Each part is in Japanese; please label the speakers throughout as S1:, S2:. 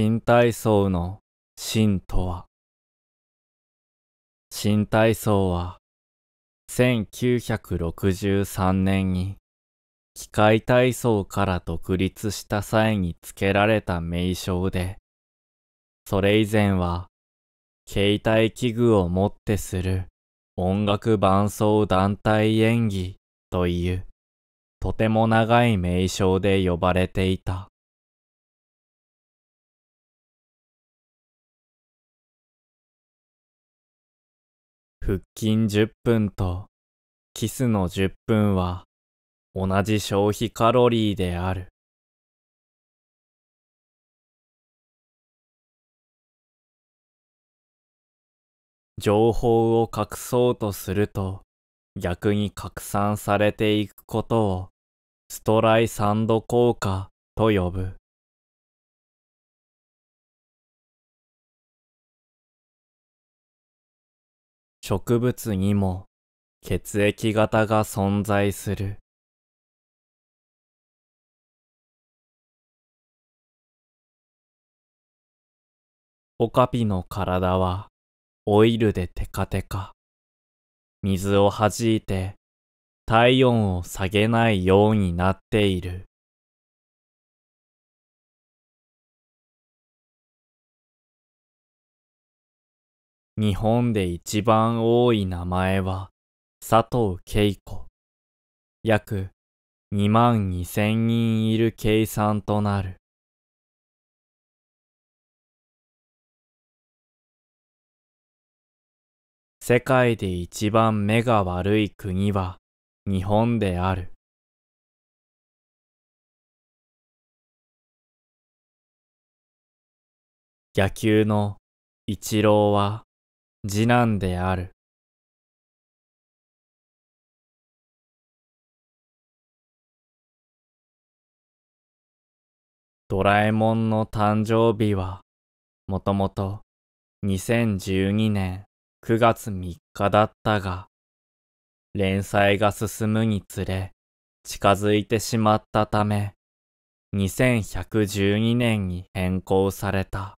S1: 新体操の
S2: 新とは新体操は1963年に機械体操から独立した際に付けられた名称でそれ以前は携帯器具をもってする音楽伴奏団体演技というとても長い名称
S1: で呼ばれていた。腹筋10分とキスの10分は同じ消費カロリーである。
S2: 情報を隠そうとすると逆に拡散されていくことをストライサンド
S1: 効果と呼ぶ。植物にも血液型が存在する。オ
S2: カピの体はオイルでテカテカ。水を弾いて体温を下げないようになっている。日本で一番多い名前は佐藤恵子。約2万2千人
S1: いる計算となる。世界で一番目が悪い国は日本である。野球のイチローは次男である。
S2: ドラえもんの誕生日は、もともと2012年9月3日だったが、連載が進むにつれ近づいてしまったため、2112年に変更された。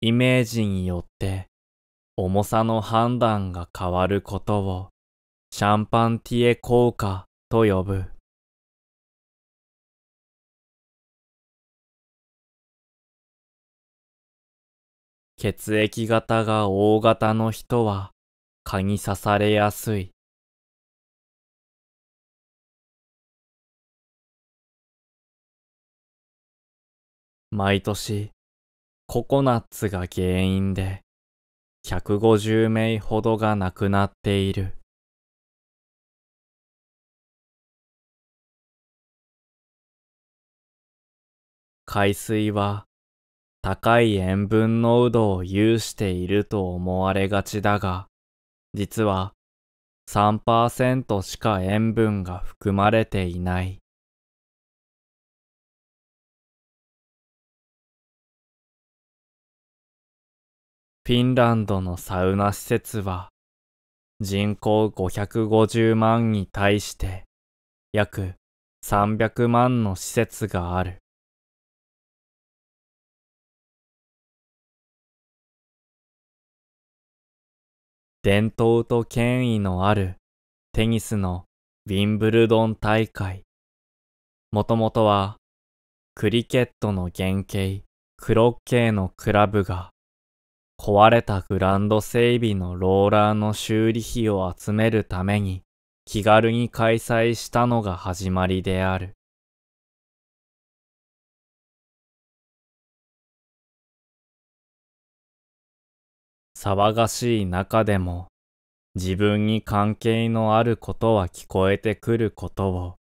S2: イメージによって重さの判断が変わることをシャンパンティエ効果と呼ぶ。
S1: 血液型が O 型の人は蚊に刺されやすい。毎年ココナッツが原因で150名ほどが亡くなっている。
S2: 海水は高い塩分濃度を有していると思われがちだが、実は3%しか塩分が含まれていない。フィンランドのサウナ施設は人口550万に対して約300万の施設がある。
S1: 伝統
S2: と権威のあるテニスのウィンブルドン大会。もともとはクリケットの原型クロッケーのクラブが壊れたグランド整備のローラーの修理費を集めるために気軽に開催したのが始まりである。騒がしい中でも自分に関係のあることは聞こえてくることを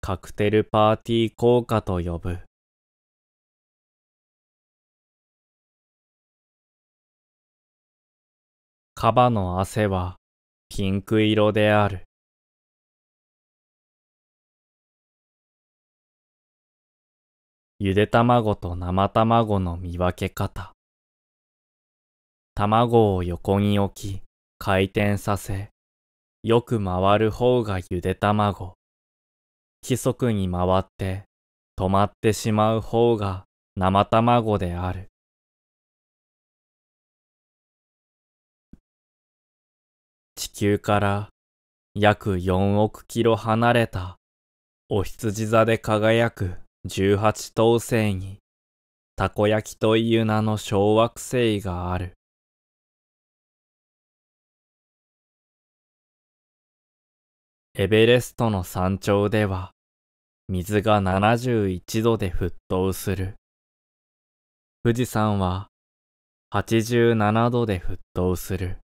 S2: カクテルパーティー効果と呼ぶ。
S1: カバの汗はピンク色である。
S2: ゆで卵と生卵の見分け方。卵を横に置き、回転させ、よく回る方がゆで卵。規則に回って、止まってしまう方が生卵である。球から約4億キロ離れたお羊座で輝く18等星にたこ焼きという名の小惑星がある。
S1: エベレストの山頂では
S2: 水が71度で沸騰する。富士山は87度で沸騰する。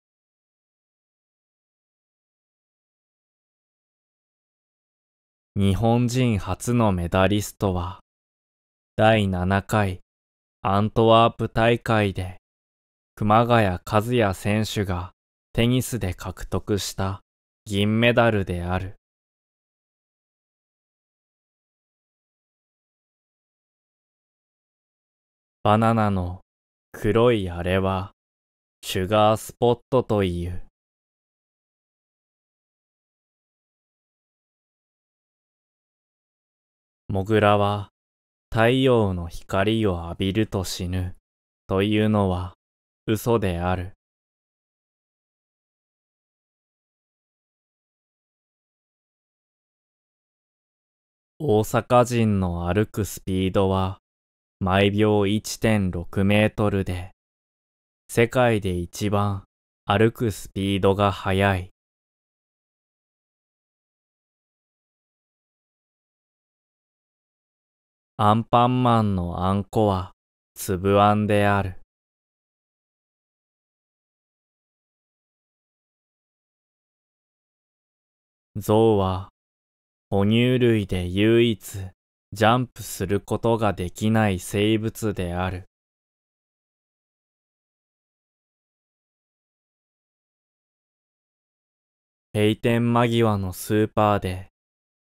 S1: 日本人
S2: 初のメダリストは、第7回アントワープ大会で、熊谷和也選手がテニスで獲得した銀メダルである。
S1: バナナの黒いあれはシュガースポットという。モグラは太陽の光を浴びると死ぬというのは嘘である。
S2: 大阪人の歩くスピードは毎秒1.6メートルで世界で一番歩くスピードが速
S1: い。アンパンマンのあんこはつぶあんである。
S2: ゾウは哺乳類で唯一ジャンプすることができない生物である。閉店間際のスーパーで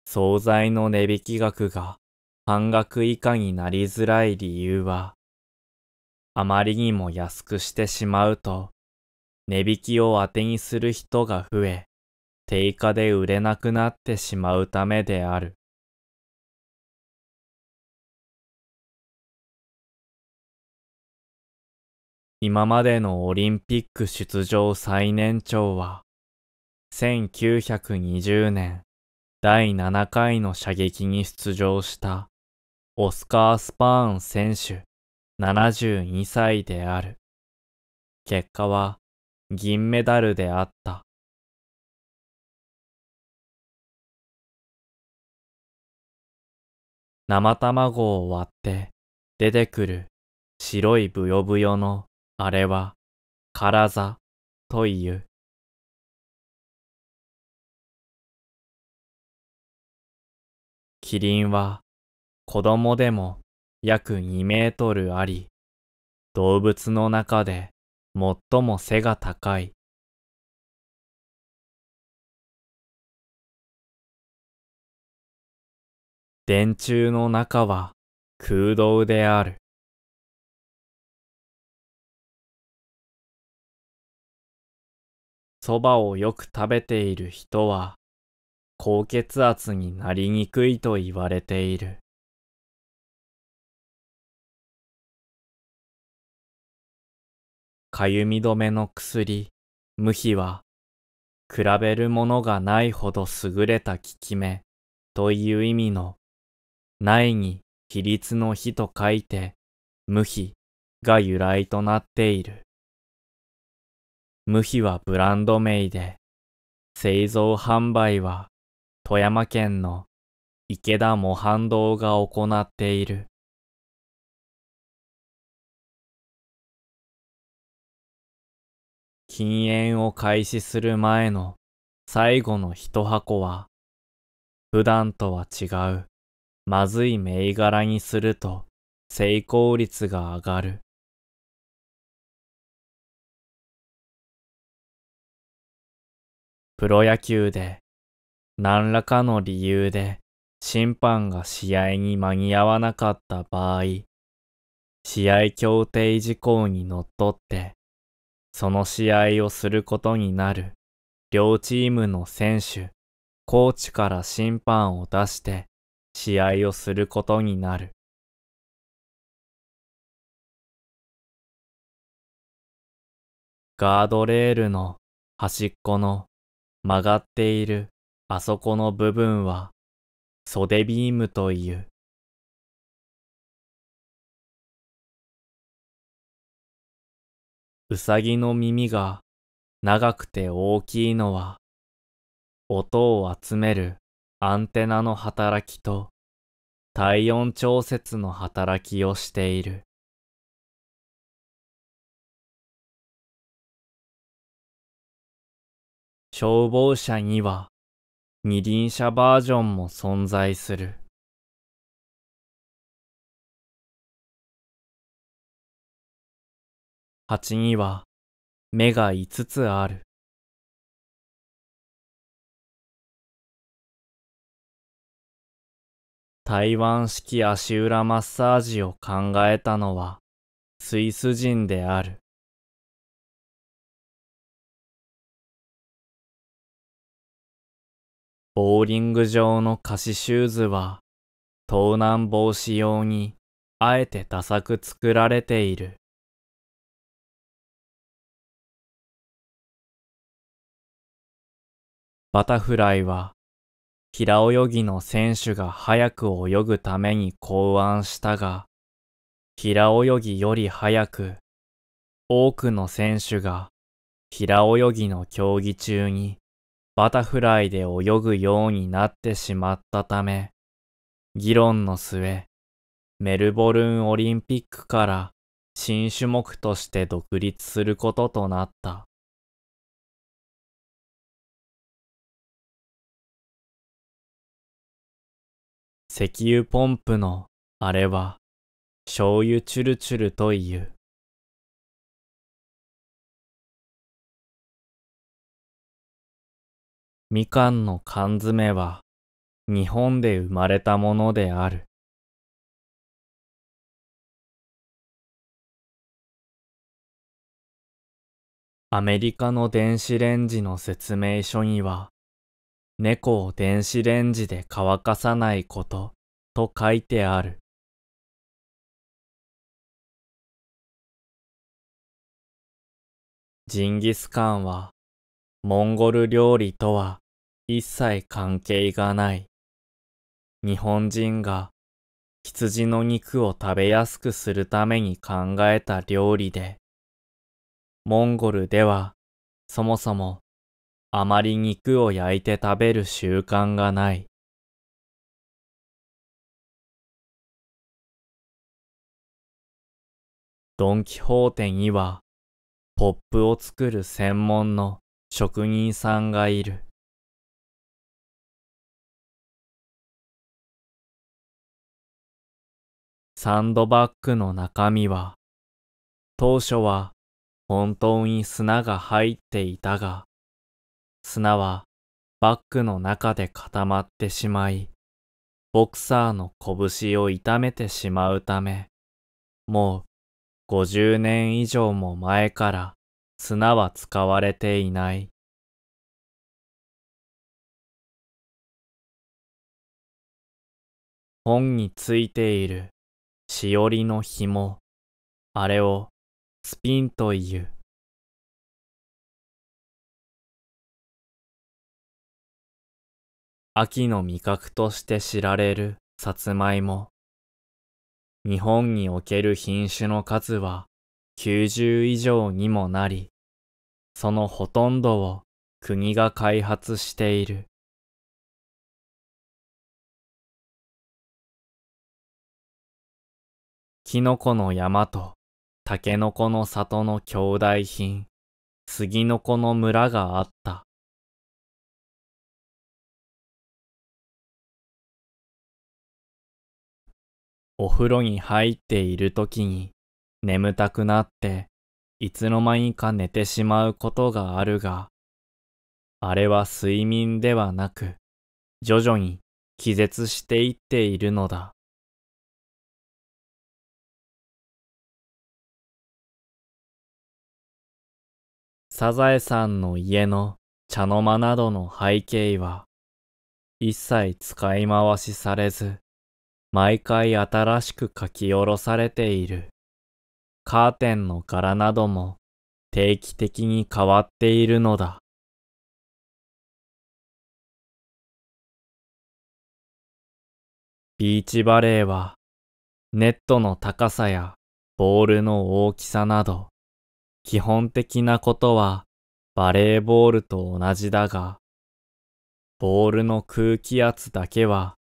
S2: 惣菜の値引き額が半額以下になりづらい理由は、あまりにも安くしてしまうと、値引きを当てにする人が増え、定価で売れなくなってしまうためである。今までのオリンピック出場最年長は、1920年第7回の射撃に出場したオスカー・スパーン選手72歳である。結果は銀メダルであった。
S1: 生卵を割って出てくる白いブヨブヨのあれはカラザという。キリ
S2: ンは子供でも約2メートルあり、動物の中で最も背が高い。
S1: 電柱の中は空洞である。そばをよく食べている人は高血圧になりにくいと言われている。
S2: かゆみ止めの薬、無比は、比べるものがないほど優れた効き目、という意味の、ないに比率の比と書いて、無比が由来となっている。無比はブランド名で、製造販売は富山県の池田
S1: 模範堂が行っている。禁煙を開始する前
S2: の最後の一箱は、普段とは違う、まずい銘柄にすると成功率が上がる。プロ野球で何らかの理由で審判が試合に間に合わなかった場合、試合協定事項にのっとってその試合をすることになる。両チームの選手、コーチから審判を出して試合をすることになる。
S1: ガードレールの端っこの曲がっているあそこの部分は袖ビームという
S2: うさぎの耳が長くて大きいのは、音を集めるアンテナの働きと体温調節の働きをしている。
S1: 消防車には二輪車バージョンも存在する。蜂には目が5つある。台湾式足裏マッサージを考えたのはスイス人である。
S2: ボーリング場の貸しシューズは盗難防止用にあえてダサく作られている。バタフライは平泳ぎの選手が早く泳ぐために考案したが、平泳ぎより早く多くの選手が平泳ぎの競技中にバタフライで泳ぐようになってしまったため、議論の末、メルボルンオリンピックから新種目として独立することとなった。
S1: 石油ポンプのあれは醤油チュルチュルという。みかんの缶詰は日本で生まれたものである。
S2: アメリカの電子レンジの説明書には猫を電子レンジで乾かさないこと
S1: と書いてある。ジンギスカンはモンゴル
S2: 料理とは一切関係がない。日本人が羊の肉を食べやすくするために考えた料理で、モンゴルではそもそもあ
S1: まり肉を焼いて食べる習慣がない。ドン・キホーテには、ポップを作る専門の職人さんがいる。サンドバッグの中身は、
S2: 当初は本当に砂が入っていたが、砂はバッグの中で固まってしまい、ボクサーの拳を痛めてしまうため、もう50年以上も前から砂は使われていない。
S1: 本についているしおりの紐、あれをスピンという。
S2: 秋の味覚として知られるさつまいも。日本における品種の数は90以上にもなり、そのほとんどを国
S1: が開発している。
S2: キノコの山とタケノコの里の兄弟品、杉の子の村があった。お風呂に入っている時に眠たくなっていつの間にか寝てしまうことがあるが、あれは睡眠ではなく徐々に気絶していっているのだ。サザエさんの家の茶の間などの背景は一切使い回しされず、毎回新しく書き下ろされている。カーテンの柄なども定期的に変わっているのだ。ビーチバレーはネットの高さやボールの大きさなど基本的なことはバレーボールと同じだがボールの空気圧だけは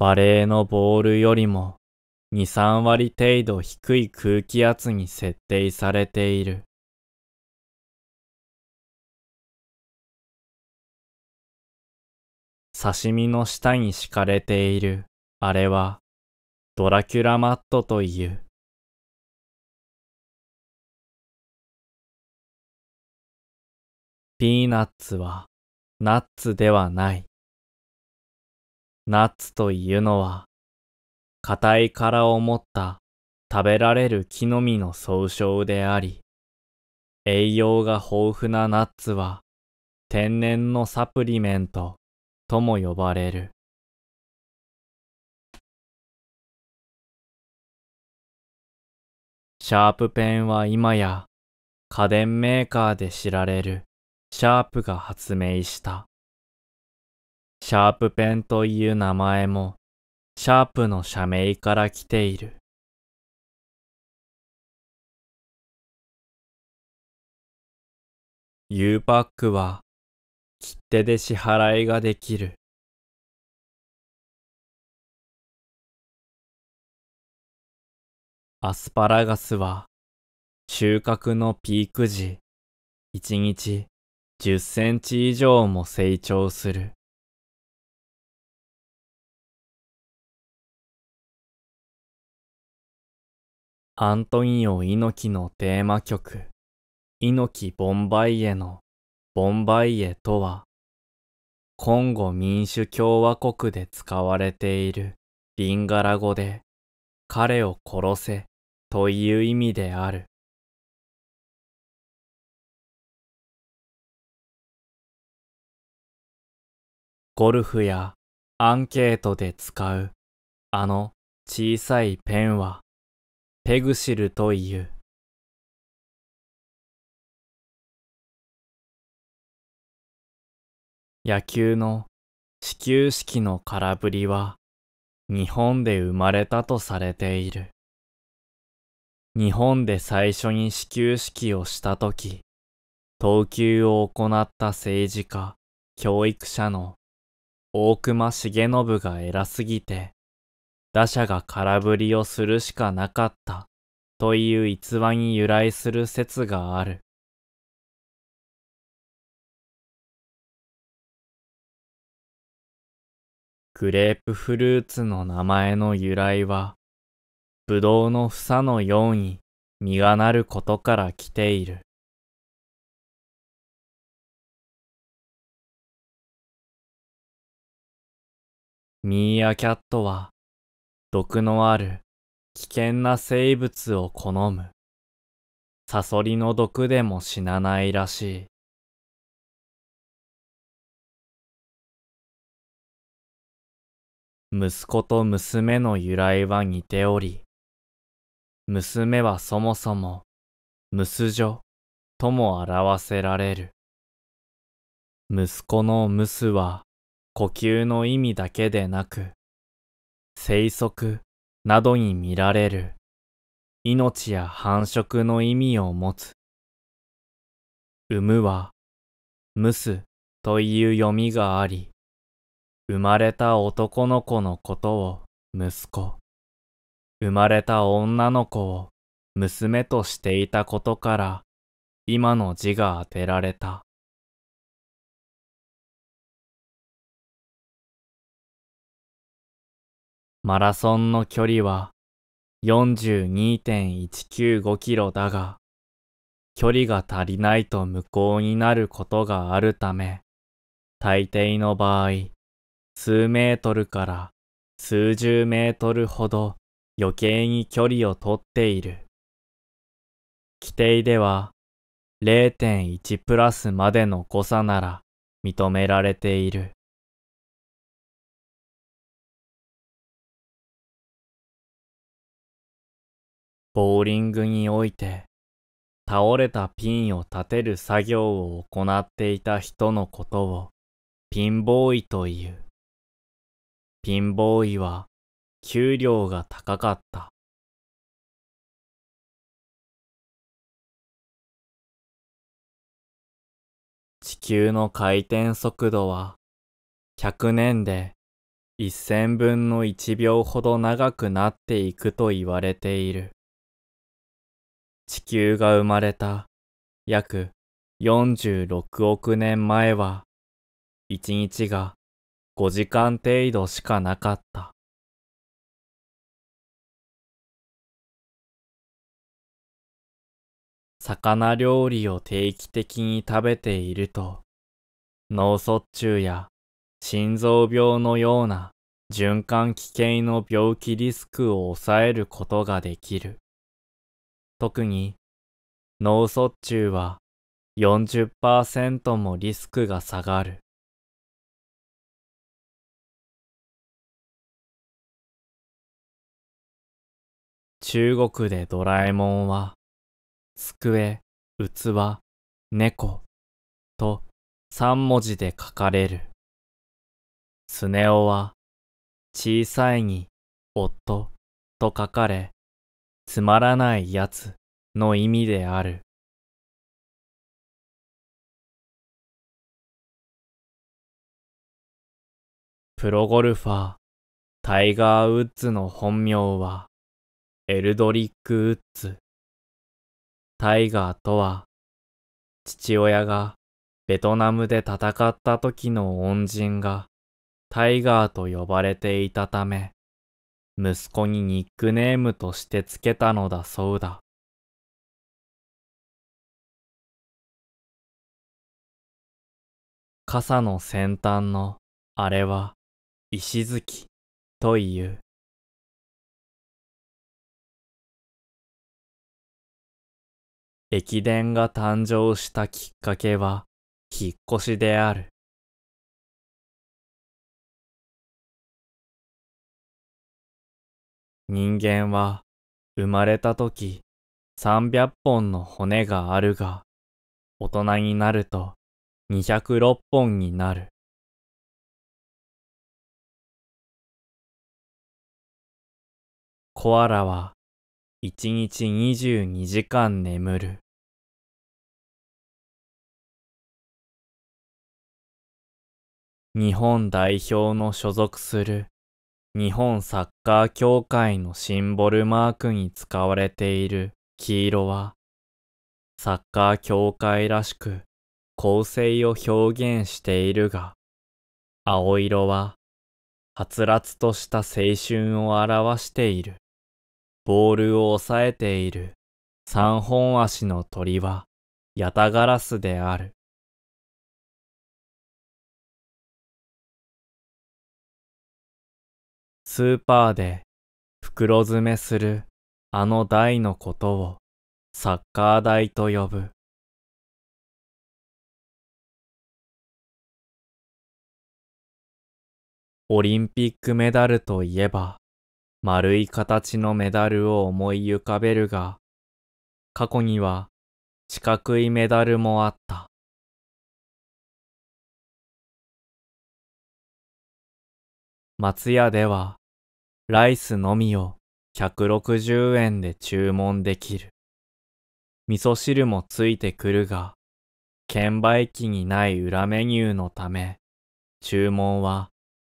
S2: バレーのボールよりも2、3割程度低い空気圧に設定されている。
S1: 刺身の下に敷かれている、あれは、ドラキュラマットという。ピーナッツは、
S2: ナッツではない。ナッツというのは、硬い殻を持った食べられる木の実の総称であり、栄養が豊富なナッツは天然のサプリメントとも呼ばれる。
S1: シャープペン
S2: は今や家電メーカーで知られるシャープが発明したシャープペンという名前も、
S1: シャープの社名から来ている。U パックは、切手で支払いができる。アスパラガスは、収穫のピーク時、1日10センチ以上も成長する。アントニオ猪木の
S2: テーマ曲、猪木ボンバイエのボンバイエとは、コンゴ民主共和国で使われているリンガラ語で、彼を殺せという意味である。
S1: ゴルフやアンケートで使うあの小さいペンはペグシルという。
S2: 野球の始球式の空振りは日本で生まれたとされている。日本で最初に始球式をしたとき、投球を行った政治家、教育者の大隈重信が偉すぎて打者が空振りをするしかなかった、という逸話に由来する説がある。
S1: グレープフルーツの名前の由来は、ブドウの房のように実がなることから来ている。ミーアキャットは
S2: 毒のある危険な生物を好む。サソリの毒でも死なないらしい。
S1: 息子と
S2: 娘の由来は似ており、娘はそもそも、娘女とも表せられる。息子の無スは呼吸の意味だけでなく、生息などに見られる命や繁殖の意味を持つ。産むは、蒸すという読みがあり、生まれた男の子のことを息子、生まれた女の子を娘としていたことから、今の字が当てられた。マラソンの距離は42.195キロだが、距離が足りないと無効になることがあるため、大抵の場合、数メートルから数十メートルほど余計に距離をとっている。規定では0.1プラスまでの誤差なら
S1: 認められている。
S2: ボーリングにおいて倒れたピンを立てる作業を行っていた人のことをピンボーイという。ピンボーイは
S1: 給料が高かった。地球の回転
S2: 速度は100年で1000分の1秒ほど長くなっていくと言われている。地球が生まれた約46億年前は、1日が5時間程度しかなかった。魚料理を定期的に食べていると、脳卒中や心臓病のような循環器系の病気リスクを抑えることができる。特に脳卒中は40%もリスクが下が
S1: る。中国でドラえもんは机、器、猫と三文字で書かれる。スネ夫は小さいに夫と書かれつまらないやつの意味である。プロゴルファー、タイガー・ウ
S2: ッズの本名は、エルドリック・ウッズ。タイガーとは、父親がベトナムで戦った時の恩人がタイガーと呼ばれていたため、息子にニックネームとしてつけたのだそうだ。
S1: 傘の先端のあれは石づきという。駅伝が誕生したきっかけは引っ越しである。
S2: 人間は生まれた時300本の骨があるが、大人になると206本
S1: になる。コアラは一日22時間眠る。
S2: 日本代表の所属する日本サッカー協会のシンボルマークに使われている黄色は、サッカー協会らしく構成を表現しているが、青色は、はつらつとした青春を表している。ボールを押さえている三本足の鳥は、ヤタガラスである。
S1: スーパーで袋詰めするあの台のことをサッカー台と呼ぶ。
S2: オリンピックメダルといえば、丸い形のメダルを思い浮かべるが、過去には四角いメダルもあった。
S1: 松屋ではラ
S2: イスのみを160円で注文できる。味噌汁もついてくるが、券売機にない裏メニューのため、注文は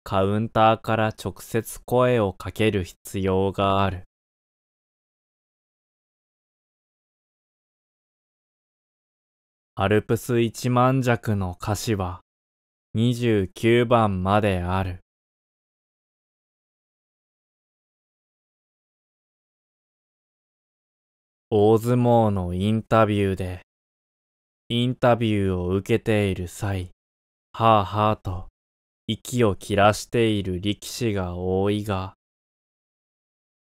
S2: カウンターから直接声をか
S1: ける必要がある。アルプス一万尺の歌詞は29番まである。大相撲のイ
S2: ンタビューで、インタビューを受けている際、はぁはぁと息を切らしている力士が多いが、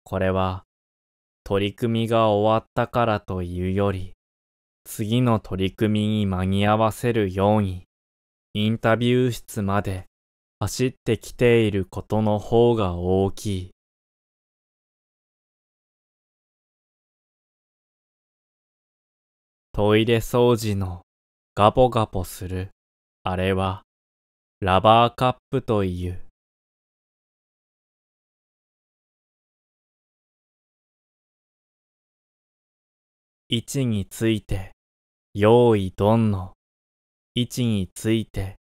S2: これは取り組みが終わったからというより、次の取り組みに間に合わせるように、インタビュー室まで走ってきていることの方が大きい。
S1: トイレ掃除のガポガポするあれはラバーカップという。位置
S2: について用意ドンの位置について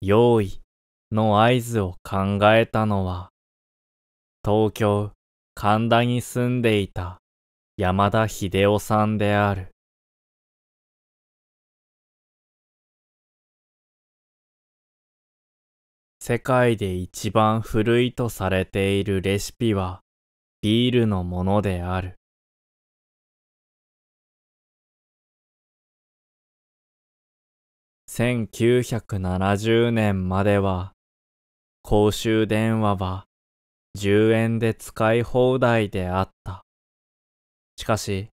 S2: 用意の合図を考えたのは東京神田に住んでいた山田秀夫さんである。
S1: 世界で一番古いとされているレシピはビールのものである。1970
S2: 年までは公衆電話は10円で使い放題であった。しかし、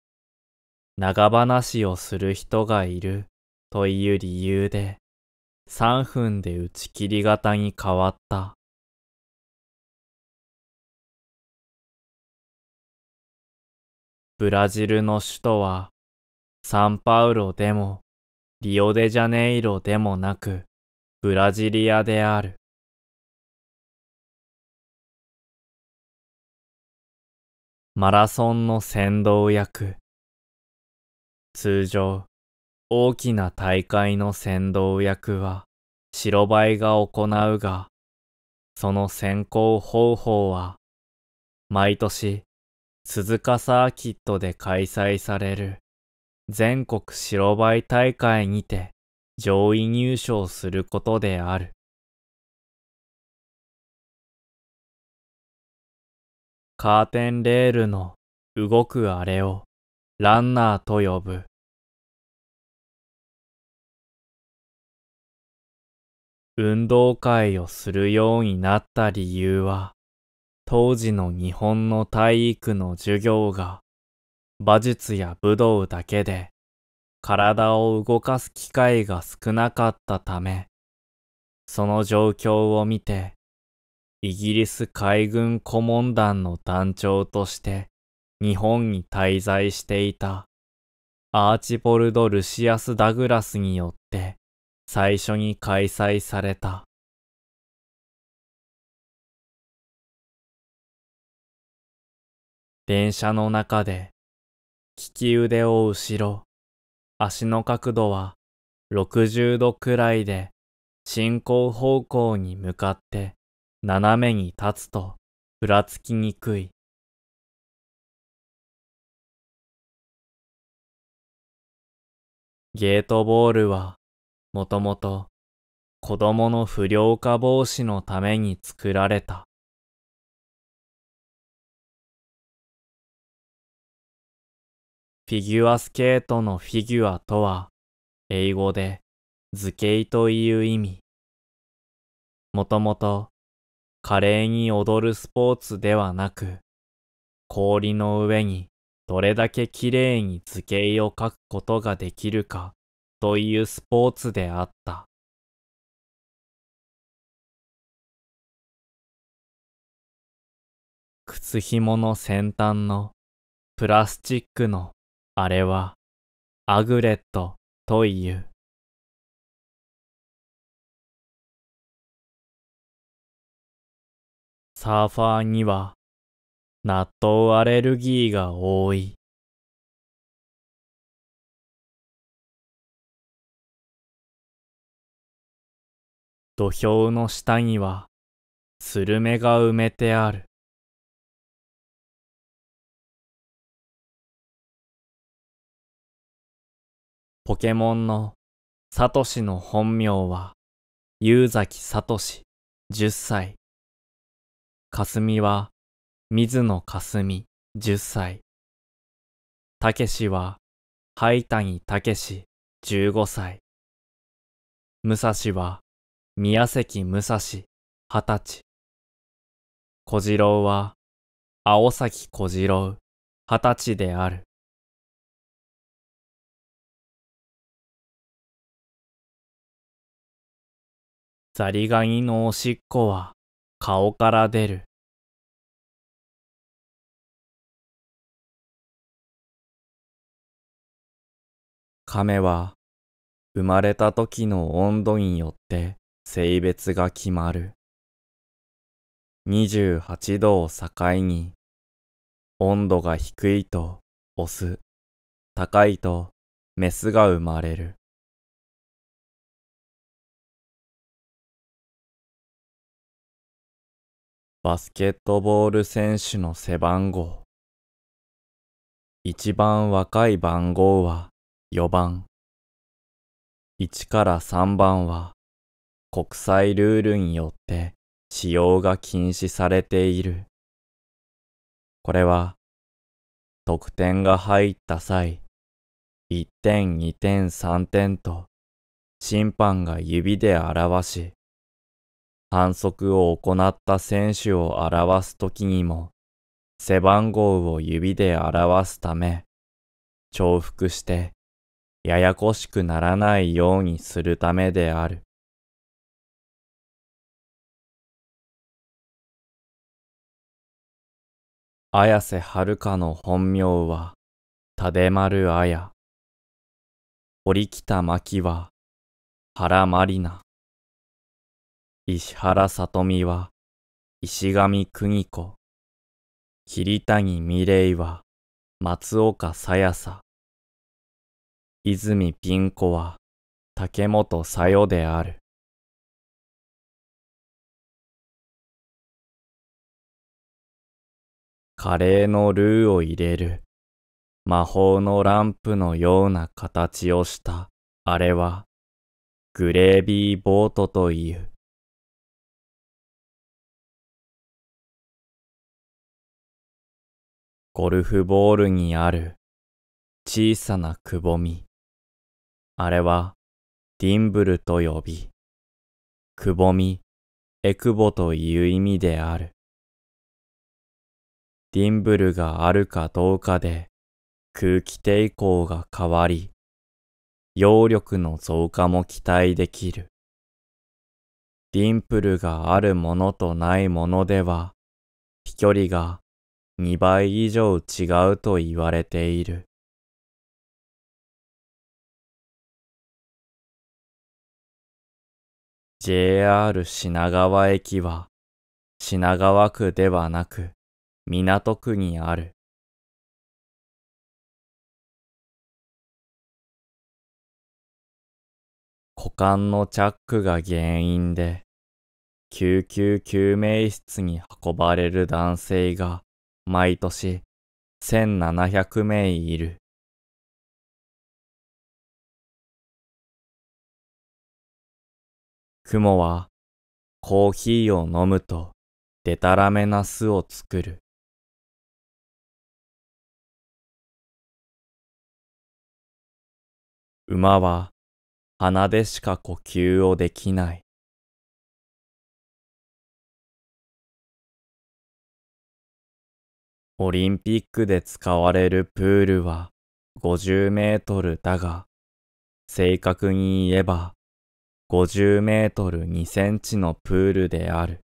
S2: 長話をする人がいるという理由で、3分で打ち切り型に変わった。
S1: ブラジルの首都はサンパウロでもリオデジャネイロでもなくブラジリアである。
S2: マラソンの先導役通常大きな大会の先導役は白バイが行うが、その選考方法は、毎年、鈴鹿サーキットで開催される全国白バイ大会にて上位入賞することで
S1: ある。カーテンレールの動くあれをランナーと呼ぶ。
S2: 運動会をするようになった理由は、当時の日本の体育の授業が、馬術や武道だけで、体を動かす機会が少なかったため、その状況を見て、イギリス海軍顧問団の団長として日本に滞在していたアーチボルド・ルシアス・ダグラスによって最初に開催された。電車の中で、利き腕を後ろ、足の角度は60度くらいで、進行方向に向かって斜めに立つと、ふらつきにくい。ゲートボールはもともと子供の不良化防止のために作られた。
S1: フィギュアスケート
S2: のフィギュアとは、英語で図形という意味。もともと、華麗に踊るスポーツではなく、氷の上にどれだけ綺麗に図形を描くことができるかというスポーツであった。
S1: 靴紐の先端のプラスチックのあれはアグレットという。サーファーには納豆アレルギーが多い。土俵の下には、スルメが埋めてある。ポケモンのサトシの本名は、夕崎サトシと10歳。霞は、水野霞す10歳。たけしは、灰谷たけし、15歳。武蔵は、宮関武蔵、二十歳。小次郎は、青崎小次郎、二十歳である。ザリガニのおしっこは顔から出る。
S2: 亀は生まれた時の温度によって性別が決まる。28度を境に、温度が低いとオス、高いと
S1: メスが生まれる。バスケットボール選手の背番号。一番若い番号は
S2: 4番。1から3番は国際ルールによって使用が禁止されている。これは、得点が入った際、1点、2点、3点と審判が指で表し、反則を行った選手を表すときにも、背番号を指で表すため、重複してややこしくならないようにするためである。綾瀬はるかの本名は、たでまるあや。堀北真希は、原まりな。
S1: 石原さとみは、石上邦子。
S2: 桐谷美玲は、松岡さやさ。泉ピン子は、竹本さよである。カレーのルーを入れる。魔法のランプのような形をした、あれは、グレービーボートとい
S1: う。ゴルフボールにある小さなくぼみ。あれはディンブルと呼び、
S2: くぼみ、エクボという意味である。ディンブルがあるかどうかで空気抵抗が変わり、揚力の増加も期待できる。ディンプルがあるものとないものでは、飛距離が2倍以上違うと言われている。
S1: JR 品川駅は品川区ではなく港区にある。
S2: 股間のチャックが原因で、救急救命室に運ばれる男性が毎年1700名いる。
S1: 雲はコーヒーを飲むとでたらめな巣を作る。馬は鼻でしか呼吸をできない。
S2: オリンピックで使われるプールは50メートルだが、正確に言えば50メートル2セ
S1: ンチのプールである。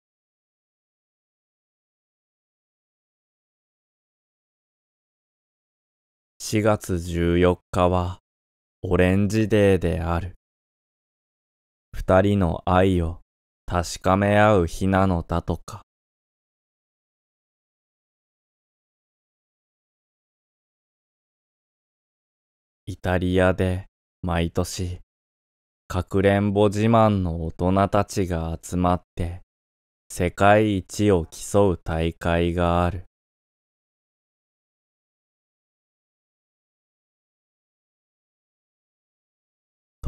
S1: 4月14日はオレンジデーである。二人の愛を確かめ合う日なのだとか。イタリ
S2: アで毎年、かくれんぼ自慢の大人たちが集まって、世界一を競う大会がある。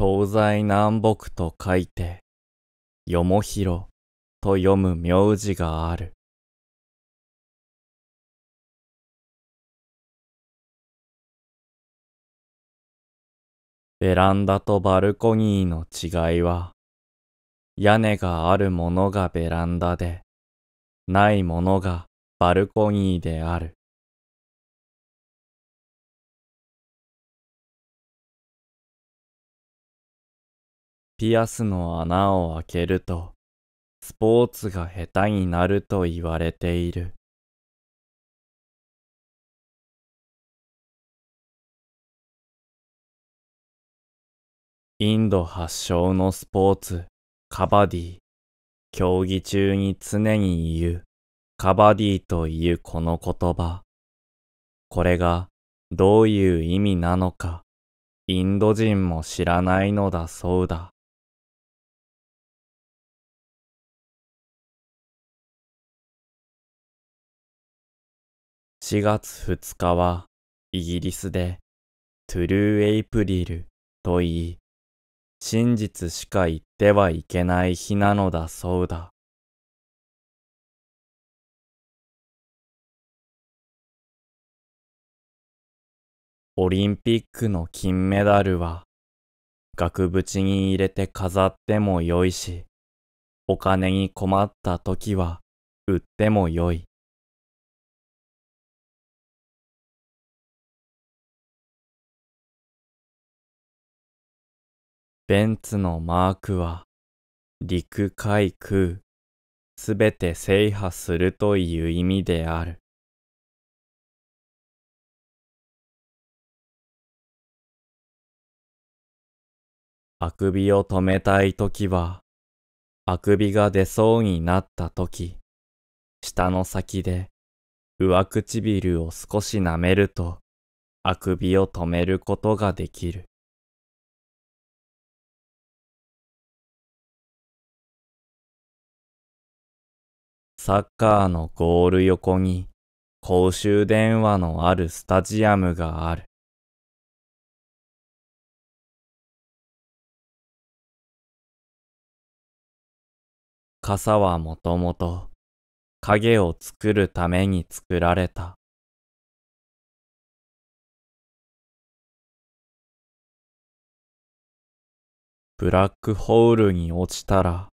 S1: 東西南北と書いて、よもひろと読む名字がある。
S2: ベランダとバルコニーの違いは、屋根があるものがベランダで、ないものがバルコニー
S1: である。ピアスの穴を開けると、スポーツが下手になると言われている。
S2: インド発祥のスポーツ、カバディ。競技中に常に言う、カバディというこの言葉。これがどういう意味なのか、
S1: インド人も知らないのだそうだ。
S2: 4月2日はイギリスでトゥルーエイプリルと言い、真実しか言ってはいけない日なの
S1: だそうだ。オリンピックの金メ
S2: ダルは、額縁に入れて飾ってもよいし、お金に困った時は売ってもよい。ベンツのマークは、陸海空、すべて制覇するという意味である。あくびを止めたいときは、あくびが出そうになったとき、舌の先で上唇を少し舐めると、あくびを止めることができる。
S1: サッカーのゴール横に公衆電話のあるスタジアムがある。傘はもともと影を作るために作られた。
S2: ブラックホールに落ちたら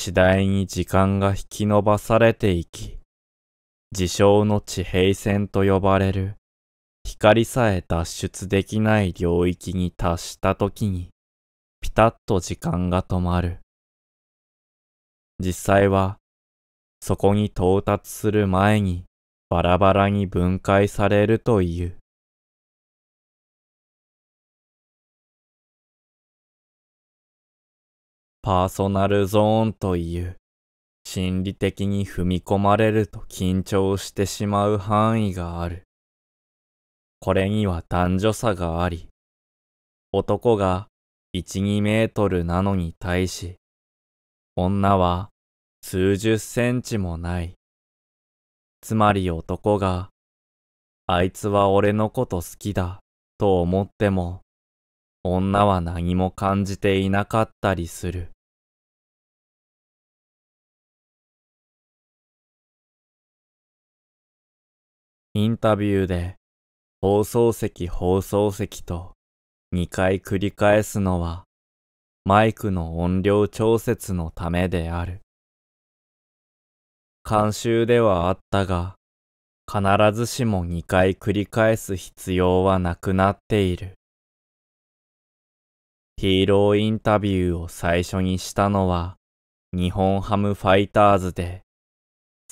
S2: 次第に時間が引き延ばされていき、事象の地平線と呼ばれる、光さえ脱出できない領域に達した時に、ピタッと時間が止まる。実際は、そこに到達する前に
S1: バラバラに分解されるという。
S2: パーソナルゾーンという心理的に踏み込まれると緊張してしまう範囲がある。これには男女差があり、男が1、2メートルなのに対し、女は数十センチもない。つまり男が、あいつは俺のこと好きだと思っても、女は何も感じていなかったりする。インタビューで放送席放送席と2回繰り返すのはマイクの音量調節のためである。慣習ではあったが必ずしも2回繰り返す必要はなくなっている。ヒーローインタビューを最初にしたのは日本ハムファイターズで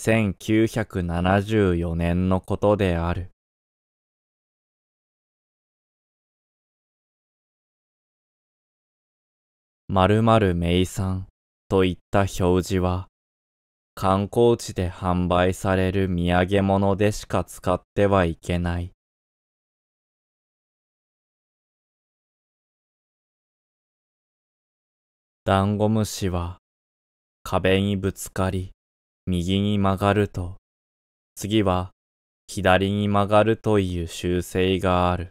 S2: 1974年のことである。〇〇名産といった表示は観光地で販売される土産物でしか使ってはいけない
S1: ダンゴムシは
S2: 壁にぶつかり右に曲がると次は左に曲がるという習性がある。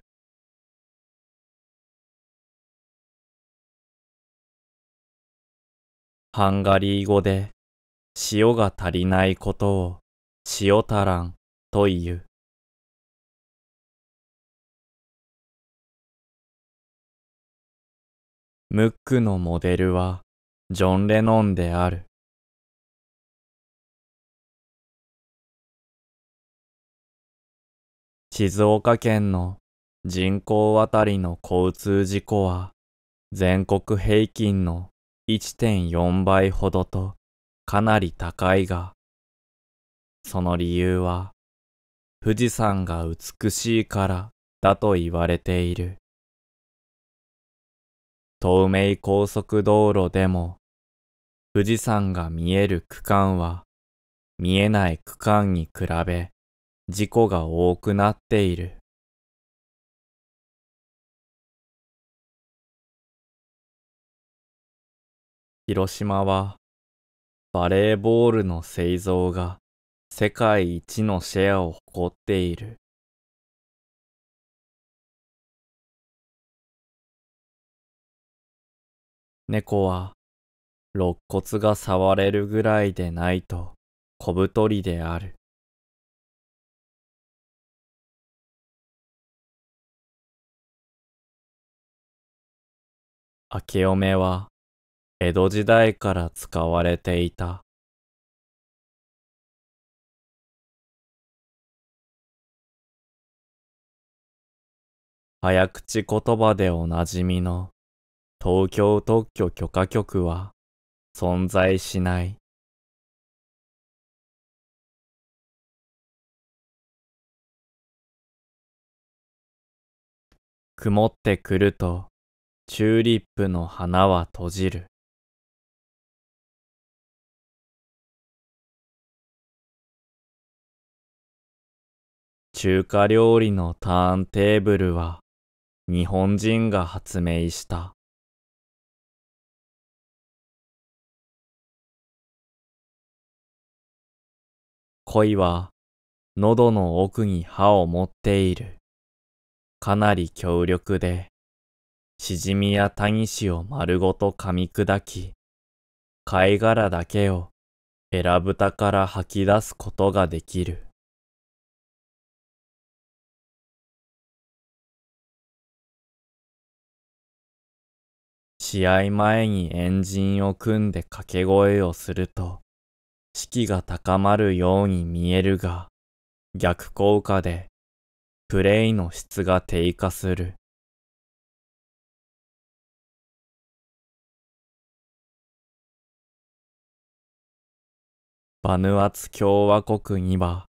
S1: ハンガリー語で塩が足りないことを塩足らんという。ムックのモデルはジョン・レノンである。
S2: 静岡県の人口あたりの交通事故は全国平均の1.4倍ほどとかなり高いが、その理由は富士山が美しいからだと言われている。東名高速道路でも、富士山が見える区間は、見えない区間に比べ、
S1: 事故が多くなっている。広島は、バレーボールの製造が世界一のシェアを誇っている。猫は、肋骨が触れるぐらいでないと小太りである。明けおめは、江戸時代から使われていた。早口言葉でおなじみの東京特許許可局は存在しない。曇ってくるとチューリップの花は閉じる。中華料理のターンテーブルは日本人が発明した。恋は喉
S2: の奥に歯を持っている。かなり強力で、しじみやタニシを丸ごと噛み砕き、貝殻だけをヘラ蓋から吐き出すことができる。試合前に円陣を組んで掛け声をすると、士気が高まるように見えるが、逆効果で、プレイの質が低下する。バヌアツ共和国には、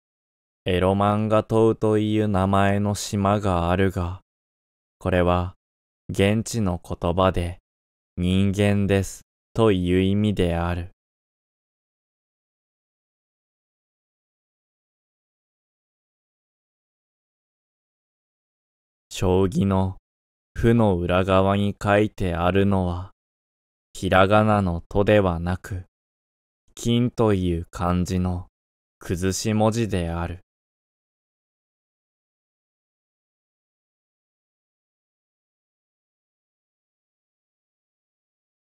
S2: エロマンガ島という名前の島があるが、これは現地の言葉で人間ですという意味である。
S1: 将棋の負の
S2: 裏側に書いてあるのは、ひらがなのとではなく、金という漢字の崩し文字である。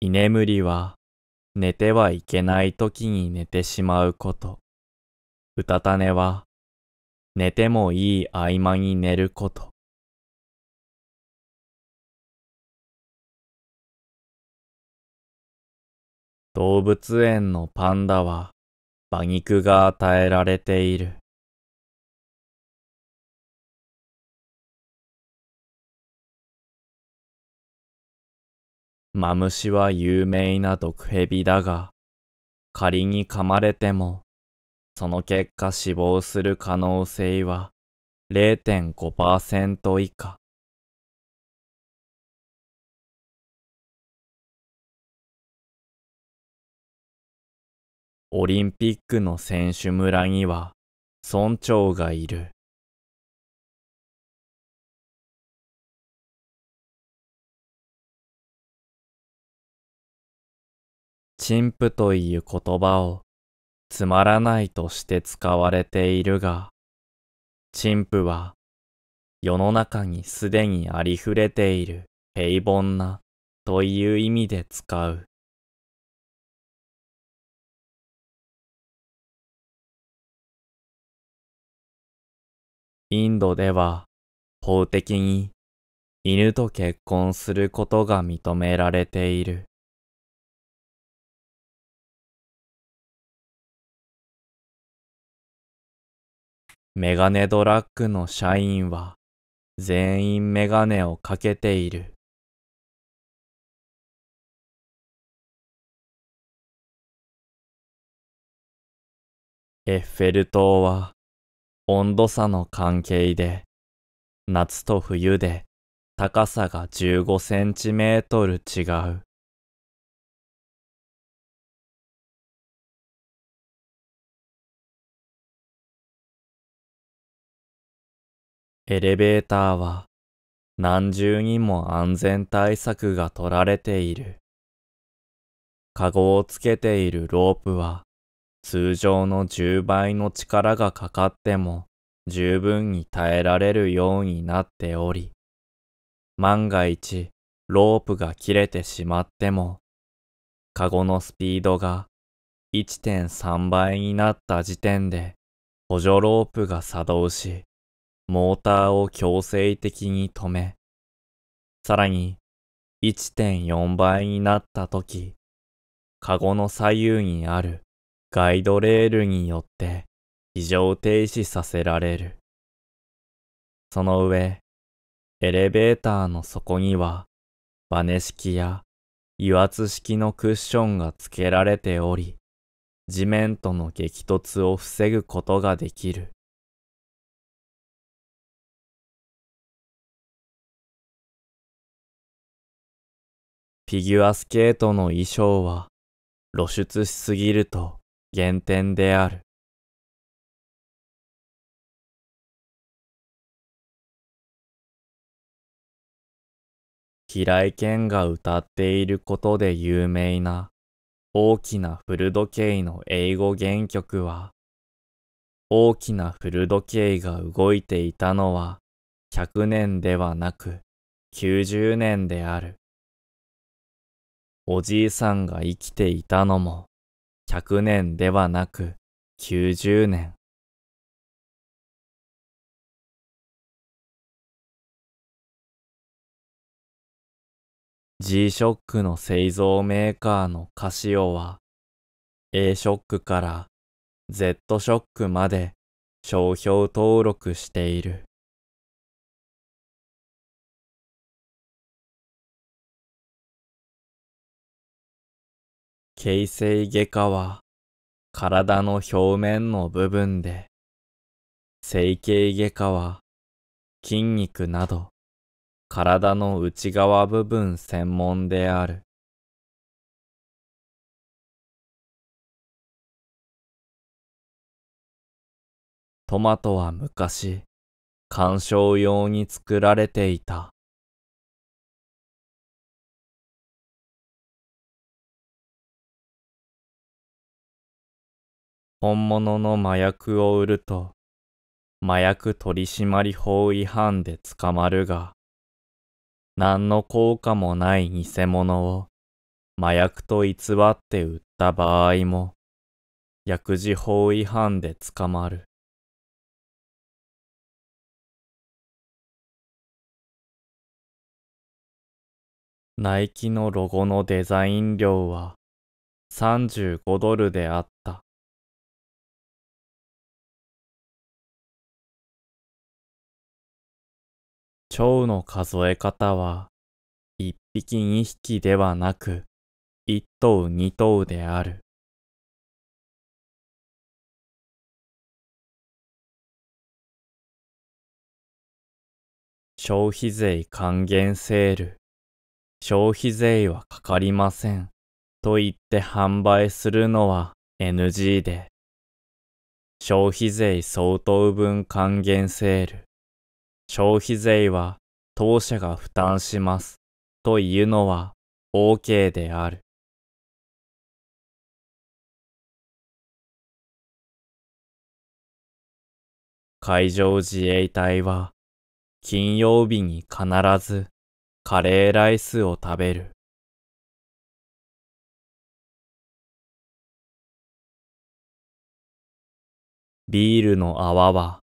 S1: 居眠りは寝てはいけない時に寝てしまうこと。うたた寝は寝てもいい合間に寝ること。動物園のパンダは馬肉が与えられている。
S2: マムシは有名な毒蛇だが、仮に噛まれても、その結果死亡する可能性は0.5%以下。
S1: オリンピックの選手村には村長がいる。陳腐とい
S2: う言葉をつまらないとして使われているが、陳腐は世の中にすでにありふれている平凡なという意味で使う。
S1: インドでは法的に犬と結婚することが認められている。メガネドラッグの社員は全員メガネをかけている。エッフェル塔は温度
S2: 差の関係で、夏と冬で
S1: 高さが
S2: 15センチメートル違う。エレベーターは何重にも安全対策が取られている。カゴをつけているロープは通常の10倍の力がかかっても十分に耐えられるようになっており、万が一ロープが切れてしまっても、カゴのスピードが1.3倍になった時点で補助ロープが作動し、モーターを強制的に止め、さらに1.4倍になった時、カゴの左右にあるガイドレールによって非常停止させられる。その上、エレベーターの底にはバネ式や油圧式のクッションが付けられており、地面との激突を防ぐことができる。
S1: フィギュアスケートの衣装は露出しすぎると原点である。
S2: 平井堅が歌っていることで有名な大きな古時計の英語原曲は大きな古時計が動いていたのは100年ではなく90年である。おじいさんが生きていたのも
S1: 100年ではなく90年。
S2: G-SHOCK の製造メーカーのカシオは A-SHOCK から Z-SHOCK まで商標登
S1: 録している。形成外科
S2: は体の表面の部分で、整形外科は筋肉など体の内側
S1: 部分専門である。トマトは昔、観賞用に作られていた。
S2: 本物の麻薬を売ると、麻薬取締法違反で捕まるが、何の効果もない偽物を麻薬と偽って売った場合も、薬事法違反で捕まる。
S1: ナイキのロゴのデザイン料は35ドルであった。蝶の数え方は、一匹二匹ではなく、一頭二頭である。
S2: 消費税還元セール。消費税はかかりません。と言って販売するのは NG で。消費税相当分還元セール。消費税は当社が負担します
S1: というのは OK である。海上自衛隊は金曜日に必ずカレーライスを食べる。
S2: ビールの泡は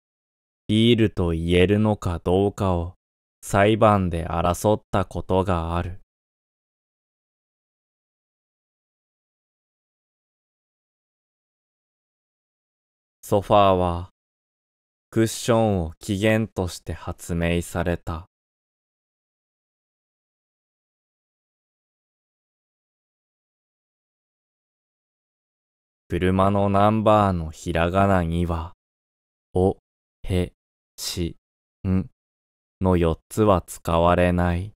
S2: ヒールと言えるのかどうかを裁判で争ったことが
S1: ある。ソファーはクッションを起源として発明された。車のナンバーのひらがなには、お、へ、し、んの4つは使われない。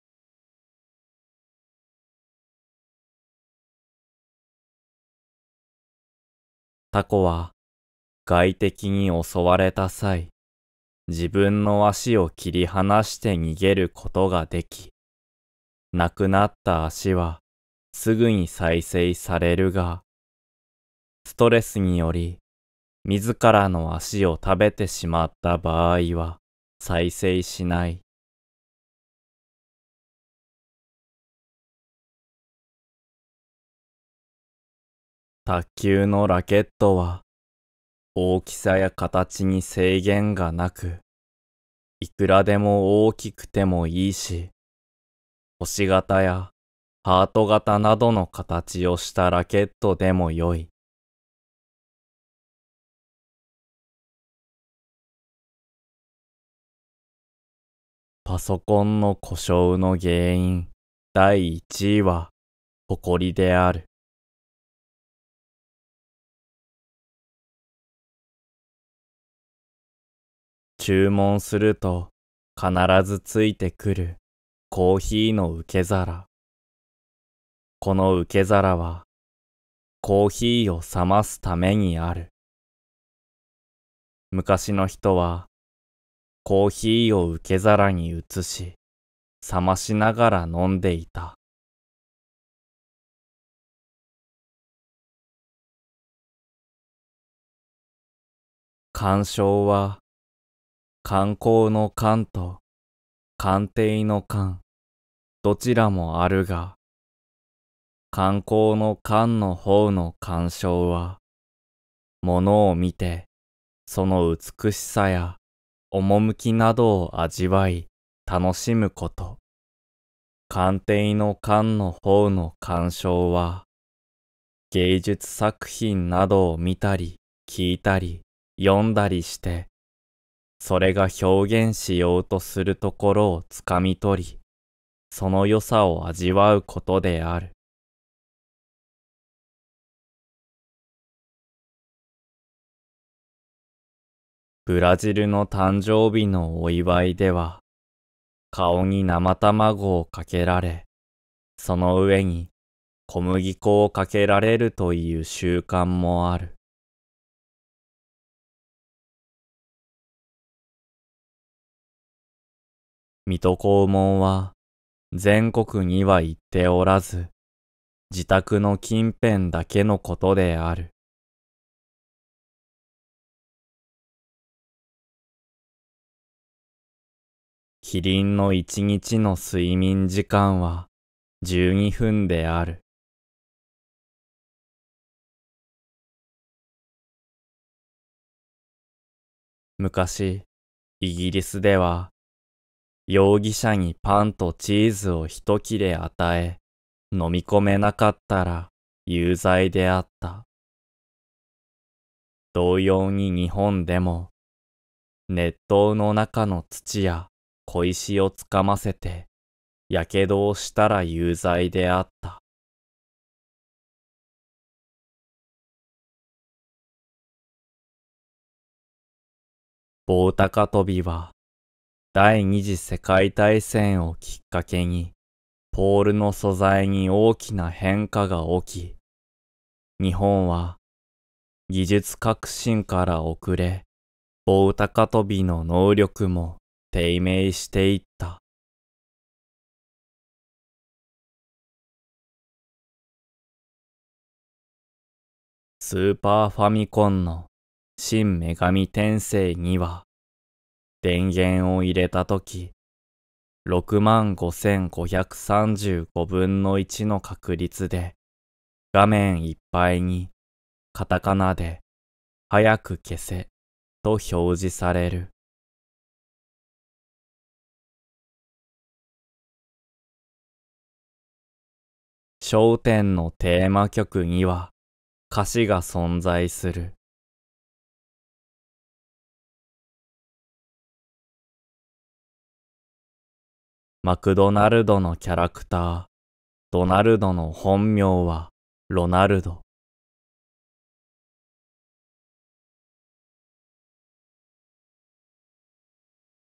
S2: タコは外敵に襲われた際、自分の足を切り離して逃げることができ、亡くなった足はすぐに再生されるが、ストレスにより自らの足を食べてしまった場合は再生しない。
S1: 卓球
S2: のラケットは大きさや形に制限がなく、いくらでも大きくてもいいし、星型やハート型などの形をしたラケットでもよい。
S1: パソコンの故障の原因第1位は埃である。
S2: 注文すると必ずついてくるコーヒーの受け皿。この受け皿はコーヒーを冷ますためにある。昔の人はコーヒーを受け皿に移し、冷ましながら飲ん
S1: でいた。鑑賞は、
S2: 観光の観と、鑑定の観、どちらもあるが、観光の観の方の鑑賞は、ものを見て、その美しさや趣などを味わい、楽しむこと。鑑定の鑑の方の鑑賞は、芸術作品などを見たり、聞いたり、読んだりして、それが表現しようとするところをつかみ取り、その良さを味わうことである。
S1: ブラジルの誕
S2: 生日のお祝いでは、顔に生卵をかけられ、その上に小麦粉をかけられるという習慣
S1: もある。
S2: 水戸黄門は全国には行っておらず、自宅の近辺だけのことである。
S1: キリンの一日の睡眠時間は12分である。昔、
S2: イギリスでは、容疑者にパンとチーズを一切れ与え、飲み込めなかったら有罪であった。同様に日本でも、熱湯の中の土や小石をつかませて、やけどをしたら有罪であった。
S1: 棒高跳
S2: びは、第二次世界大戦をきっかけに、ポールの素材に大きな変化が起き、日本は技術革新から遅れ、棒高跳びの能
S1: 力も低迷していった。ス
S2: ーパーファミコンの新女神転生には電源を入れたとき65,535分の1の確率で画面いっぱいにカタカナで早く消せと表示される。
S1: 商点のテーマ曲には歌詞が存在する。マクドナルドのキャラクター、ドナルドの本名はロナルド。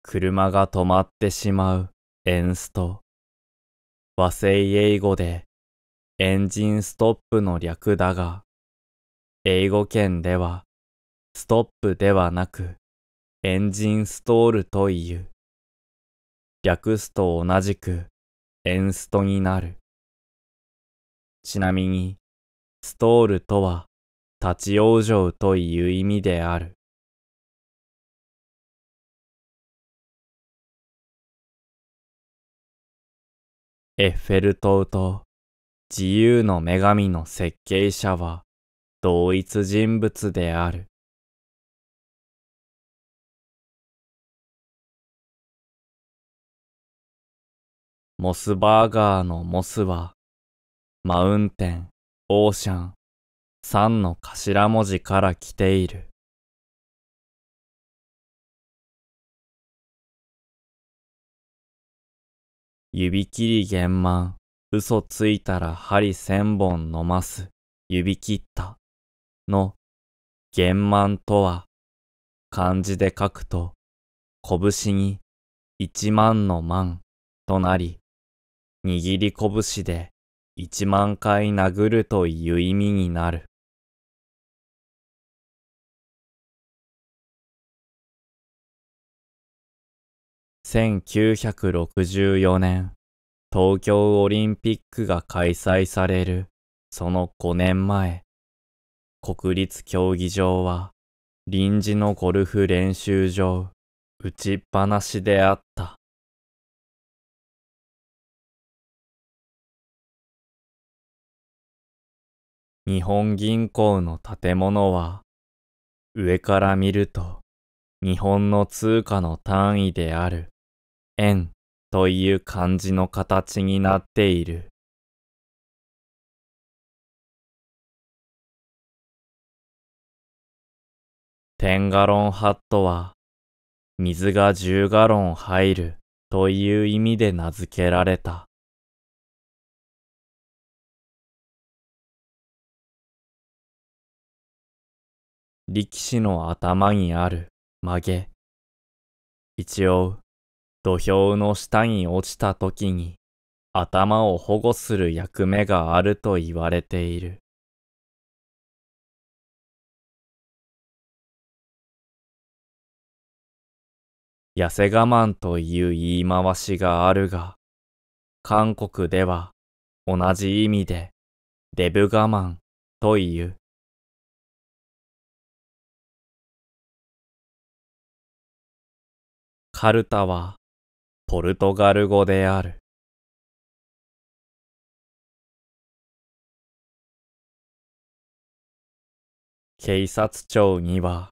S2: 車が止まってしまうエンスト。和製英語でエンジンストップの略だが、英語圏では、ストップではなく、エンジンストールという。略すと同じく、エンストに
S1: なる。ちなみに、ストールとは、立ち往生という意味である。エッフェル塔と自由の女神の設計者は同一人物である。モスバーガーのモスは、マウンテン、オーシャン、三の頭文字から来ている。指切り玄満。
S2: 嘘ついたら針千本飲ます、指切った、の、玄満とは、漢字で書くと、拳に一万の万となり、握り拳で一万回殴るという意味になる。1964年東京オリンピックが開催されるその5年前、国立競技場は臨時のゴルフ練習場打
S1: ちっぱなしであった。日本銀行の建
S2: 物は上から見ると日本の通貨の単位である円という漢字の形になってい
S1: る。テンガロンハットは、水が10ガロン入るという意味で名付けられた。
S2: 力士の頭にある曲げ。一応、土俵の下に落ちた時に頭を保護する役目があると言われている。痩せ我慢という言い回しがあるが、韓国では同じ意味でデブ我慢という。
S1: カルタはポルトガル語である。
S2: 警察庁には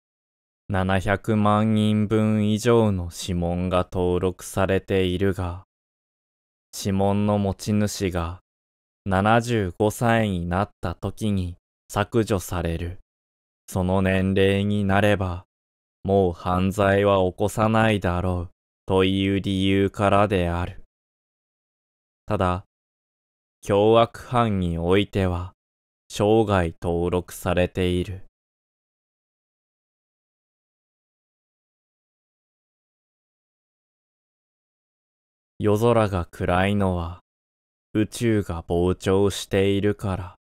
S2: 700万人分以上の指紋が登録されているが、指紋の持ち主が75歳になった時に削除される。その年齢になれば、もう犯罪は起こさないだろう。という理由からである。ただ、凶悪犯においては、生涯登録されてい
S1: る。夜空が暗いのは、宇宙が膨張しているから。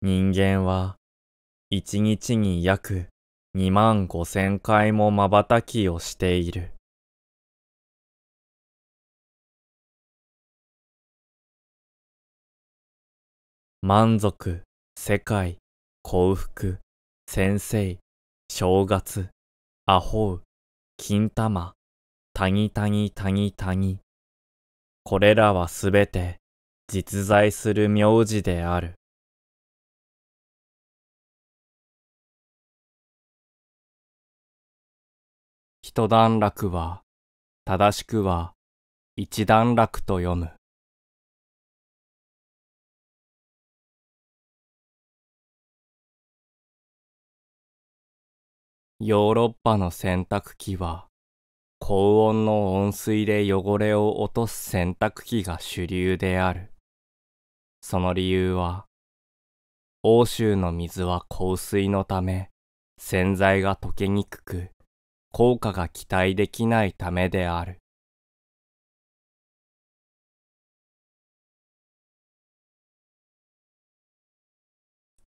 S1: 人間は一日に約2万5千回も瞬きをしている。満足、世界、幸福、先生、正月、アホウ、
S2: 金玉、タニタニタニタニ。これらはすべて実在する名字である。
S1: 一段落は、正しくは、一段落と読む。
S2: ヨーロッパの洗濯機は、高温の温水で汚れを落とす洗濯機が主流である。その理由は、欧州の水は硬水のため、洗剤が溶けにくく、効果が期待できないためである。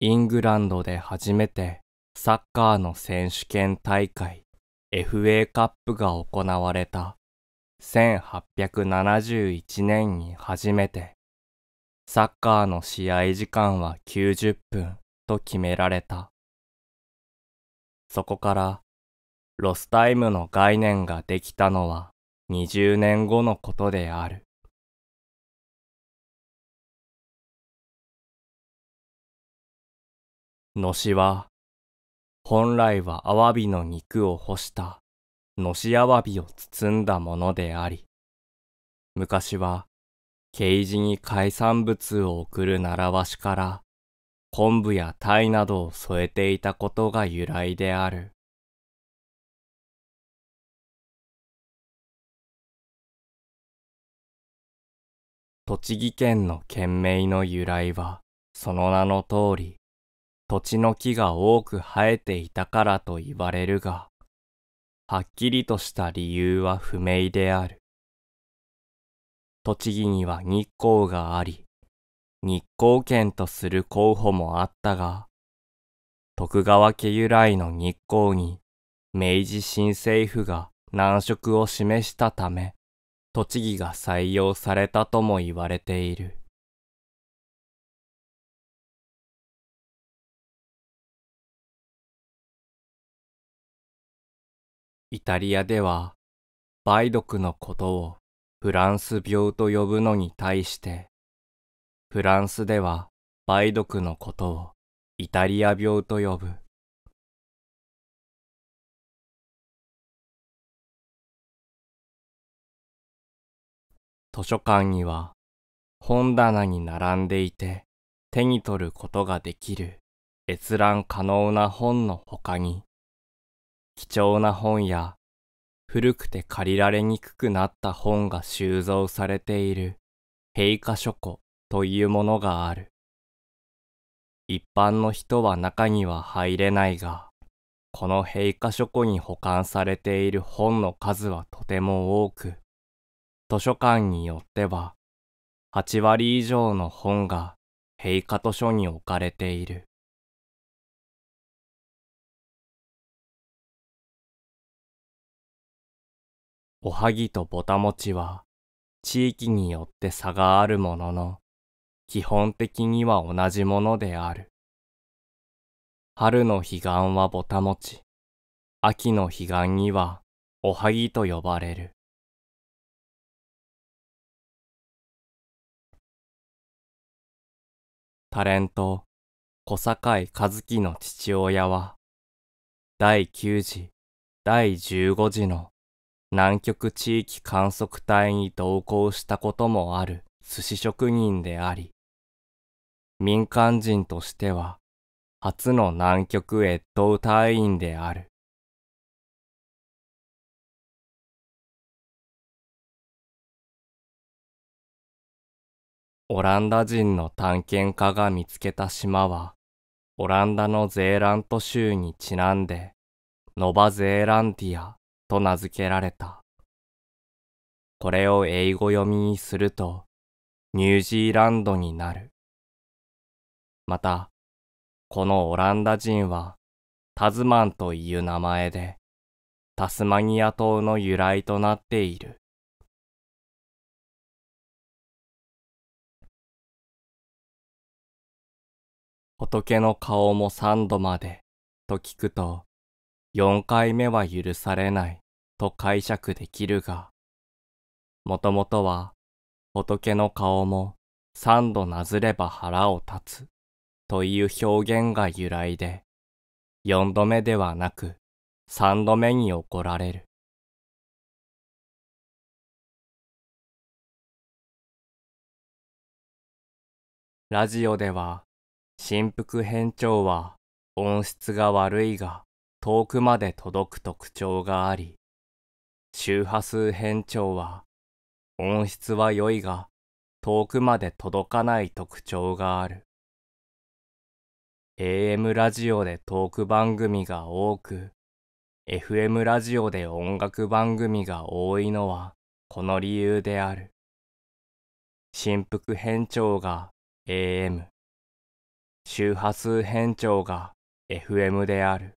S2: イングランドで初めてサッカーの選手権大会 FA カップが行われた1871年に初めてサッカーの試合時間は90分と決められた。そこからロスタイムの概念ができたのは20年後のことである。のしは、本来はアワビの肉を干したのしアワビを包んだものであり、昔は、ケージに海産物を送る習わしから、昆布や鯛などを添えていたことが由来である。栃木県の県名の由来は、その名の通り、土地の木が多く生えていたからと言われるが、はっきりとした理由は不明である。栃木には日光があり、日光県とする候補もあったが、徳川家由来の日光に明治新政府が難色を示したため、栃木が採用されたとも言われている。イタリアでは、梅毒のことをフランス病と呼ぶのに対して、フランスでは梅毒のことをイ
S1: タリア病と呼ぶ。図書館には
S2: 本棚に並んでいて手に取ることができる閲覧可能な本の他に貴重な本や古くて借りられにくくなった本が収蔵されている閉下書庫というものがある。一般の人は中には入れないが、この陛下書庫に保管されている本の数はとても多く、図書館によっては、8割以上の本が陛下図書に置かれている。おはぎとぼたもちは地域によって差があるものの基本的には同じものである。春の彼岸はぼたもち、秋の彼岸には
S1: おはぎと呼ばれる。タレント、小坂井
S2: 和樹の父親は、第9次、第15次の南極地域観測隊に同行したこともある寿司職人であり、民間人としては初の南極越冬隊員である。オランダ人の探検家が見つけた島は、オランダのゼーラント州にちなんで、ノバゼーランティアと名付けられた。これを英語読みにすると、
S1: ニュージーランドになる。また、こ
S2: のオランダ人は、タズマンという名前で、タスマニア島の由来となっている。
S1: 仏の顔
S2: も三度までと聞くと、四回目は許されないと解釈できるが、もともとは仏の顔も三度なずれば腹を立つという表現が由来で、四度目ではなく三度目に怒られる。ラジオでは振幅変調は音質が悪いが遠くまで届く特徴があり、周波数変調は音質は良いが遠くまで届かない特徴がある。AM ラジオでトーク番組が多く、FM ラジオで音楽番組が多いのはこの理由である。振幅変調が AM。周波数変
S1: 調が FM である。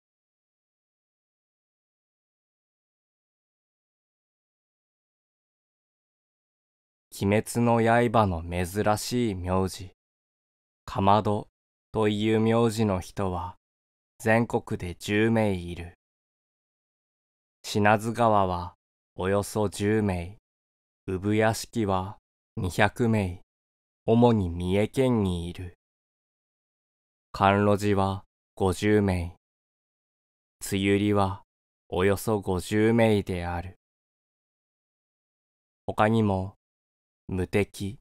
S1: 鬼滅の
S2: 刃の珍しい名字、かまどという名字の人は全国で10名いる。品津川はおよそ10名、産屋敷は200名、主に三重県にいる。甘露寺は50名。つゆりはおよそ50名
S1: である。他にも、無敵、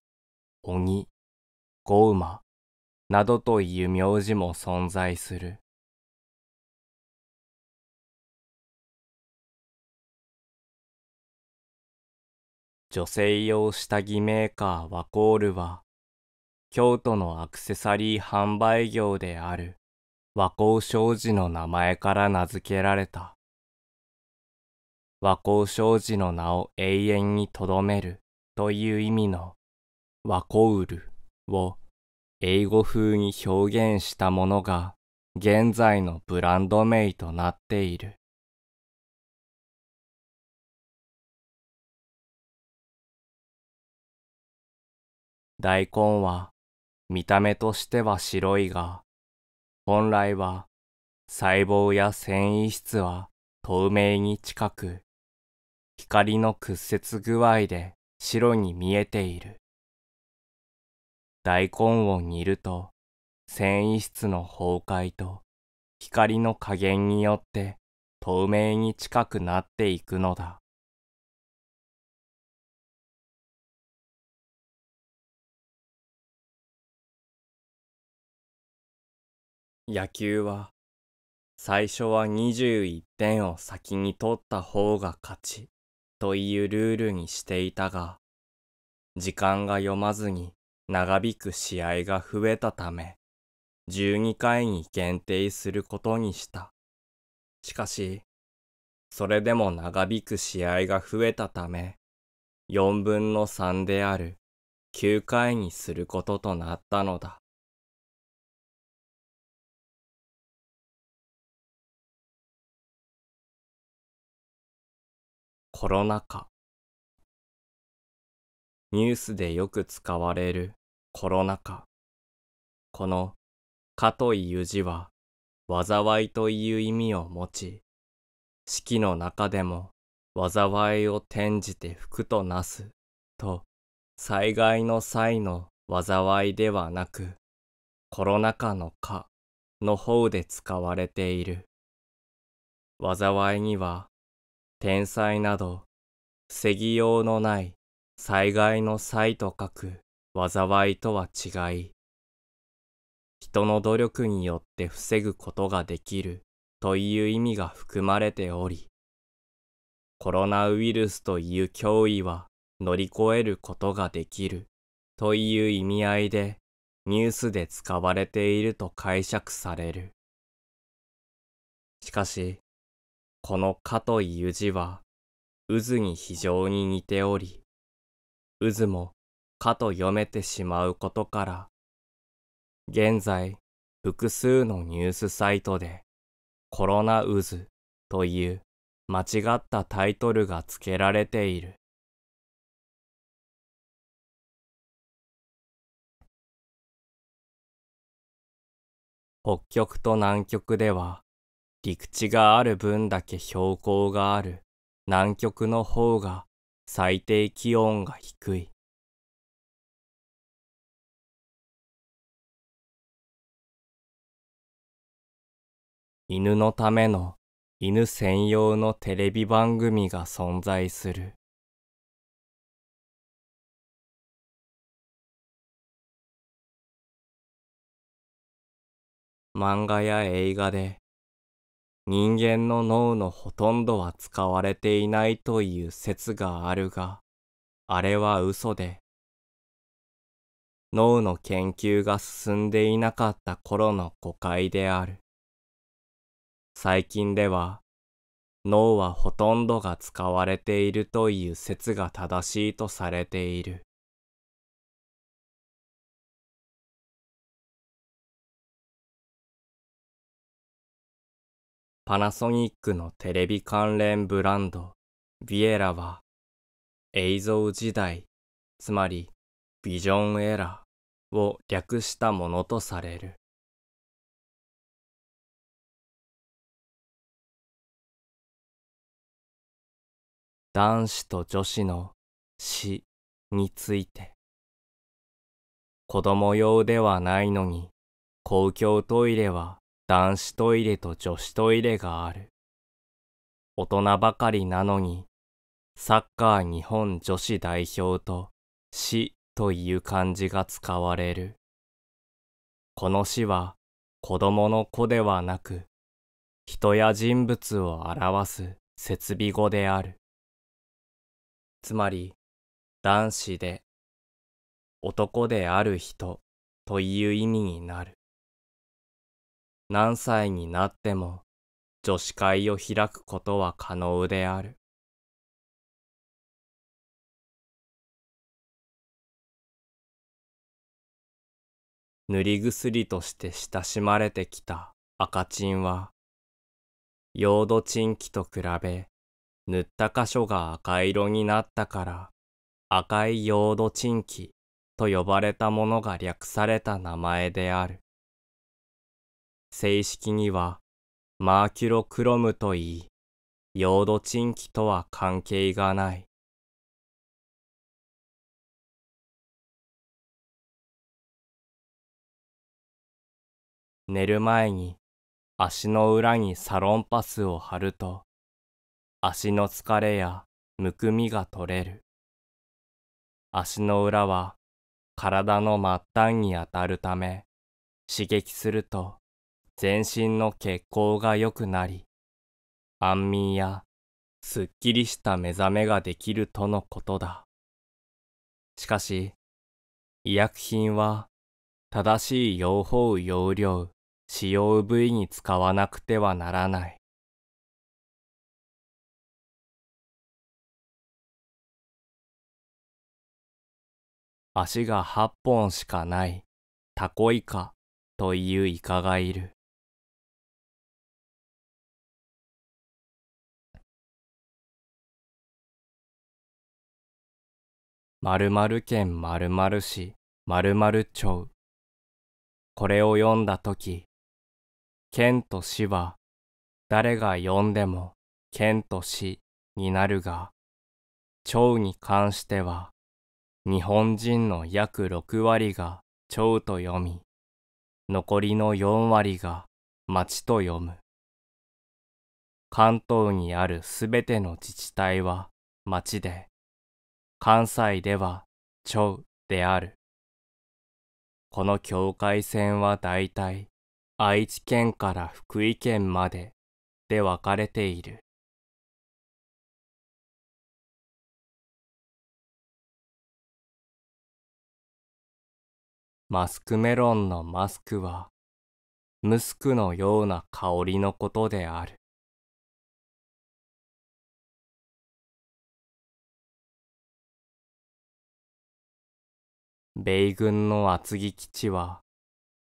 S1: 鬼、ゴウマ、などという名字も存在する。
S2: 女性用下着メーカーワコールは、京都のアクセサリー販売業である和光商事の名前から名付けられた。和光商事の名を永遠に留めるという意味の和光ウル」を英語風に表現したものが現在のブランド名となっている。大根は見た目としては白いが、本来は細胞や繊維質は透明に近く、光の屈折具合で白に見えている。大根を煮ると繊維質の崩壊と光の加減によって透明に近くなってい
S1: くのだ。野
S2: 球は最初は21点を先に取った方が勝ちというルールにしていたが時間が読まずに長引く試合が増えたため12回に限定することにしたしかしそれでも長引く試合が増えたため4分の3である9回にすることとなったのだ
S1: コロナ禍ニュースでよく使
S2: われるコロナ禍この「か」という字は災いという意味を持ち四季の中でも災いを転じて福となすと災害の際の災いではなくコロナ禍の「か」の方で使われている災いには天災など、防ぎようのない災害の災と書く災いとは違い、人の努力によって防ぐことができるという意味が含まれており、コロナウイルスという脅威は乗り越えることができるという意味合いでニュースで使われていると解釈される。しかし、このかという字は、渦に非常に似ており、渦もかと読めてしまうことから、現在、複数のニュースサイトで、コロナ渦という間違ったタ
S1: イトルが付けられている。北極と
S2: 南極では、陸地がある分だけ標高がある南極の方が最低気温が低い。
S1: 犬のための犬専用のテレビ番組が存在する。漫画や
S2: 映画で人間の脳のほとんどは使われていないという説があるが、あれは嘘で、脳の研究が進んでいなかった頃の誤解である。最近では、脳はほとんどが使われているという説が正しいとされている。パナソニックのテレビ関連ブランド、ビエラは、映像時代、つまりビジ
S1: ョンエラーを略したものとされる。
S2: 男子と女子の死について子供用ではないのに公共トイレは男子トイレと女子トイレがある。大人ばかりなのに、サッカー日本女子代表と死という漢字が使われる。この死は子供の子ではなく、人や人物を表す設備語であ
S1: る。つまり、男子で、
S2: 男である人という意味になる。何歳になっても女子会を開くことは可能である。塗り薬として親しまれてきた赤チンは、ヨードチンキと比べ、塗った箇所が赤色になったから、赤いヨードチンキと呼ばれたものが略された名前である。正式にはマーキュロクロムといい、ヨードチンキとは
S1: 関係がない。寝る前に
S2: 足の裏にサロンパスを貼ると足の疲れやむくみが取れる。足の裏は体の末端にあたるため刺激すると全身の血行が良くなり、安眠やすっきりした目覚めができるとのことだ。しかし、医薬品は正しい用法用量、使用部位に使わなくてはならない。
S1: 足が8本しかないタコイカというイカがいる。〇〇県〇〇市
S2: 〇〇町。これを読んだとき、県と市は誰が読んでも県と市になるが、町に関しては日本人の約6割が町と読み、残りの4割が町と読む。関東にあるすべての自治体は町で、関西では、ちょうである。この境界線はだいたい愛知県から福井県までで分かれている。
S1: マスクメロンのマスクは、ムスクのような香りのことである。
S2: 米軍の厚木基地は、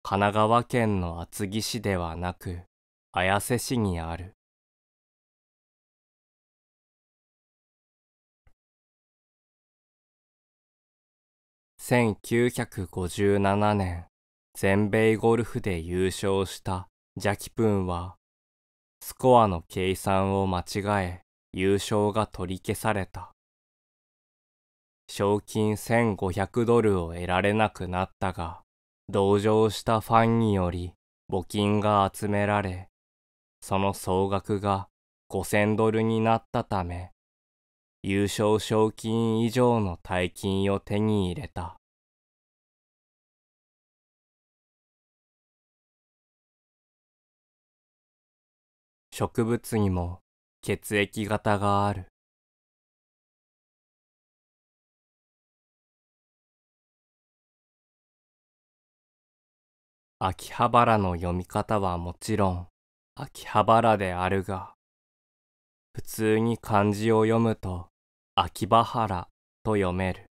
S2: 神奈川県の厚木市ではなく、綾瀬市にある。1957年、全米ゴルフで優勝したジャキプンは、スコアの計算を間違え、優勝が取り消された。賞金1500ドルを得られなくなったが、同情したファンにより募金が集められ、その総額が5000ドルになったため、優勝賞金以上の大金を手に入れた。
S1: 植物にも血液型がある。
S2: 秋葉原の読み方はもちろん、秋葉原であるが、普通に漢字を読むと、秋葉原と読める。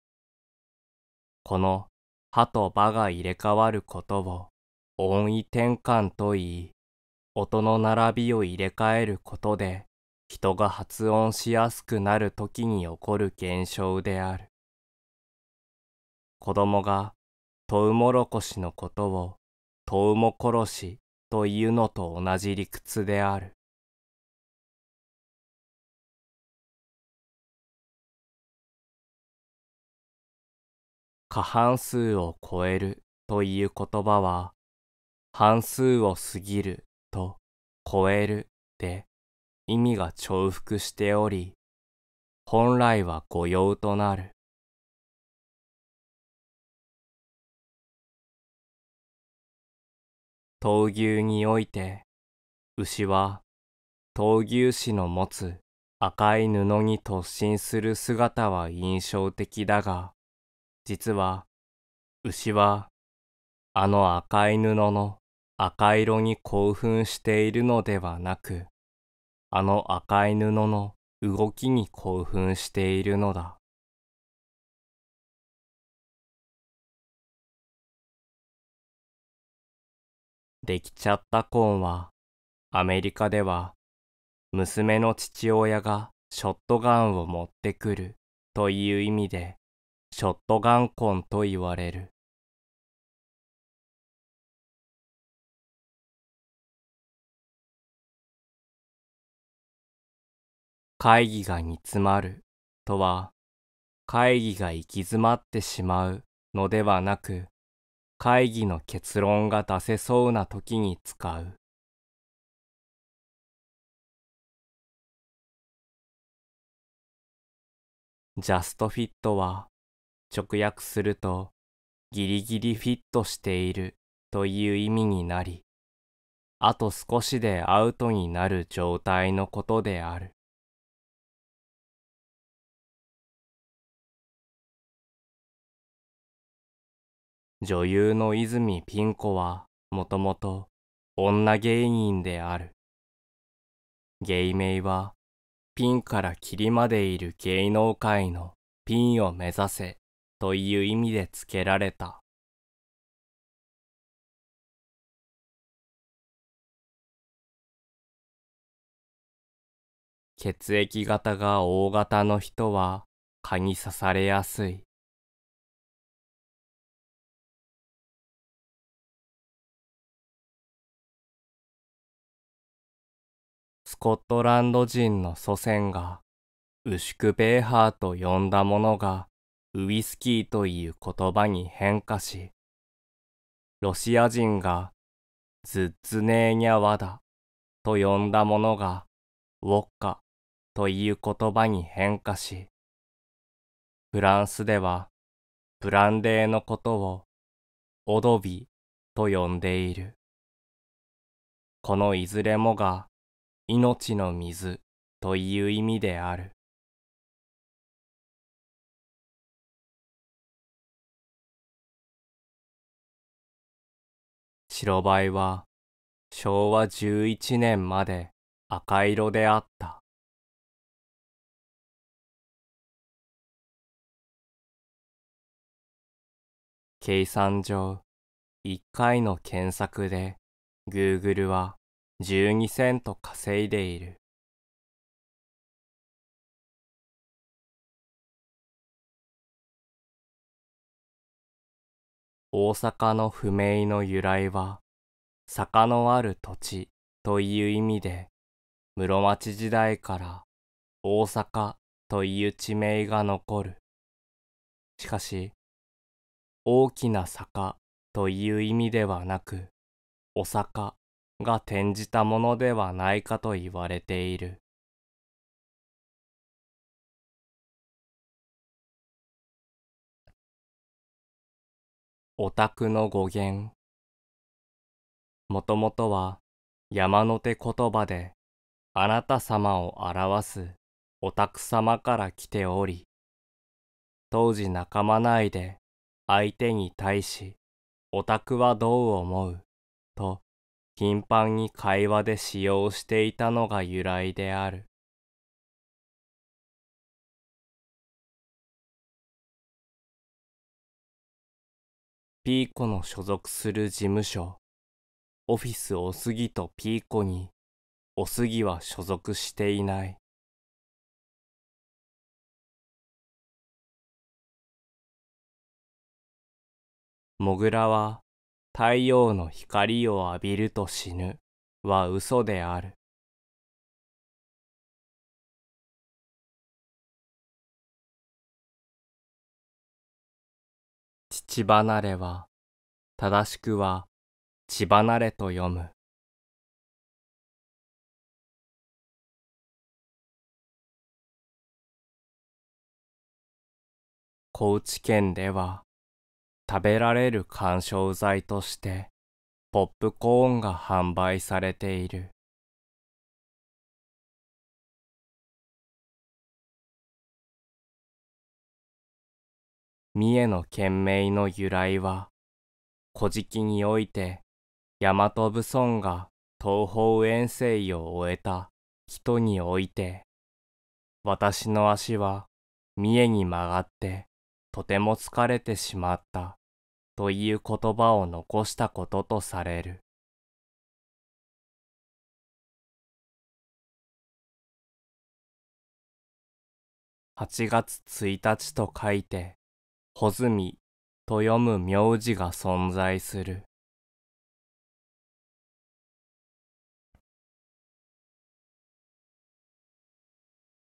S2: この、歯と場が入れ替わることを、音位転換と言い、音の並びを入れ替えることで、人が発音しやすくなる時に起こる現象である。子供がトウモロコシのことをトウモコというのと
S1: 同じ理屈である。過半数
S2: を超えるという言葉は、半数を過ぎると超えるで意味が重複しており、
S1: 本来は御用となる。闘牛において、
S2: 牛は闘牛士の持つ赤い布に突進する姿は印象的だが、実は牛はあの赤い布の赤色に興奮しているのではなく、あの赤い布の動きに興
S1: 奮しているのだ。できちゃった婚は、
S2: アメリカでは、娘の父親がショットガンを持ってくるという意味で、ショットガン婚と言われる。
S1: 会議が煮詰ま
S2: るとは、会議が行き詰まってしまうのではなく、会議の結論が出せそうな時に使う。ジャストフィットは直訳するとギリギリフィットしているという意味になり、あと少しでアウトになる状態のことである。女優の泉ピン子はもともと女芸人である。芸名はピンから霧までいる芸能界のピンを目指せという意味で付けられた。
S1: 血液型が O 型の人は蚊に刺されやすい。
S2: コットランド人の祖先が、ウシュクベーハーと呼んだものが、ウイスキーという言葉に変化し、ロシア人が、ズッツネーニャワダと呼んだものが、ウォッカという言葉に変化し、フランスでは、ブランデーのことを、
S1: オドビと呼んでいる。このいずれもが、命の水という意味である。白バイは昭和11年まで赤色であった。計算上、1回の検索で Google は12セント稼いでいる。
S2: 大阪の不明の由来は、坂のある土地という意味で、室町時代から大阪という地名が残る。しかし、大きな坂という意味ではなく、お坂が転じたものではないかと言われている。オタクの語源もともとは山手言葉であなた様を表すオタク様から来ており、当時仲間内で相手に対しオタクはどう思うと頻繁に会話で使用していたのが由来である。ピーコの所属する事務所、オフィスおすぎとピーコに、おすぎは所属していない。
S1: モグラは太陽の光を浴びると死ぬは嘘である。父離れは正しくは血離れと読む。
S2: 高知県では食べられる緩衝材としてポップコーンが販売されてい
S1: る。三重の県名の由来は、
S2: 古事記において、大和武尊が東方遠征を終えた人において、私の足は三重に曲がってとても疲れてしまったという言葉を残したこととされる。
S1: 8月1日と書いて、穂積と読む名字が存在する。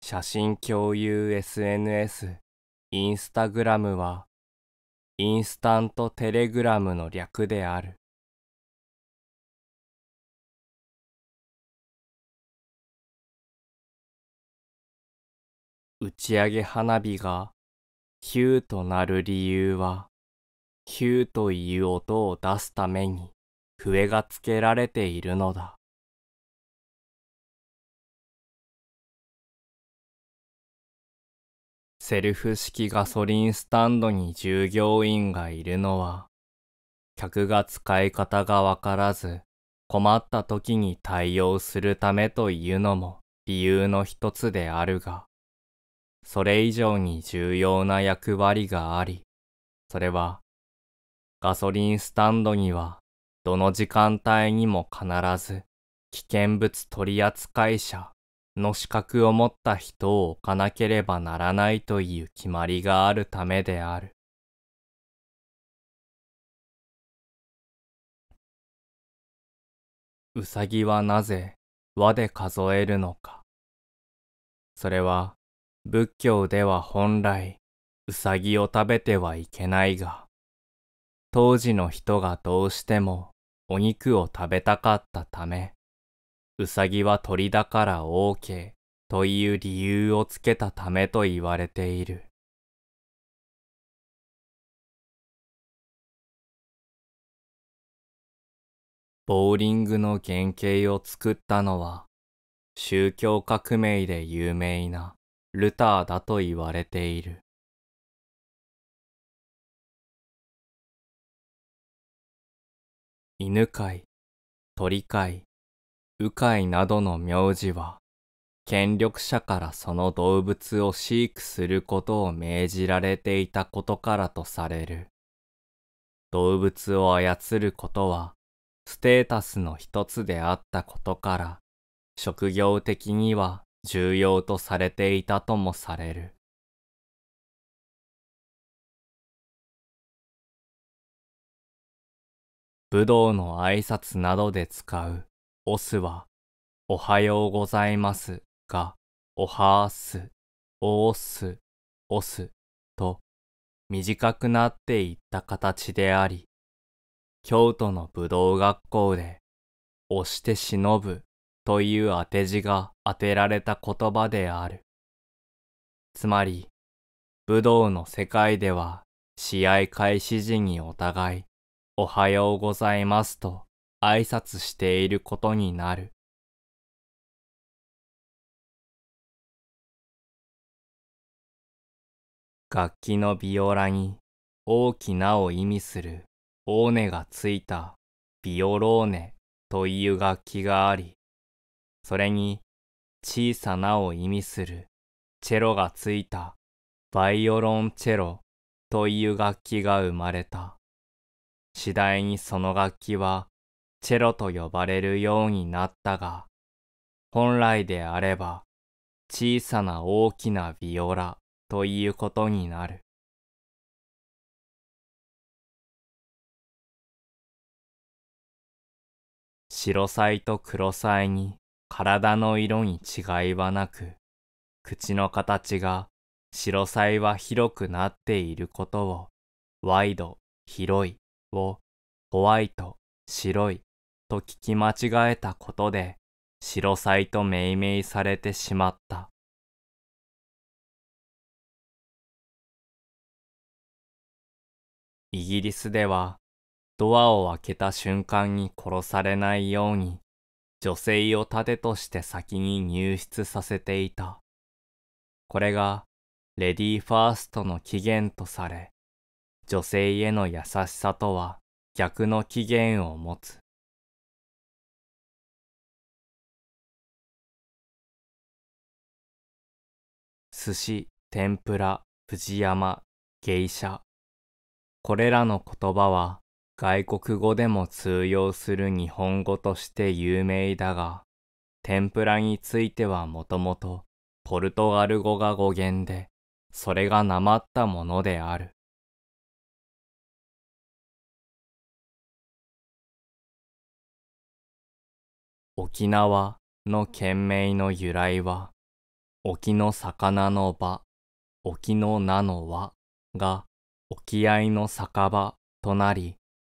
S1: 写真共有 SNS、インスタグラムは、インスタントテレグラムの略である。打ち
S2: 上げ花火がヒューとなる理由は、ヒューという音を出すために笛がつけられているのだ。セルフ式ガソリンスタンドに従業員がいるのは、客が使い方がわからず、困った時に対応するためというのも理由の一つであるが、それ以上に重要な役割があり、それは、ガソリンスタンドには、どの時間帯にも必ず、危険物取扱者の資格を持った人を置かなければならないという決まりがあるためである。
S1: うさぎはな
S2: ぜ和で数えるのか。それは仏教では本来うさぎを食べてはいけないが、当時の人がどうしてもお肉を食べたかったため、うさぎは鳥だから OK という理由をつけたためと言われている。ボーリングの原型を作ったのは宗教革命で有名なルターだと
S1: 言われている。
S2: 犬飼、い、鳥飼、い、鵜飼などの名字は、権力者からその動物を飼育することを命じられていたことからとされる。動物を操ることは、ステータスの一つであったことから、職業的には重要とされていたともされる。武道の挨拶などで使うオスは、おはようございますが、おはーす、おーす、オすと短くなっていった形であり、京都の武道学校で、押して忍ぶという当て字が当てられた言葉である。つまり、武道の世界では試合開始時にお互い、おはようございますと挨拶していることになる。楽器のビオラに大きなを意味するオーネがついたビオローネという楽器があり、それに小さなを意味するチェロがついたバイオロンチェロという楽器が生まれた。次第にその楽器はチェロと呼ばれるようになったが、本来であれば小さな大きなビオラ
S1: ということになる。
S2: 白菜と黒菜に体の色に違いはなく、口の形が白菜は広くなっていることをワイド、広いをホワイト、白いと聞き間違えたことで、白サイと命名されてしまった。
S1: イギリスでは、
S2: ドアを開けた瞬間に殺されないように、女性を盾として先に入室させていた。これが、レディーファーストの起源とされ、女性への優しさとは逆の起源を持つ。寿司、天ぷら、藤山、芸者。これらの言葉は外国語でも通用する日本語として有名だが、天ぷらについてはもともとポルトガル語が語源で、それがなまったものである。
S1: 沖縄
S2: の県名の由来は、沖の魚の場、沖の名の輪が沖合の酒場となり、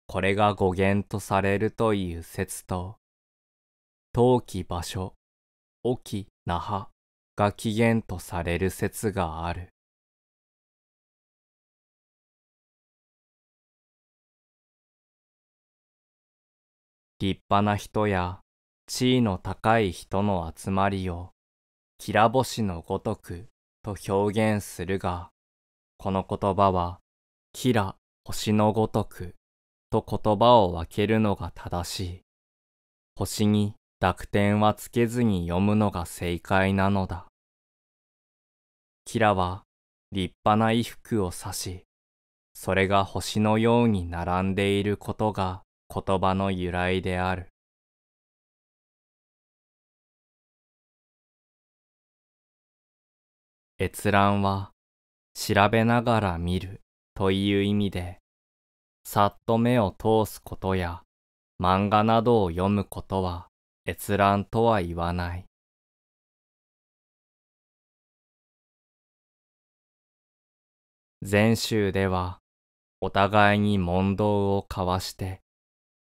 S2: これが語源とされるという説と、陶器場所、沖那覇が起源とされる説がある。立派な人や地位の高い人の集まりをきら星のごとくと表現するが、この言葉は、きら星のごとくと言葉を分けるのが正しい。星に濁点はつけずに読むのが正解なのだ。キラは立派な衣服を指し、それが星のように並んでいることが言葉の由来である。
S1: 閲覧は
S2: 調べながら見るという意味で、さっと目を通すことや漫画などを読むことは閲覧
S1: とは言わない。
S2: 禅宗ではお互いに問答を交わして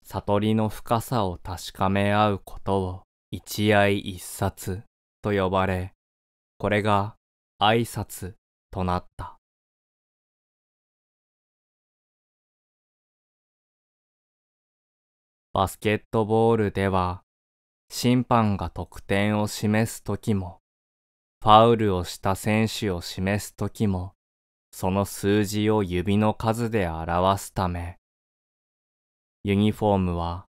S2: 悟りの深さを確かめ合うことを一愛一冊と呼ばれ、これが挨拶
S1: となった。
S2: バスケットボールでは審判が得点を示すときもファウルをした選手を示すときもその数字を指の数で表すためユニフォームは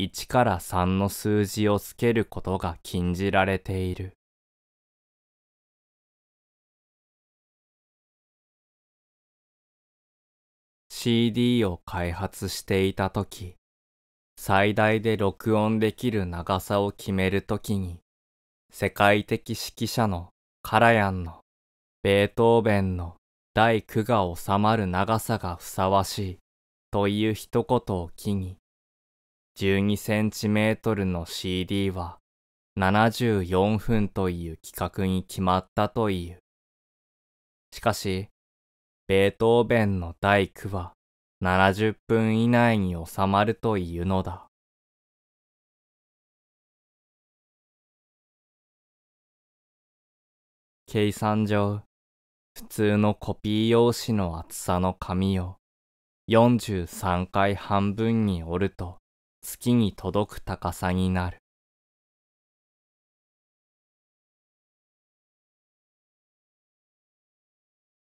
S2: 1から3の数字をつけるこ
S1: とが禁じられている。
S2: CD を開発していた時、最大で録音できる長さを決める時に、世界的指揮者のカラヤンのベートーベンの第9が収まる長さがふさわしいという一言を機に、12センチメートルの CD は74分という企画に決まったという。しかし、ベートーベンの第9は70分以内に収まるというのだ。
S1: 計算上、
S2: 普通のコピー用紙の厚さの紙を43回半分に折ると月に届く高さになる。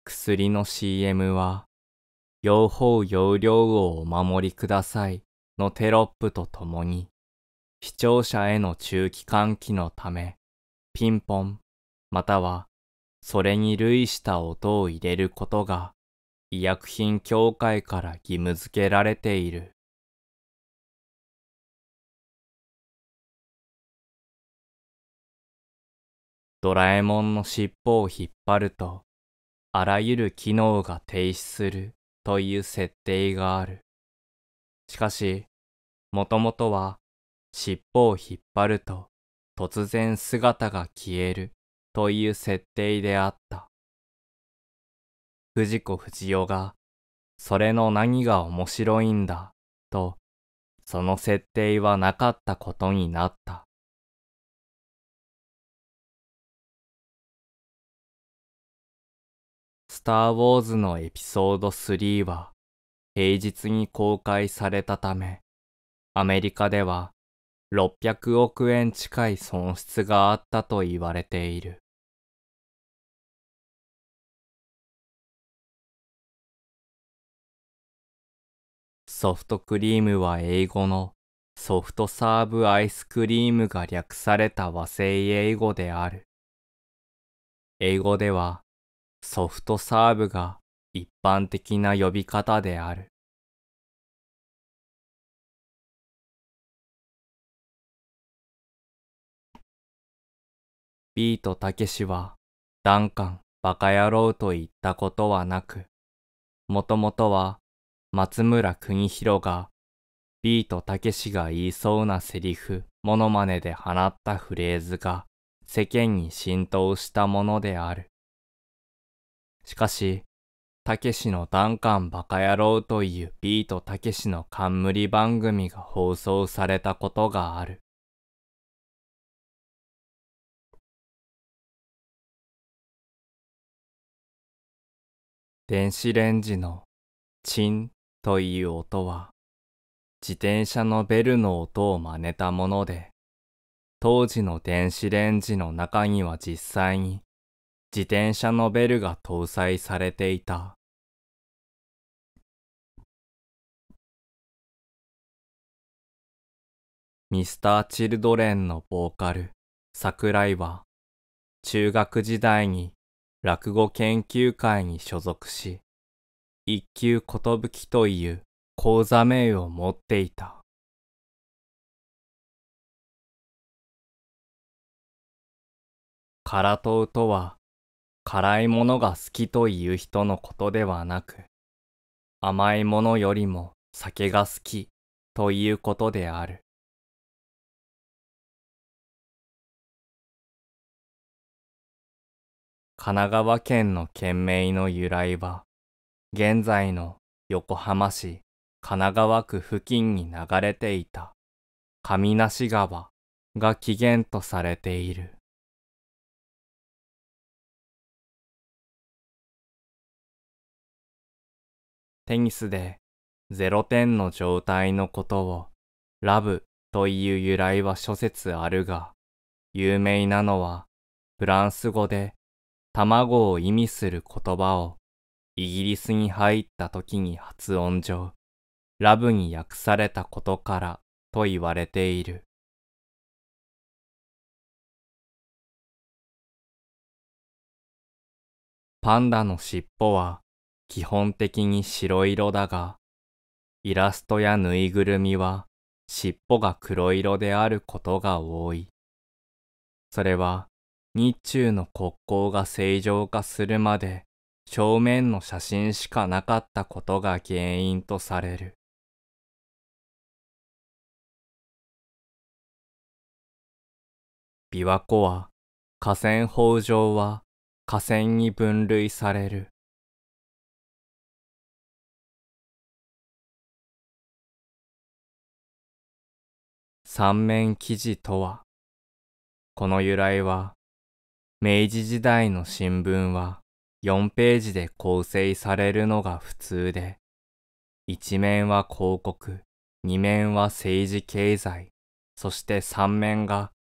S2: 薬の CM は、用法用量をお守りくださいのテロップとともに、視聴者への中期喚起のため、ピンポン、または、それに類した音を入れることが、医薬品協会から義務付けられている。ドラえもんの尻尾を引っ張ると、あらゆる機能が停止するという設定がある。しかし、もともとは尻尾を引っ張ると突然姿が消えるという設定であった。藤子不二雄が、それの何が面白いんだ、と、その設定はなかったことになった。ター・ウォーズ」のエピソード3は平日に公開されたため、アメリカでは600億円近い損失があったと言われている。ソフトクリームは英語のソフトサーブアイスクリームが略された和製英語である。英語ではソフトサーブが一般的な呼び方である。ビートたけしは、ダンカン、バカ野郎と言ったことはなく、もともとは、松村邦弘が、ビートたけしが言いそうなセリフ、モノマネで放ったフレーズが、世間に浸透したものである。しかし、たけしのダンカンバカ野郎というビートたけしの冠番組が放送されたことがある。電子レンジのチンという音は自転車のベルの音を真似たもので当時の電子レンジの中には実際に自転車のベルが搭載されていた。ミスター・チルドレンのボーカル、桜井は、中学時代に落語研究会に所属し、一級寿という講座
S1: 名を持っていた。
S2: 空党とは辛いものが好きという人のことではなく、甘いものよりも酒が好きということである。
S1: 神奈川県の県
S2: 名の由来は、現在の横浜市神奈川区付近に流れていた上梨川が起源
S1: とされている。
S2: テニスで0点の状態のことをラブという由来は諸説あるが、有名なのはフランス語で卵を意味する言葉をイギリスに入った時に発音上、ラブに訳されたことからと言われている。パンダの尻尾は基本的に白色だが、イラストやぬいぐるみは尻尾が黒色であることが多い。それは日中の国交が正常化するまで正面の写真しかなかったことが原因とされる。
S1: 琵琶湖は河川法上は河川に分類される。三面記事とは
S2: この由来は明治時代の新聞は4ページで構成されるのが普通で1面は広告2面は政治経済そして3面が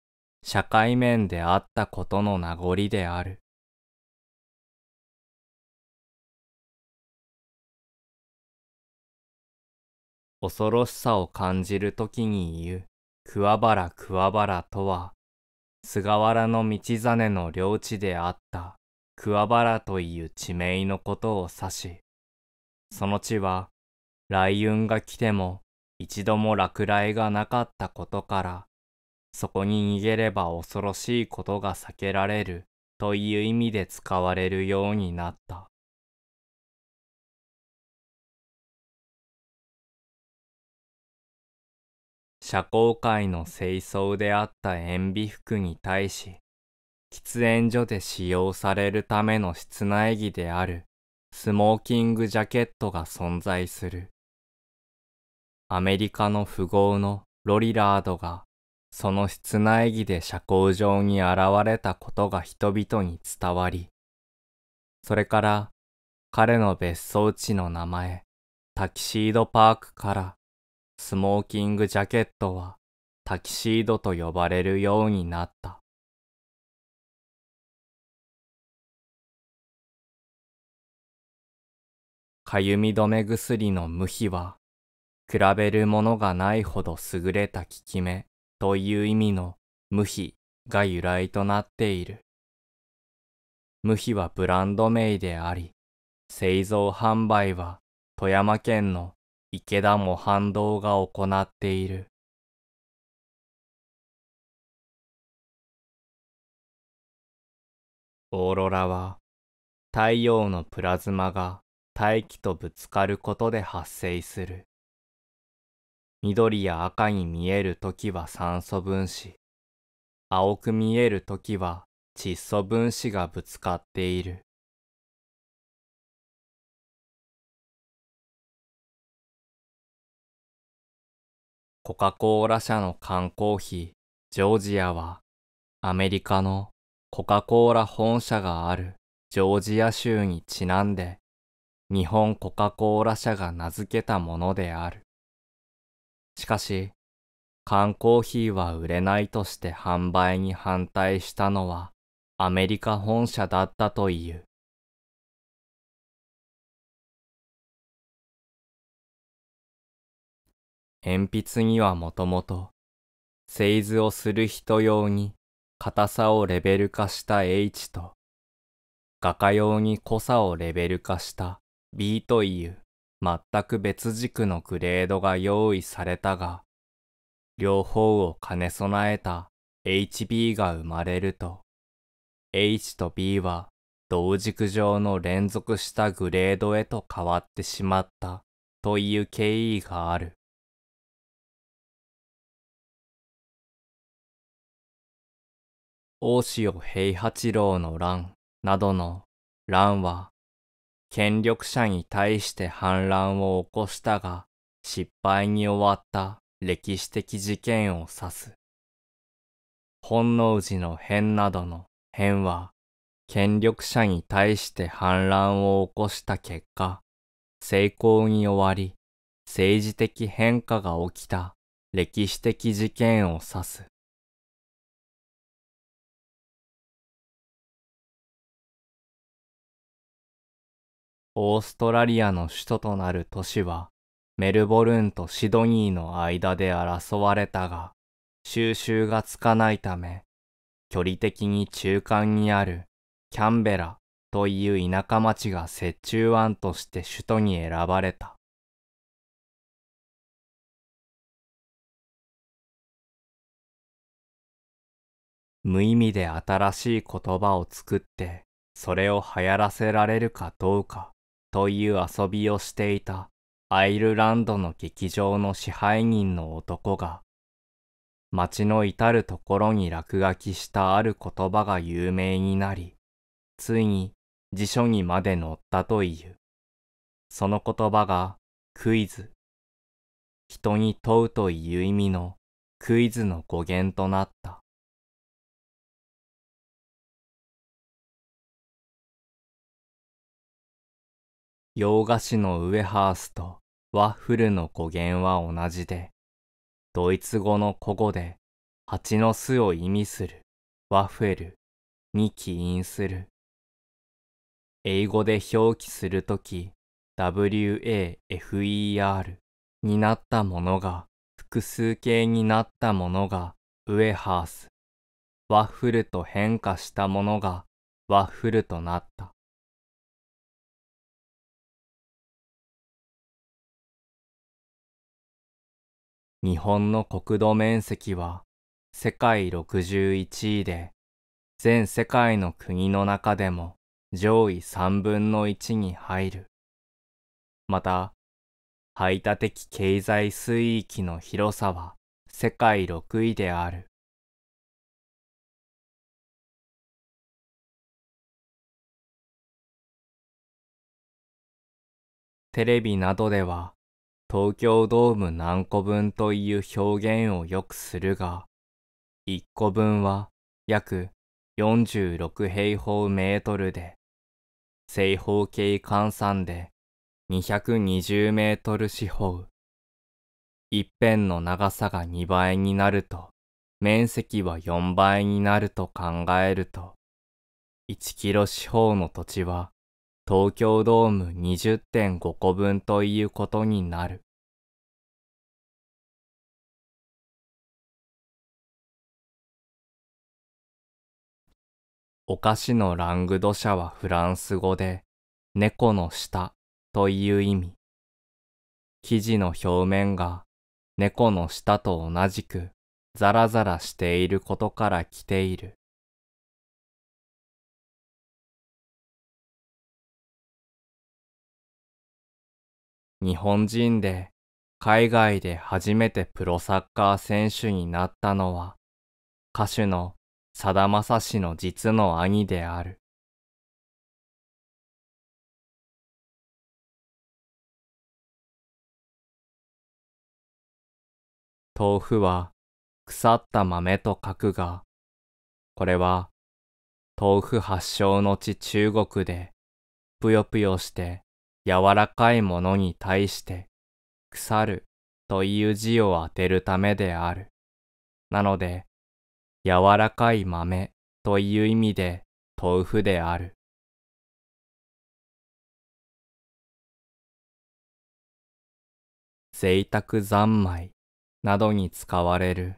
S2: 社会面であったことの名残である。恐ろしさを感じるときに言う。桑原桑原とは、菅原道真の領地であった桑原という地名のことを指し、その地は雷雲が来ても一度も落雷がなかったことから、そこに逃げれば恐ろしいことが避けられるという意味で使われるようになった。社交界の清掃であった塩ビ服に対し、喫煙所で使用されるための室内着であるスモーキングジャケットが存在する。アメリカの富豪のロリラードがその室内着で社交場に現れたことが人々に伝わり、それから彼の別荘地の名前タキシードパークからスモーキングジャケットはタキシードと呼ばれるようになった。かゆみ止め薬の無比は、比べるものがないほど優れた効き目という意味の無比が由来となっている。無比はブランド名であり、製造販売は富山県の池田も反
S1: 動が行っている。オーロラは太陽の
S2: プラズマが大気とぶつかることで発生する。緑や赤に見える時は酸素分子、青く見える時は窒素分子がぶつかっている。コカ・コーラ社の缶コーヒー、ジョージアは、アメリカのコカ・コーラ本社があるジョージア州にちなんで、日本コカ・コーラ社が名付けたものである。しかし、缶コーヒーは売れないとして販売に反対したのはアメリカ本社だったという。鉛筆にはもともと、製図をする人用に硬さをレベル化した H と、画家用に濃さをレベル化した B という全く別軸のグレードが用意されたが、両方を兼ね備えた HB が生まれると、H と B は同軸上の連続したグレードへと変わってしまったという経緯がある。大塩平八郎の乱などの乱は、権力者に対して反乱を起こしたが、失敗に終わった歴史的事件を指す。本能寺の変などの変は、権力者に対して反乱を起こした結果、成功に終わり、政治的変化が起きた歴史的事件を指す。オーストラリアの首都となる都市は、メルボルンとシドニーの間で争われたが、収集がつかないため、距離的に中間にあるキャンベラという田舎町が折衷案として首都に選ばれた。無意味で新しい言葉を作って、それを流行らせられるかどうか。という遊びをしていたアイルランドの劇場の支配人の男が、街の至るところに落書きしたある言葉が有名になり、ついに辞書にまで載ったという。その言葉がクイズ。人に問うという意味のクイズの語源となった。洋菓子のウエハースとワッフルの語源は同じで、ドイツ語の古語で蜂の巣を意味するワッフェルに起因する。英語で表記するとき wafer になったものが複数形になったものがウエハース。ワッフルと変化したものがワッフルとなった。日本の国土面積は世界61位で、全世界の国の中でも上位3分の1に入る。また、排他的経済水域の広さは世界6位である。テレビなどでは東京ドーム何個分という表現をよくするが、1個分は約46平方メートルで、正方形換算で220メートル四方。一辺の長さが2倍になると、面積は4倍になると考えると、1キロ四方の土地は東京ドーム20.5個分ということになる。お菓子のラングド社はフランス語で猫の舌という意味。生地の表面が猫の舌と同じくザラザラしていることから来ている。日本人で海外で初めてプロサッカー選手になったのは歌手のさだまさしの実の兄である。豆腐は腐った豆と書くが、これは豆腐発祥の地中国でぷよぷよして柔らかいものに対して、腐るという字を当てるためである。なので、柔らかい豆という意味で豆腐である。
S1: 贅沢三
S2: 昧などに使われる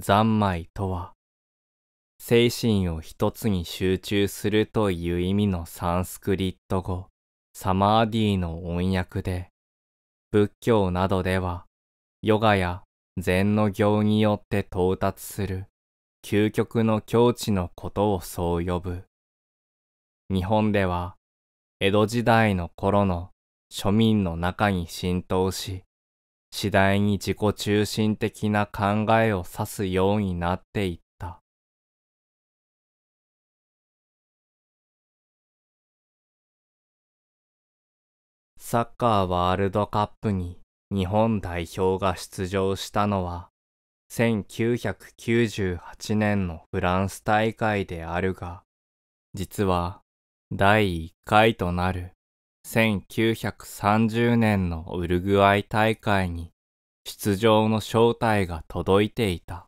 S2: 三昧とは、精神を一つに集中するという意味のサンスクリット語。サマーディの音訳で、仏教などでは、ヨガや禅の行によって到達する究極の境地のことをそう呼ぶ。日本では、江戸時代の頃の庶民の中に浸透し、次第に自己中心的な考えを指すようになっていっサッカーワールドカップに日本代表が出場したのは1998年のフランス大会であるが、実は第1回となる1930年のウルグアイ大会に出場の招待が届いていた。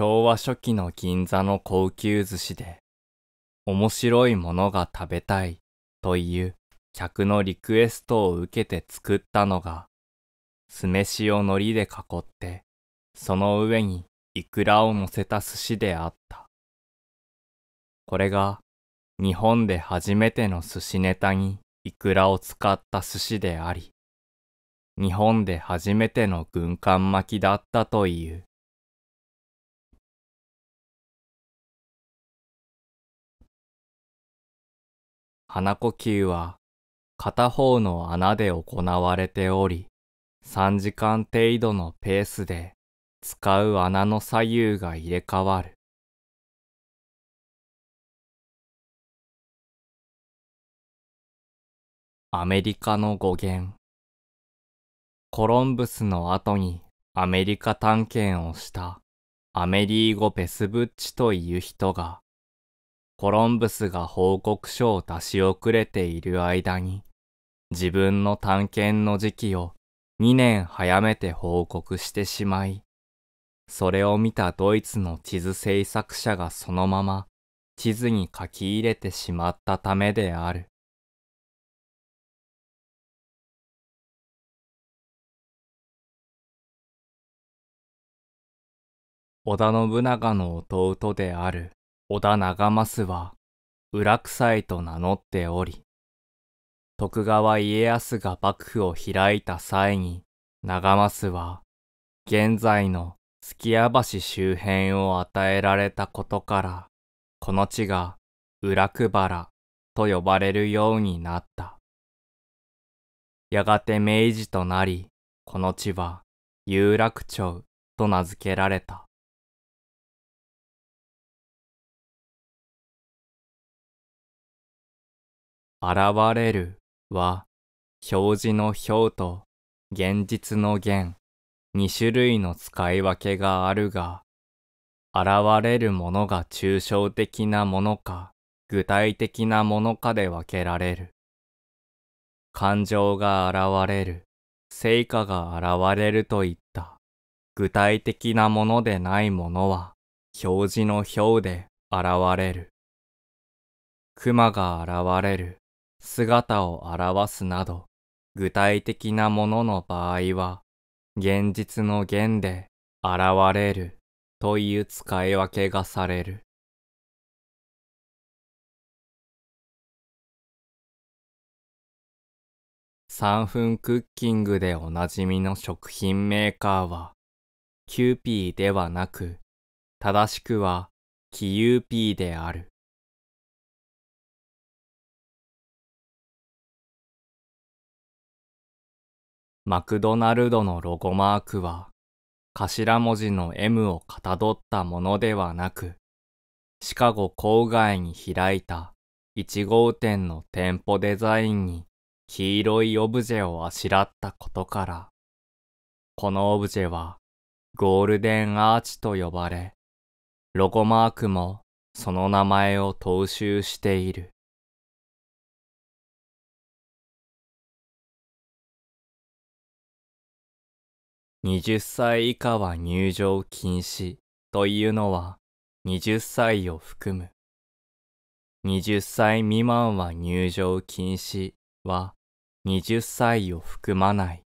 S1: 昭和初期の銀
S2: 座の高級寿司で、面白いものが食べたいという客のリクエストを受けて作ったのが、酢飯を海苔で囲って、その上にイクラを乗せた寿司であった。これが日本で初めての寿司ネタにイクラを使った寿司であり、日本で初めての軍艦巻きだったという。
S1: 鼻呼吸
S2: は片方の穴で行われており、3時間程度のペースで使う穴の左右が入れ替わる。アメリカの語源コロンブスの後にアメリカ探検をしたアメリーゴ・ベスブッチという人がコロンブスが報告書を出し遅れている間に、自分の探検の時期を2年早めて報告してしまい、それを見たドイツの地図制作者がそのまま地図に書き入れてしまったためである。
S1: 織田信長の弟
S2: である織田長政は裏草へと名乗っており、徳川家康が幕府を開いた際に、長政は現在の月屋橋周辺を与えられたことから、この地が裏久原と呼ばれるようになった。やがて明治となり、この地は
S1: 有楽町と名付けられた。現
S2: れるは、表示の表と現実の現、二種類の使い分けがあるが、現れるものが抽象的なものか、具体的なものかで分けられる。感情が現れる、成果が現れるといった具体的なものでないものは表示の表で現れる。熊が現れる姿を表すなど、具体的なものの場合は、現実の弦で現れるという使い分けがされる。3分クッキングでおなじみの食品メーカーは、キューピーではなく、正しくは
S1: キユーピーである。
S2: マクドナルドのロゴマークは、頭文字の M をかたどったものではなく、シカゴ郊外に開いた1号店の店舗デザインに黄色いオブジェをあしらったことから、このオブジェはゴールデンアーチと呼ばれ、ロゴマークもその名前を踏襲している。20歳以下は入場禁止というのは20歳を含む。20歳未満は入場禁止は20歳を含まない。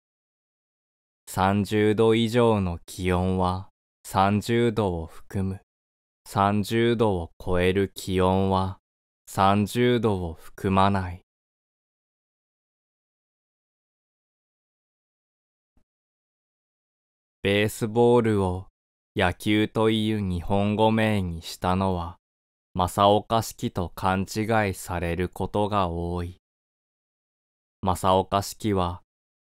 S2: 30度以上の気温は30度を含む。30度を超える気温は30度を含まない。ベースボールを野球という日本語名にしたのは、正岡式と勘違いされることが多い。正岡式は、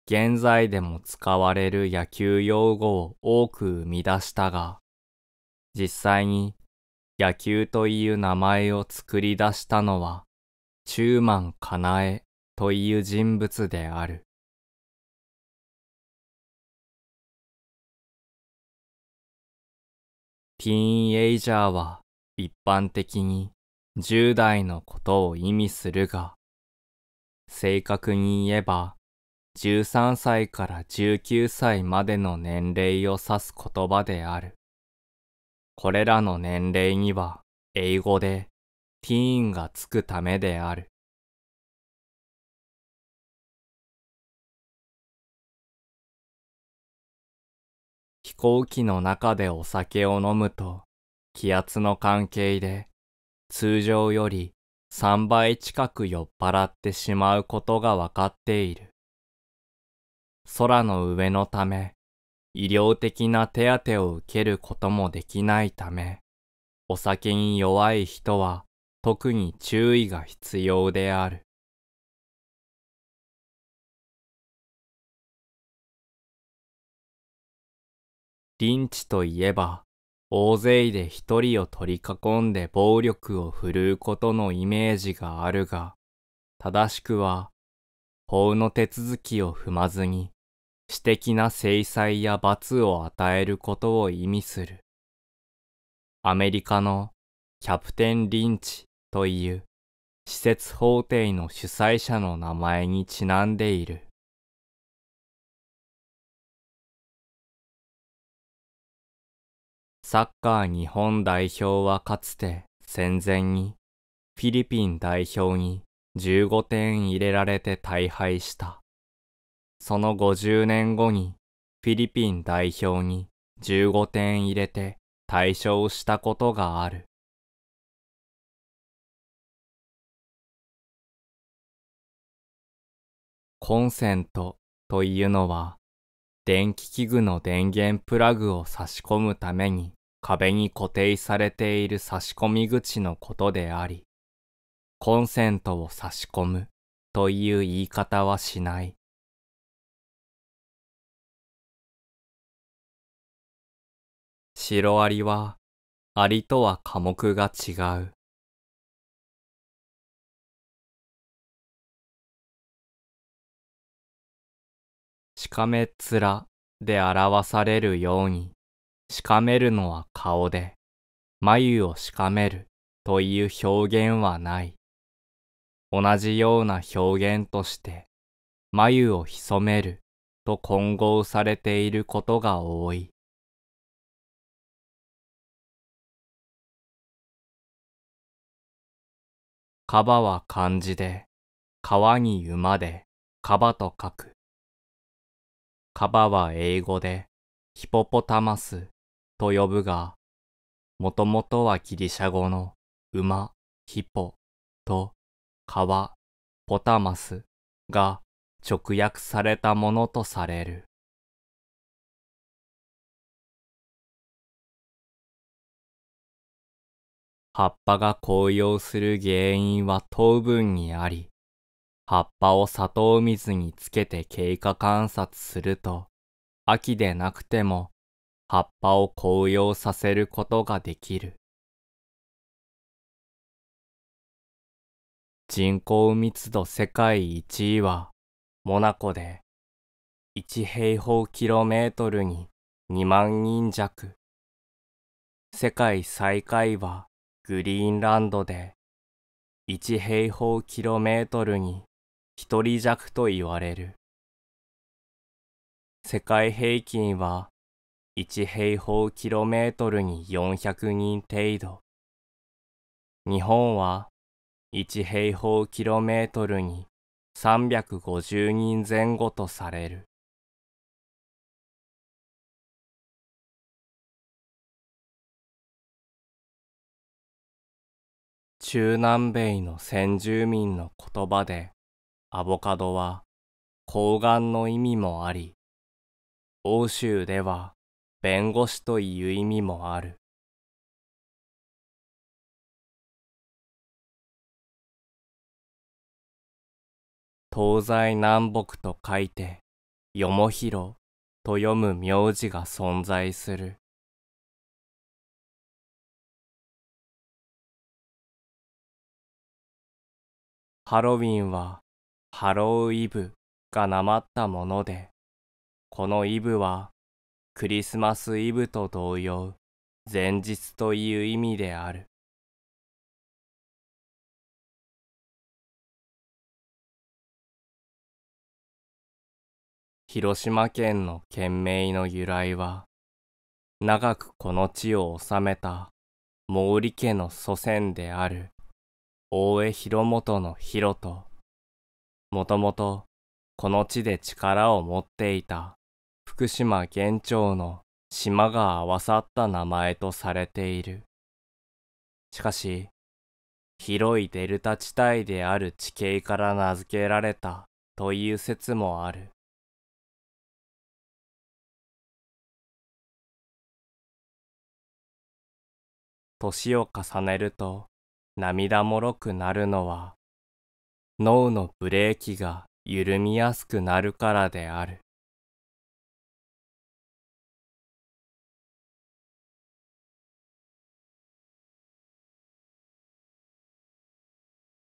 S2: 現在でも使われる野球用語を多く生み出したが、実際に野球という名前を作り出したのは、中満かなえという人物である。
S1: ティーンエイジャーは
S2: 一般的に10代のことを意味するが、正確に言えば13歳から19歳までの年齢を指す言葉である。これらの年齢には英語でティーンがつくためである。行機の中でお酒を飲むと、気圧の関係で、通常より3倍近く酔っ払ってしまうことがわかっている。空の上のため、医療的な手当を受けることもできないため、お酒に弱い人は特に注意が必要である。リンチといえば、大勢で一人を取り囲んで暴力を振るうことのイメージがあるが、正しくは、法の手続きを踏まずに、私的な制裁や罰を与えることを意味する。アメリカのキャプテン・リンチという施設法廷の主催者の名前にちなんでいる。サッカー日本代表はかつて戦前にフィリピン代表に15点入れられて大敗した。その50年後にフィリピン代表に15点入れて大勝したことがある。コンセントというのは電気器具の電源プラグを差し込むために壁に固定されている差し込み口のことであり、コンセントを差し込む
S1: という言い方はしない。シロアリは、アリとは科目が違う。しかめっ面で
S2: 表されるように、しかめるのは顔で、眉をしかめるという表現はない。同じような表現として、眉を潜めると混合されている
S1: ことが多い。カバは漢字で、川
S2: に馬で、カバと書く。カバは英語で、ヒポポタマスと呼ぶが、もともとはギリシャ語の馬、ヒポと川、ポタマ
S1: スが直訳されたものとされる。
S2: 葉っぱが紅葉する原因は糖分にあり、葉っぱを砂糖水につけて経過観察すると、秋でなくても葉っぱを紅葉させることができる。
S1: 人口密度世界
S2: 1位は、モナコで、1平方キロメートルに2万人弱。世界最下位は、グリーンランドで、1平方キロメートルに1人弱と言われる。世界平均は1平方キロメートルに400人程度日本は1平方キロメートルに350人前後とされる中南米の先住民の言葉でアボカドは睾岩の意味もあり欧州
S1: では弁護士という意味もある。東西南北と書いて、よもひろと読む名字が存在する。ハロウィンは
S2: ハロウイブがなまったもので、このイブはクリスマスイブと同様、前日という意味である。
S1: 広島県の県名の
S2: 由来は、長くこの地を治めた毛利家の祖先である大江広元の広と、もともとこの地で力を持っていた福島県庁の島が合わさった名前とされている。しかし、広いデルタ地帯である地形から名付けられたという説もある。
S1: 年を重
S2: ねると涙もろくなるのは脳のブレーキが緩みやすくなるからである。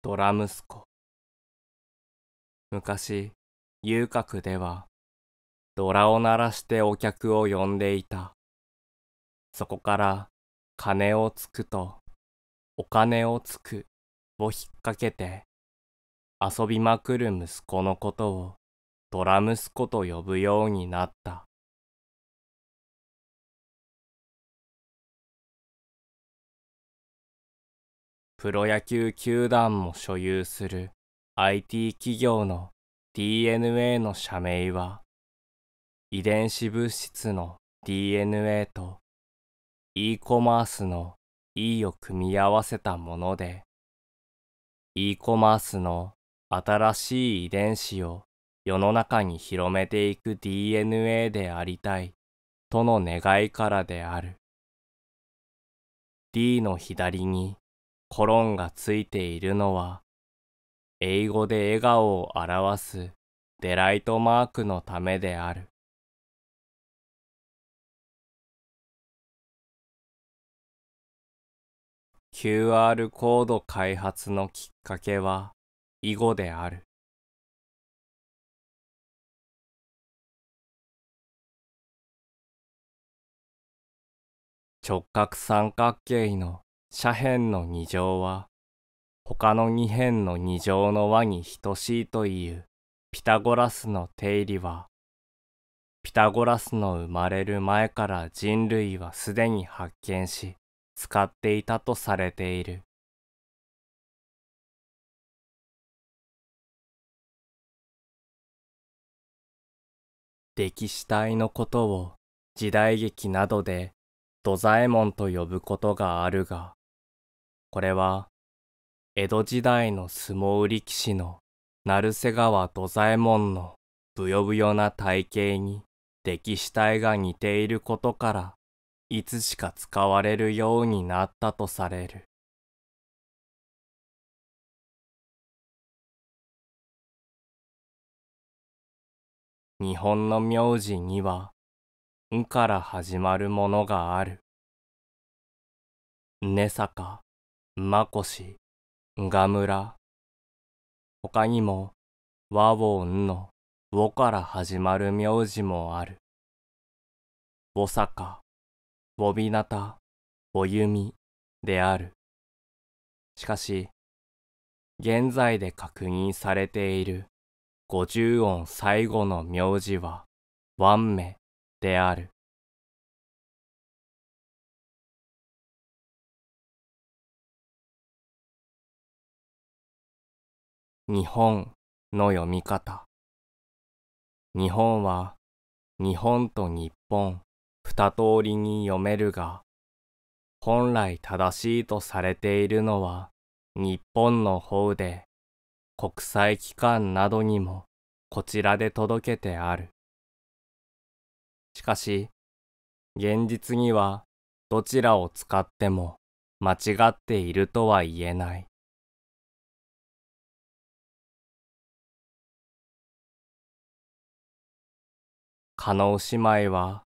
S1: ドラ息子
S2: 昔遊郭ではドラを鳴らしてお客を呼んでいたそこから金をつくとお金をつくを引っ掛けて遊びまくる息子のことをドラ息子と呼ぶようになったプロ野球球団も所有する IT 企業の DNA の社名は遺伝子物質の DNA と e コマースの E を組み合わせたもので e コマースの新しい遺伝子を世の中に広めていく DNA でありたいとの願いからである D の左にコロンがついているのは、英語で笑顔を表すデライトマークのためである。
S1: QR コード開発のきっかけは、囲碁である。
S2: 直角三角形の斜辺の二乗は他の二辺の二乗の和に等しいというピタゴラスの定理はピタゴラスの生まれる前から人類はすでに発見し使っていたとさ
S1: れている。歴史体のことを
S2: 時代劇などで土左衛門と呼ぶことがあるがこれは、江戸時代の相撲力士の成瀬川土左衛門のぶよぶよな体型に歴死体が似ていることから、いつしか使われるようになったとされる。
S1: 日本の名字には、んから始まるものがある。ねさか、マコシ、ガムラ。他にも、
S2: 和をンの、ォから始まる名字もある。おさか、おビナタ、おゆである。しかし、現在で確認されている五十音最後の名字は、ワンメであ
S1: る。日本の
S2: 読み方日本は日本と日本二通りに読めるが本来正しいとされているのは日本の方で国際機関などにもこちらで届けてあるしかし現実にはどちらを使っても間違っ
S1: ているとは言えないノウ姉妹は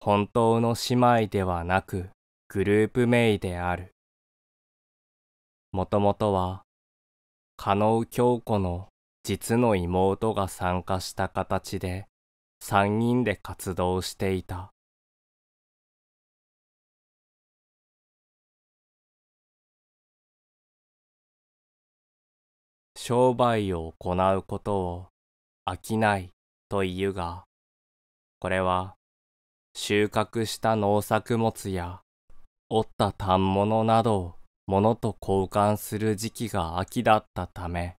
S2: 本当の姉妹ではなくグループ名である。もともとはノウ京子の実の妹が参加した形で3人で活動していた。
S1: 商売を行うこ
S2: とを飽きないと言うが、これは、収穫した農作物や、折った反物などを物と交換する時期が秋だったため、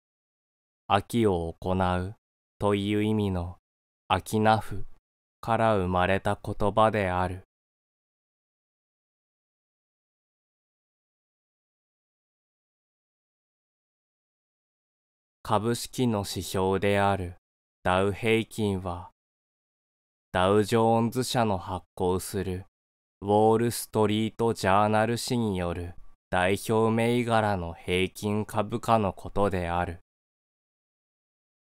S2: 秋を行うという意味の秋名符から生まれた言
S1: 葉である。株式の指標
S2: であるダウ平均はダウジョーンズ社の発行するウォール・ストリート・ジャーナル誌による代表銘柄の平均株価のことである。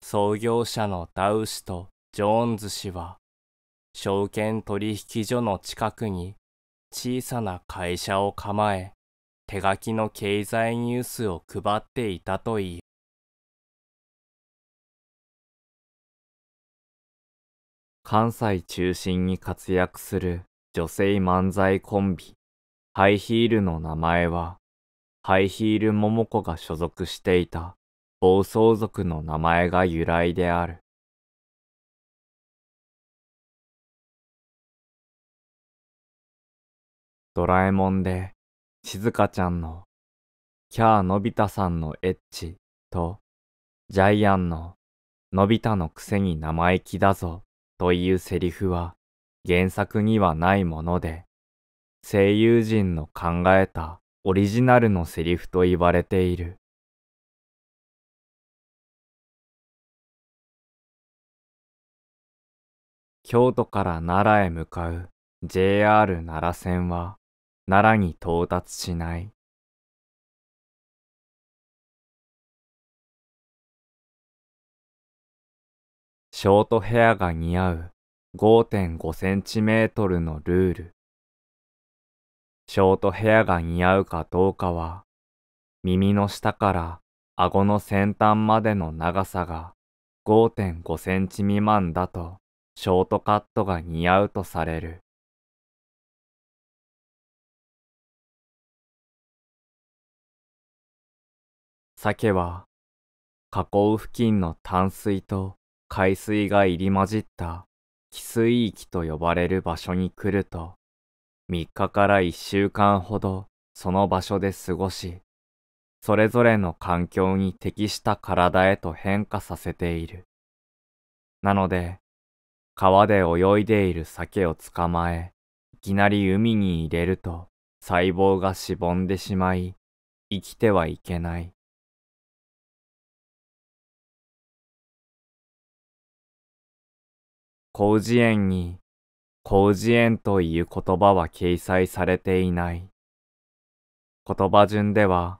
S2: 創業者のダウ氏とジョーンズ氏は、証券取引所の近くに小さな会社を構え、手書きの経済ニュースを配っていたといい、関西中心に活躍する女性漫才コンビ、ハイヒールの名前は、ハイヒール桃子が所属していた暴走族の名前が
S1: 由来である。ドラえもんで、しずかちゃんの、
S2: キャーのび太さんのエッチと、ジャイアンの、のび太のくせに生意気だぞというセリフは原作にはないもので、声優陣の考えたオリジナルのセリフと言われている。
S1: 京都から奈良へ向かう JR 奈良線は奈良に到達しない。
S2: ショートヘアが似合う5.5 c m のルール。ショートヘアが似合うかどうかは、耳の下から顎の先端までの長さが5.5 c m 未満だとショートカットが似合うとされる。鮭は河口付近の淡水と海水が入り混じった汽水域と呼ばれる場所に来ると、3日から1週間ほどその場所で過ごし、それぞれの環境に適した体へと変化させている。なので、川で泳いでいる鮭を捕まえ、いきなり海に入れると細胞がしぼんでしまい、
S1: 生きてはいけない。
S2: 広辞苑に、広辞苑という言葉は掲載されていない。言葉順では、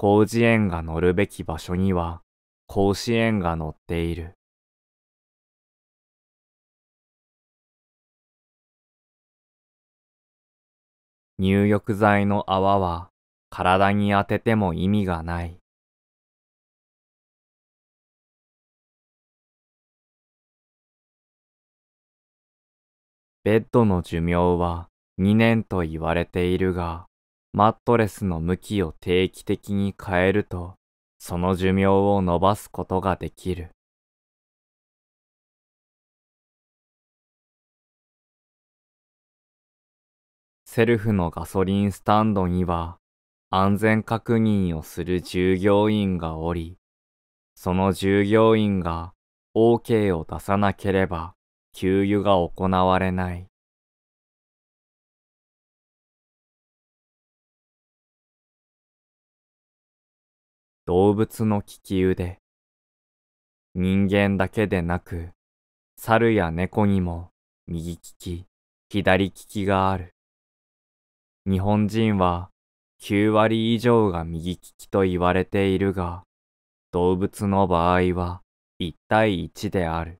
S2: 広辞苑が乗るべき場所には、甲子園
S1: が乗っている。入浴剤の泡は体に当てても意味がない。ベ
S2: ッドの寿命は2年と言われているが、マットレスの向きを定期的に変えると、その寿命を伸ばすことができる。セルフのガソリンスタンドには安全確認をする従業員がおり、その従業員が OK を出さなければ給油が行われない。
S1: 動物の利き腕。
S2: 人間だけでなく、猿や猫にも右利き、左利きがある。日本人は9割以上が右利きと言われているが、動物の場合は
S1: 1対1である。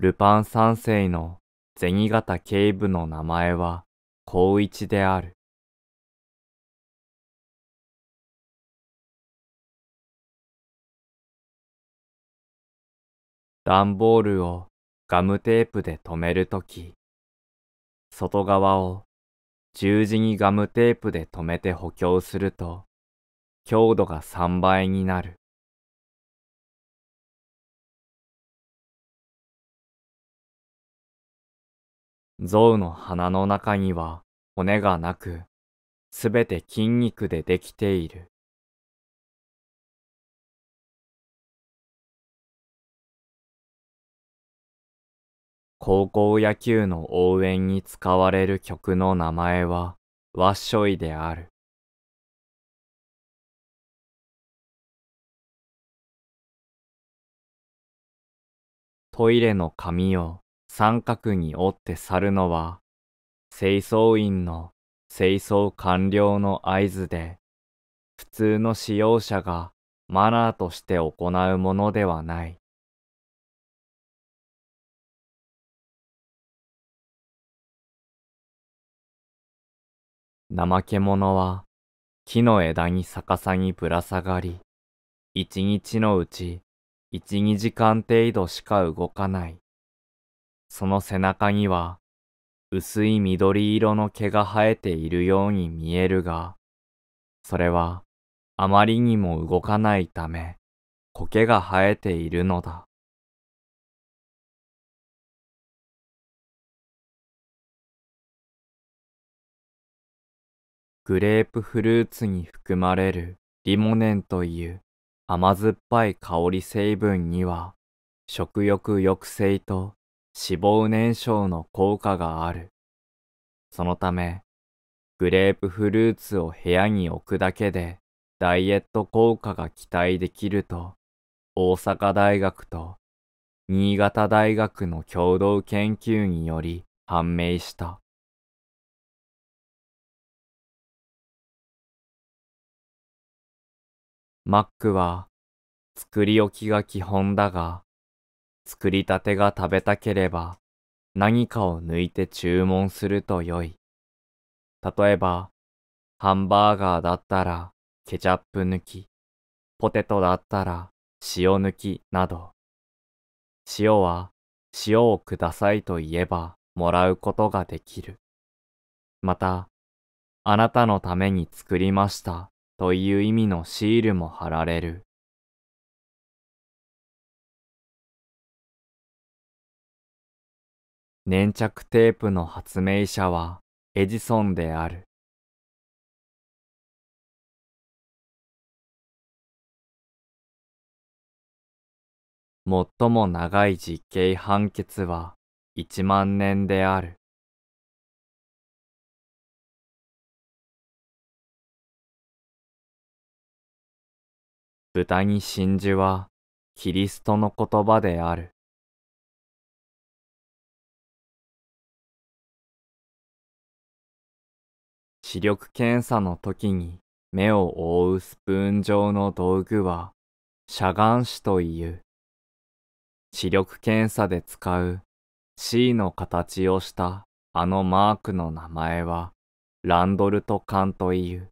S1: ルパン三世の銭形警部の名前は、光一である。
S2: 段ボールをガムテープで留めるとき、外側を十字にガムテープで留めて補強すると、強度が3倍になる。
S1: 象の鼻の中には骨がなく、すべて筋肉でできている。高校野球の応援に使われる曲の名前は、わっしょいである。
S2: トイレの紙を三角に折って去るのは、清掃員の清掃完了の合図で、普通の使用者がマナーとして行う
S1: ものではない。怠け者は
S2: 木の枝に逆さにぶら下がり、一日のうち一二時間程度しか動かない。その背中には、薄い緑色の毛が生えているように見えるが、それは、あまりにも動かないため、苔
S1: が生えているのだ。グレープ
S2: フルーツに含まれるリモネンという甘酸っぱい香り成分には食欲抑制と脂肪燃焼の効果がある。そのため、グレープフルーツを部屋に置くだけでダイエット効果が期待できると、大阪大学と新潟大学の共同研究により判明した。
S1: マックは作り置
S2: きが基本だが、作りたてが食べたければ、何かを抜いて注文すると良い。例えば、ハンバーガーだったらケチャップ抜き、ポテトだったら塩抜きなど。塩は塩をくださいと言えばもらうことができる。また、あなたのために作りましたという意味のシールも貼られる。
S1: 粘着テープの発明者はエジソンである。最も長い実刑判決は1万年である。豚に真珠はキリストの言葉である。視力検査の時
S2: に目を覆うスプーン状の道具は遮眼紙という。視力検査で使う C の形をしたあのマークの名前はランドルト管という。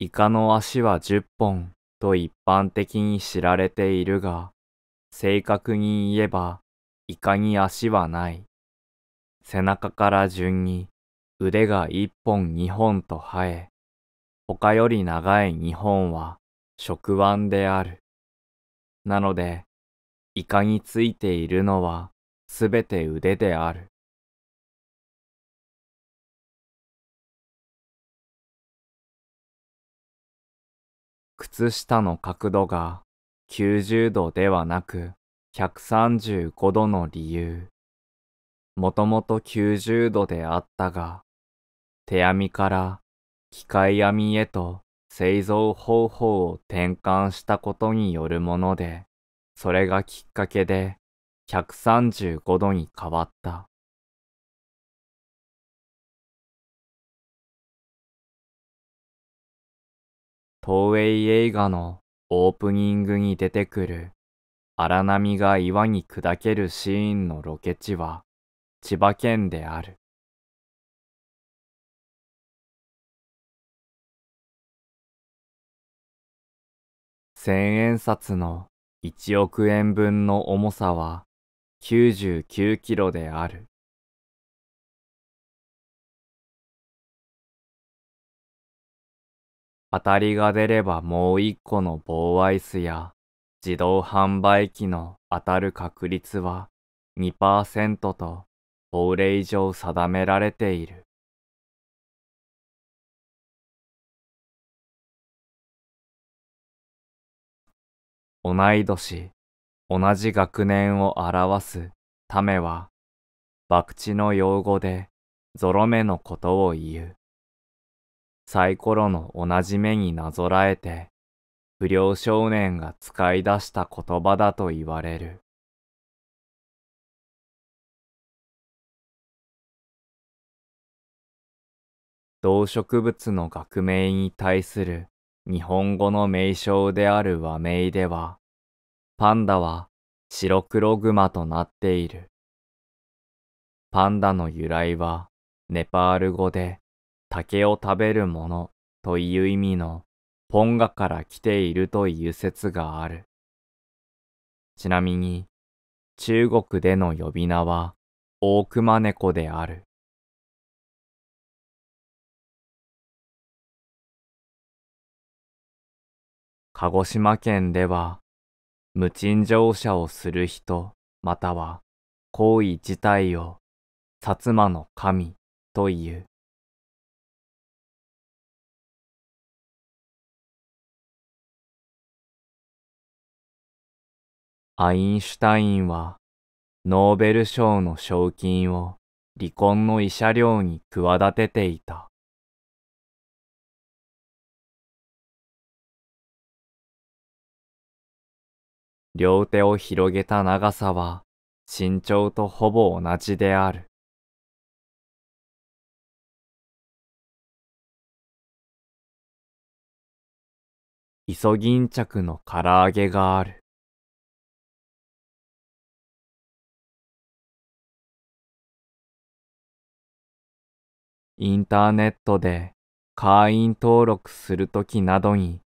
S2: イカの足は10本と一般的に知られているが、正確に言えばイカに足はない。背中から順に腕が一本二本と生え、他より長い日本は触腕である。なので、イカについているのはすべて腕である。靴下の角度が90度ではなく135度の理由。もともと90度であったが、手編みから機械編みへと製造方法を転換したことによるもので、それがきっかけで135度に変わった。東映映画のオープニングに出てくる荒波が岩に砕けるシーンのロケ地は千葉県である。
S1: 千円札の1億円分の重さは99キロである。
S2: 当たりが出ればもう一個の棒アイスや自動販売機の当たる確率は2%と法令上定められている。同い年、同じ学年を表すためは、博打の用語でゾロ目のことを言う。サイコロの同じ目になぞらえて、不良少年が使い出した言葉だと言われる。動植物の学名に対する日本語の名称である和名では、パンダは白黒グマとなっている。パンダの由来は、ネパール語で竹を食べるものという意味のポンガから来ているという説がある。ちなみに、中国での呼び名は、
S1: 大熊猫である。鹿児島県では、無賃乗車をする人、または行為自体を、薩摩の神という。
S2: アインシュタインは、ノーベル賞の賞金を離婚の慰謝料に企てていた。
S1: 両手を広げた長さは身長とほぼ同じである。イソギンチャクの唐揚げがある。
S2: インターネットで会員登録するときなどに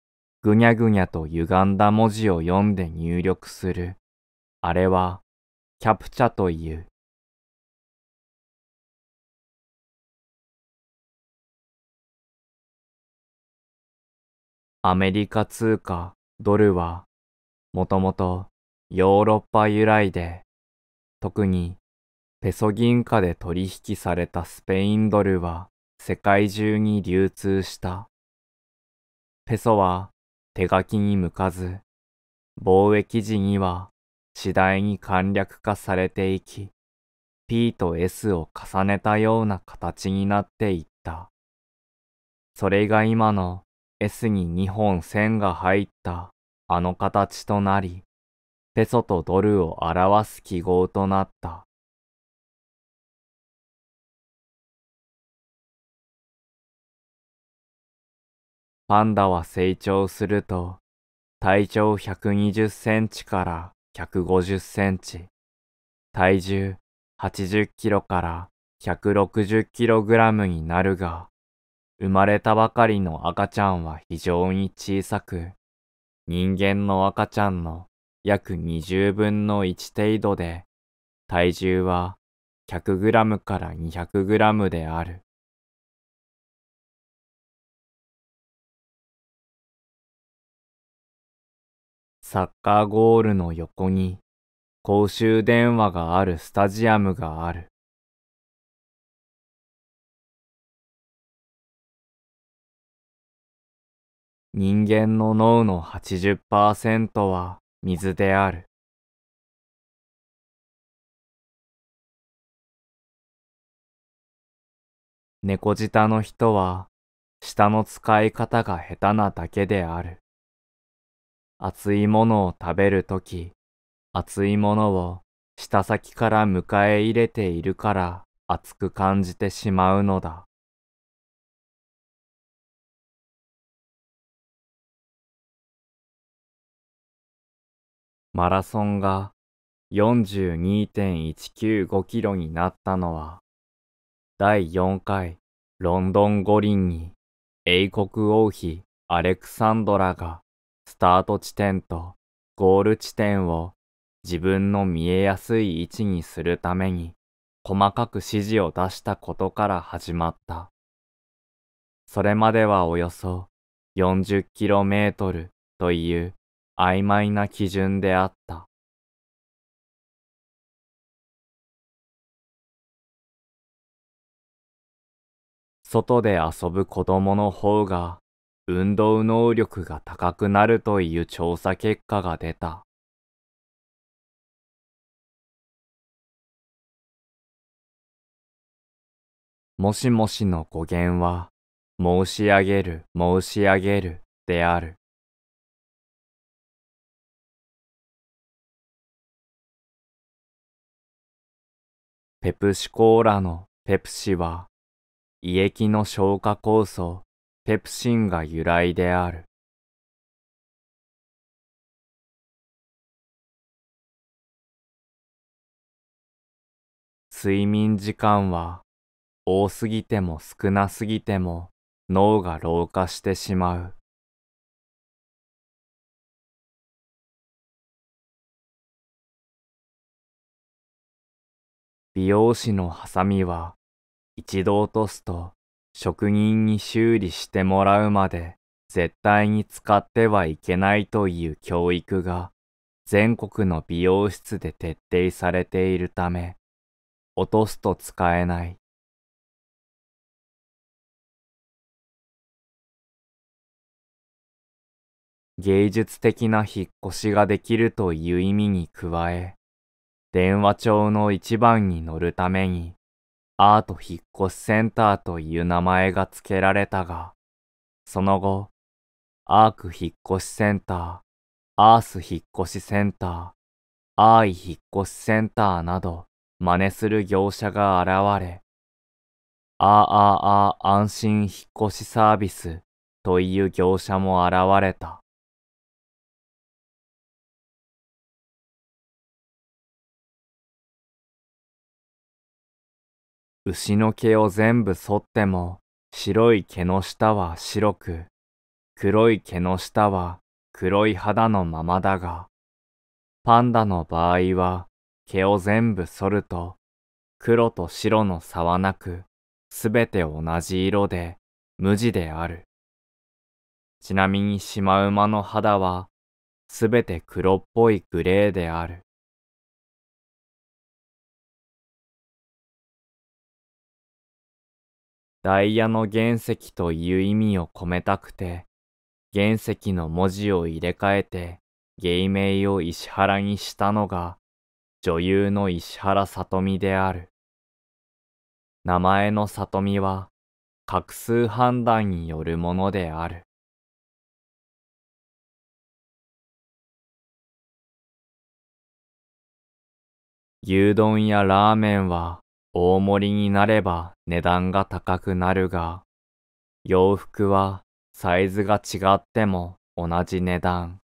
S2: ぐにゃぐにゃと歪んだ文字を読んで入力する。あれはキャプチャという。
S1: アメリカ通貨ドルは
S2: もともとヨーロッパ由来で特にペソ銀貨で取引されたスペインドルは世界中に流通した。ペソは手書きに向かず、貿易時には次第に簡略化されていき、P と S を重ねたような形になっていった。それが今の S に2本線が入ったあの形となり、ペソとドルを表す記号となった。パンダは成長すると、体長120センチから150センチ、体重80キロから160キログラムになるが、生まれたばかりの赤ちゃんは非常に小さく、人間の赤ちゃんの約20分の1程度で、体重は100グラムから200グラムである。
S1: サッカーゴールの横に公衆電話があるスタジアムがある。人間の脳の80%は水である。
S2: 猫舌の人は舌の使い方が下手なだけである。熱いものを食べるとき、熱いものを舌先から迎え入れているから熱く感じてしまうのだ。マラソンが42.195キロになったのは、第4回ロンドン五輪に英国王妃アレクサンドラがスタート地点とゴール地点を自分の見えやすい位置にするために細かく指示を出したことから始まった。それまではおよそ 40km という曖昧な
S1: 基準であった。
S2: 外で遊ぶ子供の方が運動能力が高くなるという調査結果が出
S1: た。もしもしの語源は、申し上げる、申し上げるである。ペ
S2: プシコーラのペプシは、胃液の消化酵素ペプシンが由来である。睡眠時間は多すぎても少なすぎても脳が老化してしまう。美容師のハサミは一度落とすと職人に修理してもらうまで絶対に使ってはいけないという教育が全国の美容室で徹底されているため、落
S1: とすと使えない。
S2: 芸術的な引っ越しができるという意味に加え、電話帳の一番に乗るためにアート引っ越しセンターという名前が付けられたが、その後、アーク引っ越しセンター、アース引っ越しセンター、アーイ引っ越しセンターなど真似する業者が現れ、あーあーあー安心引っ越しサービスという業者も現れた。牛の毛を全部剃っても、白い毛の下は白く、黒い毛の下は黒い肌のままだが、パンダの場合は毛を全部剃ると、黒と白の差はなく、すべて同じ色で無地である。ちなみにシマウマの肌は、すべて黒
S1: っぽいグレーである。
S2: ダイヤの原石という意味を込めたくて、原石の文字を入れ替えて、芸名を石原にしたのが、女優の石原さとみである。名前のさとみは、画数判断による
S1: ものである。牛丼やラーメンは
S2: 大盛りになれば値段が高くなるが、洋服はサイズが違っても同じ値段。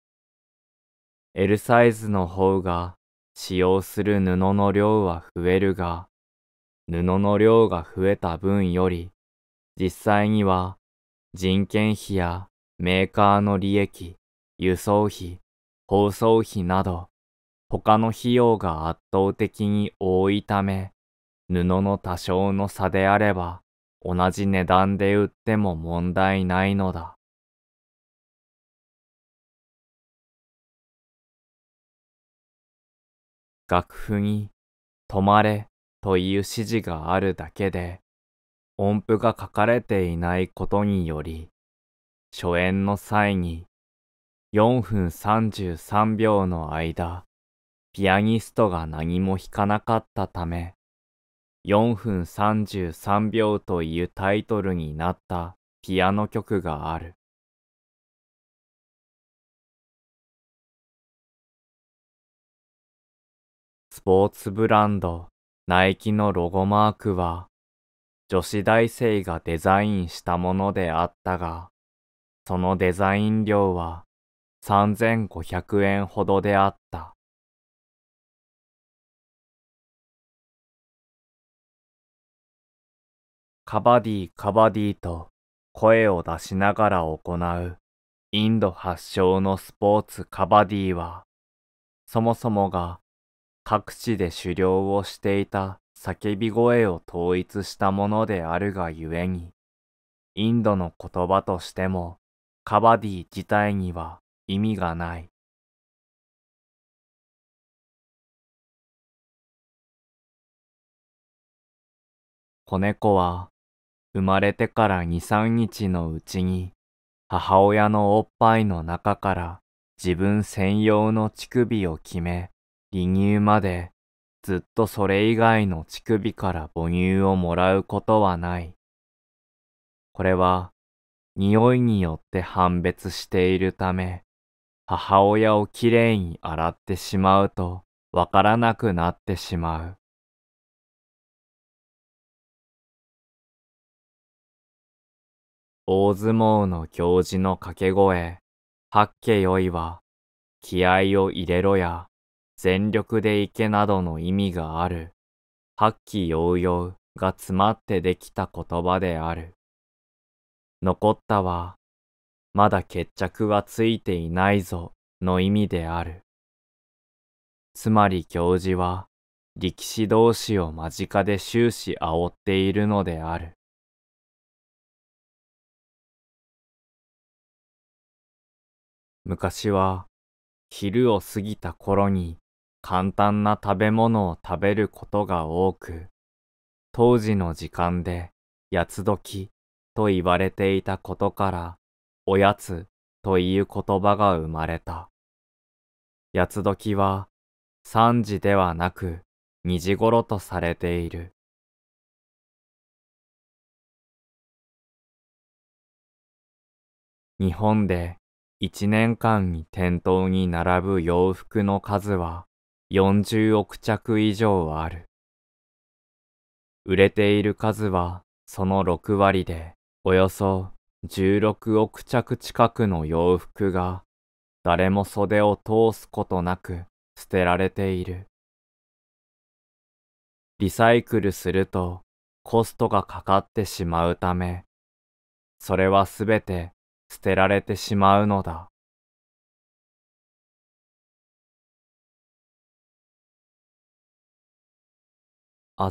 S2: L サイズの方が使用する布の量は増えるが、布の量が増えた分より、実際には人件費やメーカーの利益、輸送費、包装費など、他の費用が圧倒的に多いため、布の多少の差であれば、同じ値段で売っても問題ないのだ。楽譜に、止まれという指示があるだけで、音符が書かれていないことにより、初演の際に、4分33秒の間、ピアニストが何も弾かなかったため、4分33秒というタイトルになったピアノ曲がある。スポーツブランドナイキのロゴマークは女子大生がデザインしたものであったが、そのデザイン料は3500円ほど
S1: であった。
S2: カバディカバディと声を出しながら行うインド発祥のスポーツカバディは、そもそもが各地で狩猟をしていた叫び声を統一したものであるがゆえに、インドの言葉としてもカバディ自体には意味がない。子猫は生まれてから二三日のうちに、母親のおっぱいの中から自分専用の乳首を決め、離乳までずっとそれ以外の乳首から母乳をもらうことはない。これは、匂いによって判別しているため、母親をきれいに洗ってしまうとわからなくなってしまう。
S1: 大相撲
S2: の行事の掛け声、八家よいは、気合を入れろや、全力でいけなどの意味がある、八っ揚々が詰まってできた言葉である。残ったは、まだ決着はついていないぞの意味である。つまり教授は、力士同士を間近で終始煽っているのである。昔は昼を過ぎた頃に簡単な食べ物を食べることが多く、当時の時間で八つ時と言われていたことから、おやつという言葉が生まれた。八つ時は3時ではなく2時頃とされている。日本で1年間に店頭に並ぶ洋服の数は40億着以上ある。売れている数はその6割で、およそ16億着近くの洋服が誰も袖を通すことなく捨てられている。リサイクルするとコストがかかってしまうため、それはすべて捨てられてしまうのだ。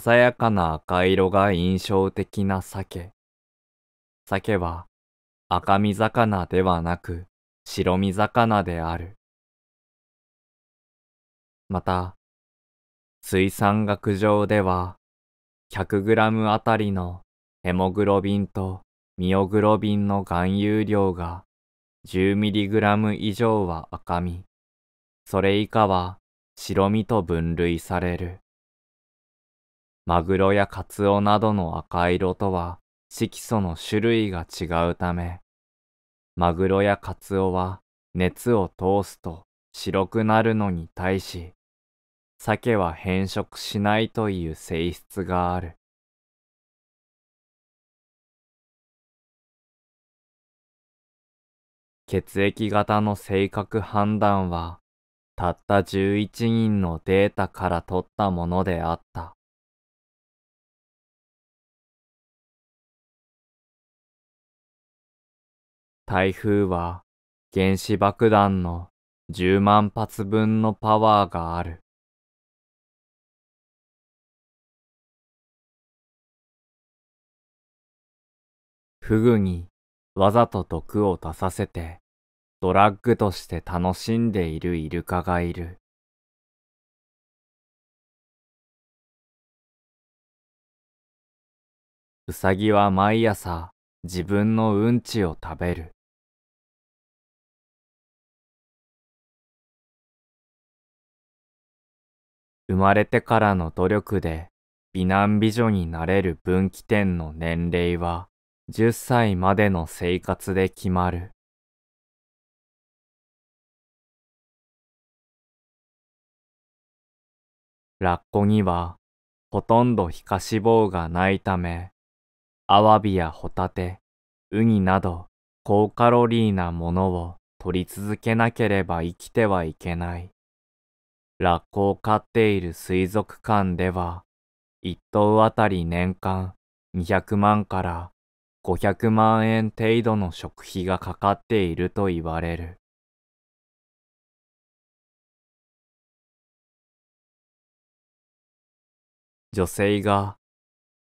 S2: 鮮やかな赤色が印象的な鮭。鮭は赤身魚ではなく白身魚である。また、水産学上では 100g あたりのヘモグロビンとミオグロビンの含有量が 10mg 以上は赤身、それ以下は白身と分類される。マグロやカツオなどの赤色とは色素の種類が違うため、マグロやカツオは熱を通すと白くなるのに対し、鮭は変色しないという性質がある。血液型の性格判断は、たった11人のデータから取ったものであった。
S1: 台風は原子爆弾の10万発分のパワーがある。
S2: フグにわざと毒を出させて、ドラッグとして楽しんでいるイルカがい
S1: る。ウサギは毎朝自分のうんちを食べる。
S2: 生まれてからの努力で美男美女になれる分岐点の年齢は10歳までの生活
S1: で決まる。ラッコにはほとんど皮下脂
S2: 肪がないため、アワビやホタテ、ウニなど高カロリーなものを取り続けなければ生きてはいけない。ラッコを飼っている水族館では、一頭あたり年間200万から500万円程度の食費がかかっていると言われる。
S1: 女性が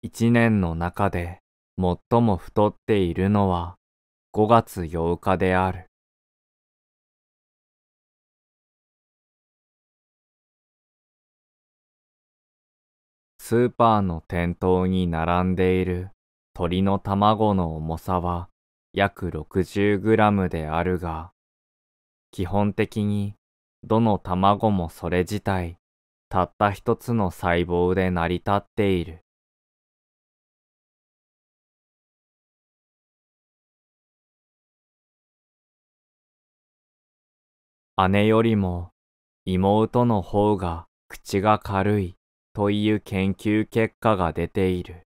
S1: 一年の中で最も太っているのは5月8日である。スーパーの店
S2: 頭に並んでいる鳥の卵の重さは約 60g であるが、基本的にどの卵もそれ自体、たった一つの細胞で成り立っている。姉よりも妹の方が口が軽いという研究結果が出ている。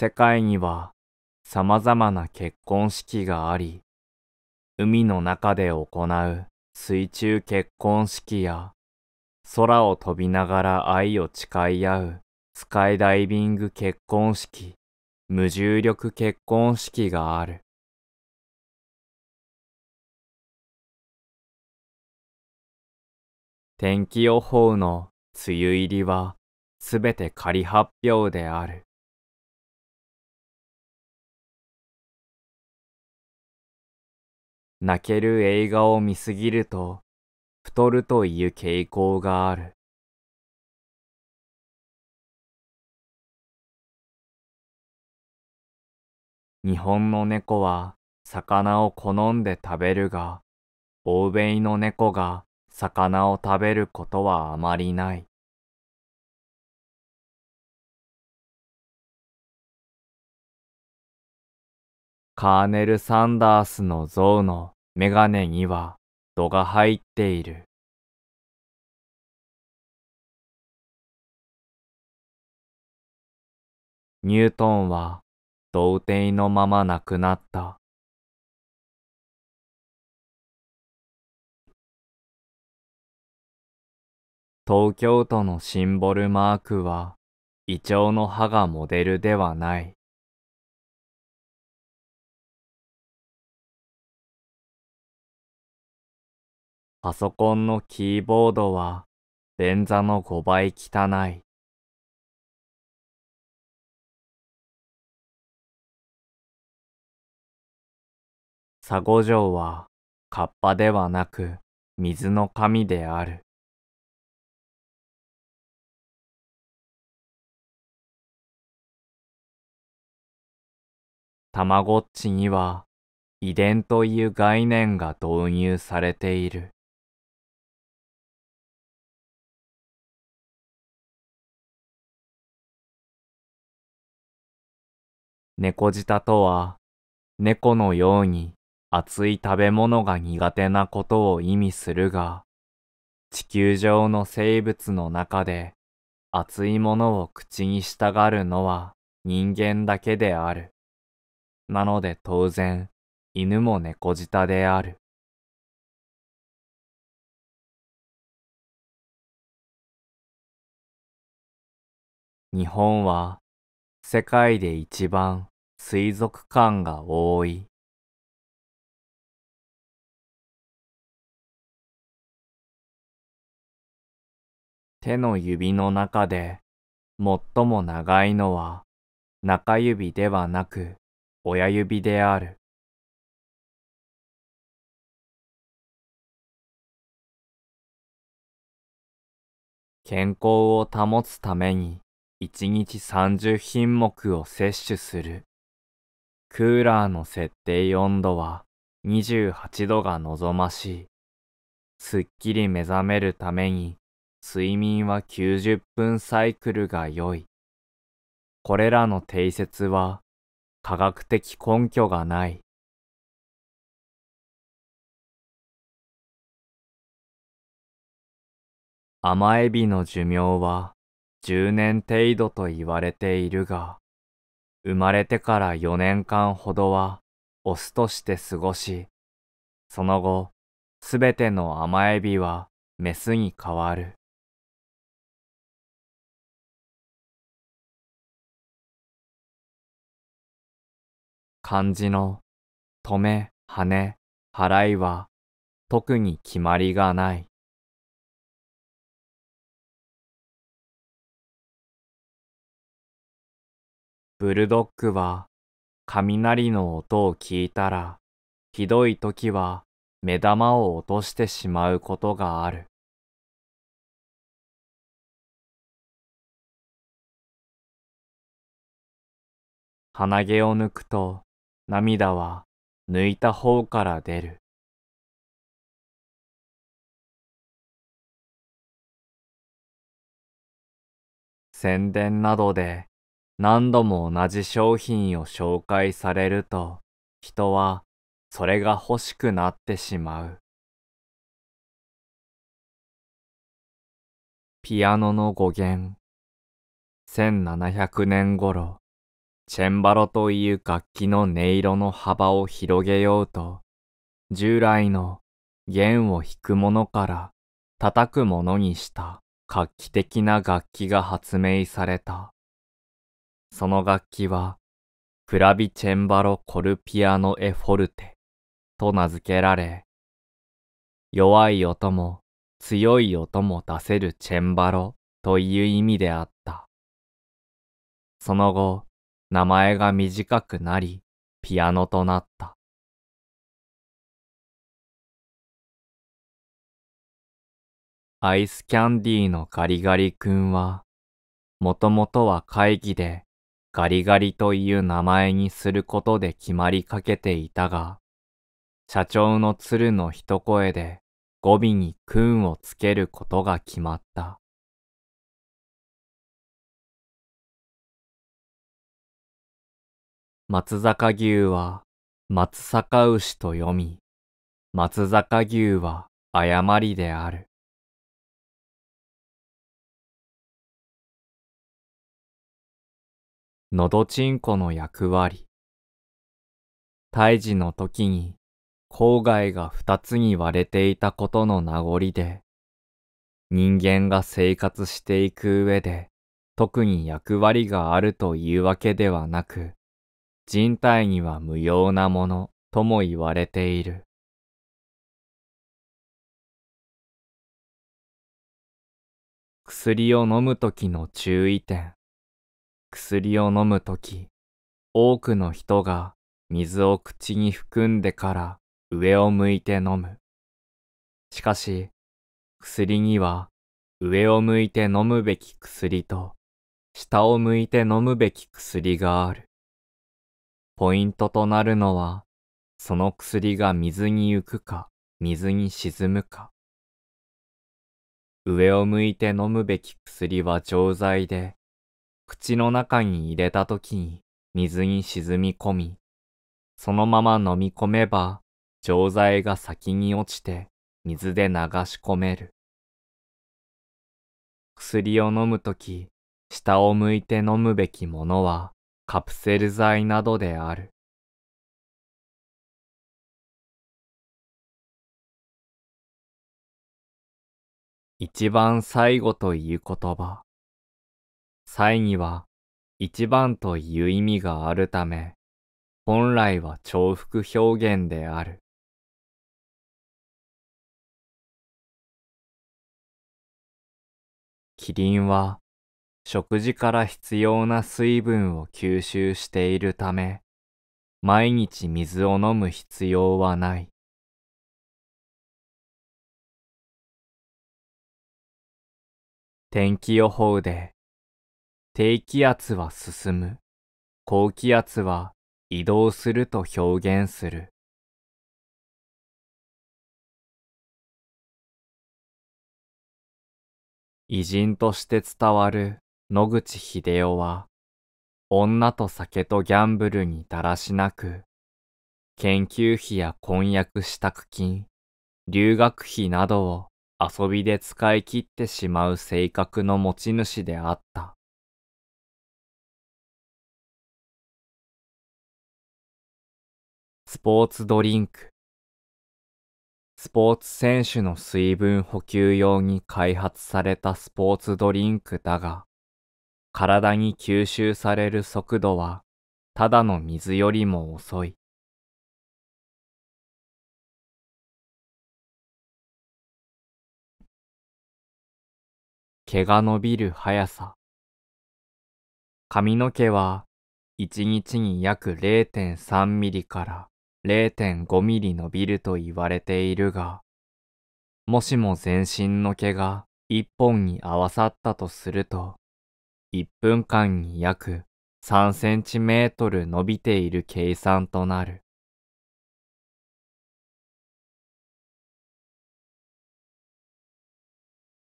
S2: 世界には様々な結婚式があり、海の中で行う水中結婚式や、空を飛びながら愛を誓い合うスカイダイビング結婚式、無重力結婚式
S1: がある。天気予報の梅雨入りはすべて仮発表である。泣ける映画を見すぎると太るという傾向がある。日本の
S2: 猫は魚を好んで食べるが、欧米の猫が魚を食べることはあまりない。
S1: カーネル・サンダースの像のメガネには度が入っている。ニュートンは童貞のまま亡くなった。東京都のシンボルマークは、イチョウの葉がモデルではない。パソコンのキーボードは便座の5倍汚い。佐五城はカッパではなく水の神である。たまごっちには遺伝という概念が導入されている。
S2: 猫舌とは、猫のように熱い食べ物が苦手なことを意味するが、地球上の生物の中で熱いものを口にしたがるのは人間だけである。なので当然、犬も猫舌である。
S1: 日本は世界で一番水族館が多い。
S2: 手の指の中で最も長いのは中指ではなく親指である。健康を保つために1日30品目を摂取する。クーラーの設定温度は28度が望ましい。すっきり目覚めるために睡眠は90分サイクルが良い。これらの定説は科学的根拠がない。甘エビの寿命は10年程度と言われているが、生まれてから4年間ほどはオスとして過ごし、その後、すべての甘
S1: エビはメスに変わる。漢字の、止め、跳ね、払いは、特に決まりがない。
S2: ブルドッグは雷の音を聞いたらひどい時は目玉を落としてしまうこ
S1: とがある。鼻毛を抜くと涙は抜いた方から出る。宣
S2: 伝などで何度も同じ商品を紹介されると、人はそれが欲しくなってしまう。
S1: ピアノの語源。
S2: 1700年頃、チェンバロという楽器の音色の幅を広げようと、従来の弦を弾くものから叩くものにした画期的な楽器が発明された。その楽器は、クラビチェンバロ・コルピアノ・エ・フォルテと名付けられ、弱い音も強い音も出せるチェンバロという意味であった。その後、名前が短くなり、ピアノ
S1: となった。
S2: アイスキャンディーのガリガリ君は、もともとは会議でガリガリという名前にすることで決まりかけていたが、社長の鶴の一声で語尾に君をつけることが決まった。
S1: 松坂牛は松坂牛と読み、松坂牛は誤りである。
S2: のどちんこの役割。胎児の時に郊外が二つに割れていたことの名残で、人間が生活していく上で特に役割があるというわけではなく、人体には無用なものとも言われている。
S1: 薬を飲む時の注意点。
S2: 薬を飲むとき、多くの人が水を口に含んでから上を向いて飲む。しかし、薬には上を向いて飲むべき薬と下を向いて飲むべき薬がある。ポイントとなるのは、その薬が水に浮くか水に沈むか。上を向いて飲むべき薬は錠剤で、口の中に入れた時に水に沈み込み、そのまま飲み込めば、錠剤が先に落ちて水で流し込める。薬を飲むとき、下を向いて飲むべきものはカプセル剤などである。一番最後という言葉。際には一番という意味があるため、本来は
S1: 重複表現である。
S2: キリンは食事から必要な水分を吸収しているため、毎日水を飲む必要はない。
S1: 天気予報で低気圧は進む、高気圧は移動すると表現する。
S2: 偉人として伝わる野口秀夫は、女と酒とギャンブルにだらしなく、研究費や婚約支度金、留学費などを遊びで使い切ってしまう性格の持ち主であった。スポーツドリンク。スポーツ選手の水分補給用に開発されたスポーツドリンクだが、体に吸収される速度は、ただの水よりも遅い。
S1: 毛が伸びる速さ。
S2: 髪の毛は、1日に約0.3ミリから0.5ミリ伸びると言われているが、もしも全身の毛が1本に合わさったとすると、1分間に約3センチメートル伸びている計算となる。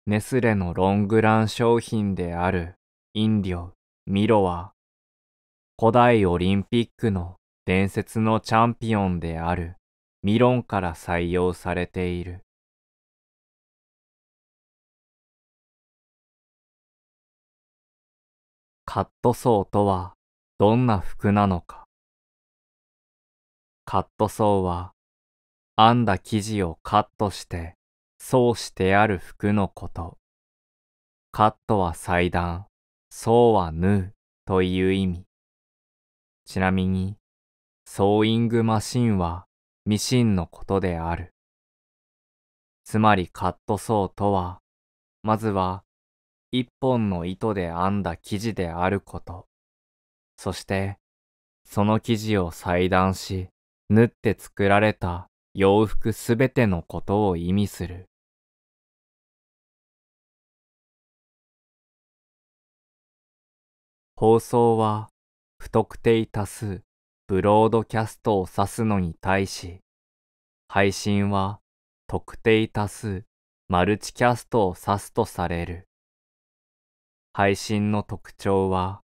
S2: ネスレのロングラン商品である飲料ミロは古代オリンピックの伝説のチャンピオンであるミロンから採用されている。
S1: カットソーとはどんな服なのか。
S2: カットソーは編んだ生地をカットしてそうしてある服のこと。カットは裁断、そうは縫うという意味。ちなみに、ソーイングマシンはミシンのことである。つまりカットソーとは、まずは一本の糸で編んだ生地であること。そして、その生地を裁断し、縫って作られた洋服すべてのことを意味する。放送は不特定多数ブロードキャストを指すのに対し、配信は特定多数マルチキャストを指すとされる。配信の特徴は、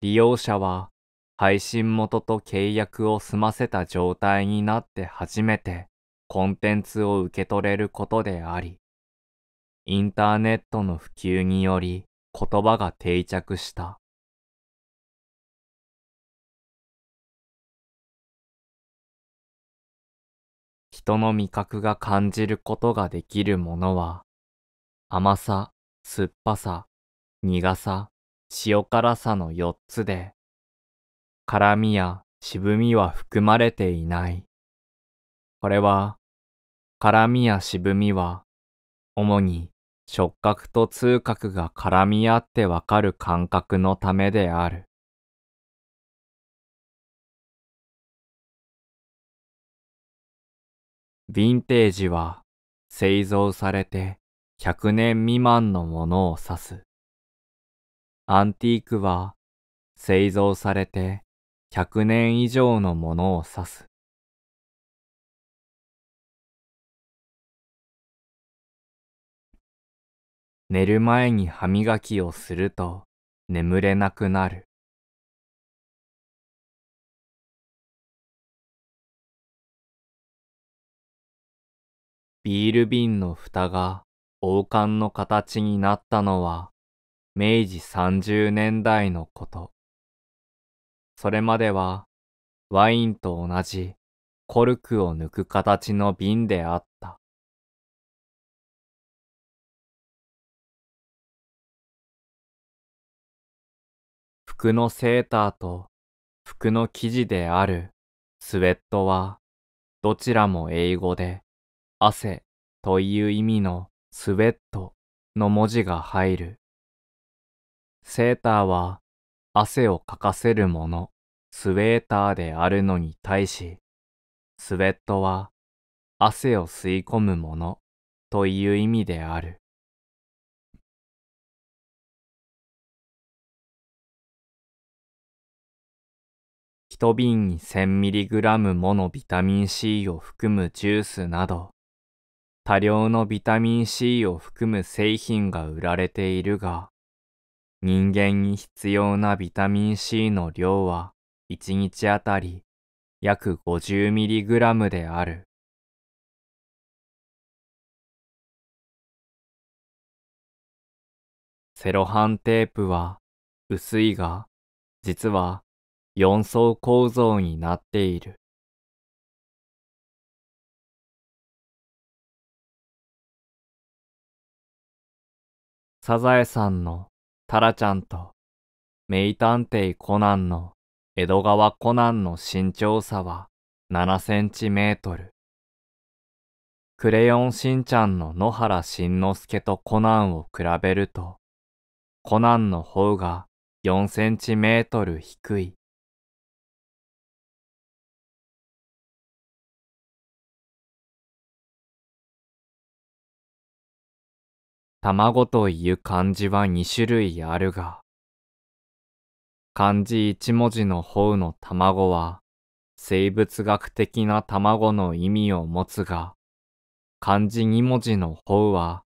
S2: 利用者は配信元と契約を済ませた状態になって初めてコンテンツを受け取れることであり、インターネットの普及により言葉が定着した。人の味覚が感じることができるものは、甘さ、酸っぱさ、苦さ、塩辛さの4つで、辛みや渋みは含まれていない。これは、辛みや渋みは、主に触覚と痛覚が絡み合ってわかる感覚のた
S1: めである。
S2: ヴィンテージは製造されて100年未満のものを指す。アンティークは製造されて100年以上のものを指す。
S1: 寝る前に歯磨きをすると眠れなくなる。
S2: ビール瓶の蓋が王冠の形になったのは明治30年代のこと。それまではワインと同じコルクを抜く形の瓶であった。服のセーターと服の生地であるスウェットはどちらも英語で汗という意味のスウェットの文字が入る。セーターは汗をかかせるもの、スウェーターであるのに対し、スウェットは汗を吸い込むものという意味である。一瓶に1000ミリグラムものビタミン C を含むジュースなど、多量のビタミン C を含む製品が売られているが、人間に必要なビタミン C の量は1日あたり約 50mg である。
S1: セロハンテープは薄いが、実は4層構造になっている。
S2: サザエさんのタラちゃんと名探偵コナンの江戸川コナンの身長差は7センチメートル。クレヨンしんちゃんの野原しんのすけとコナンを比べると、コナンの方が4
S1: センチメートル低い。
S2: 卵という漢字は2種類あるが、漢字1文字の方の卵は、生物学的な卵の意味を持つが、漢字2文字の方は、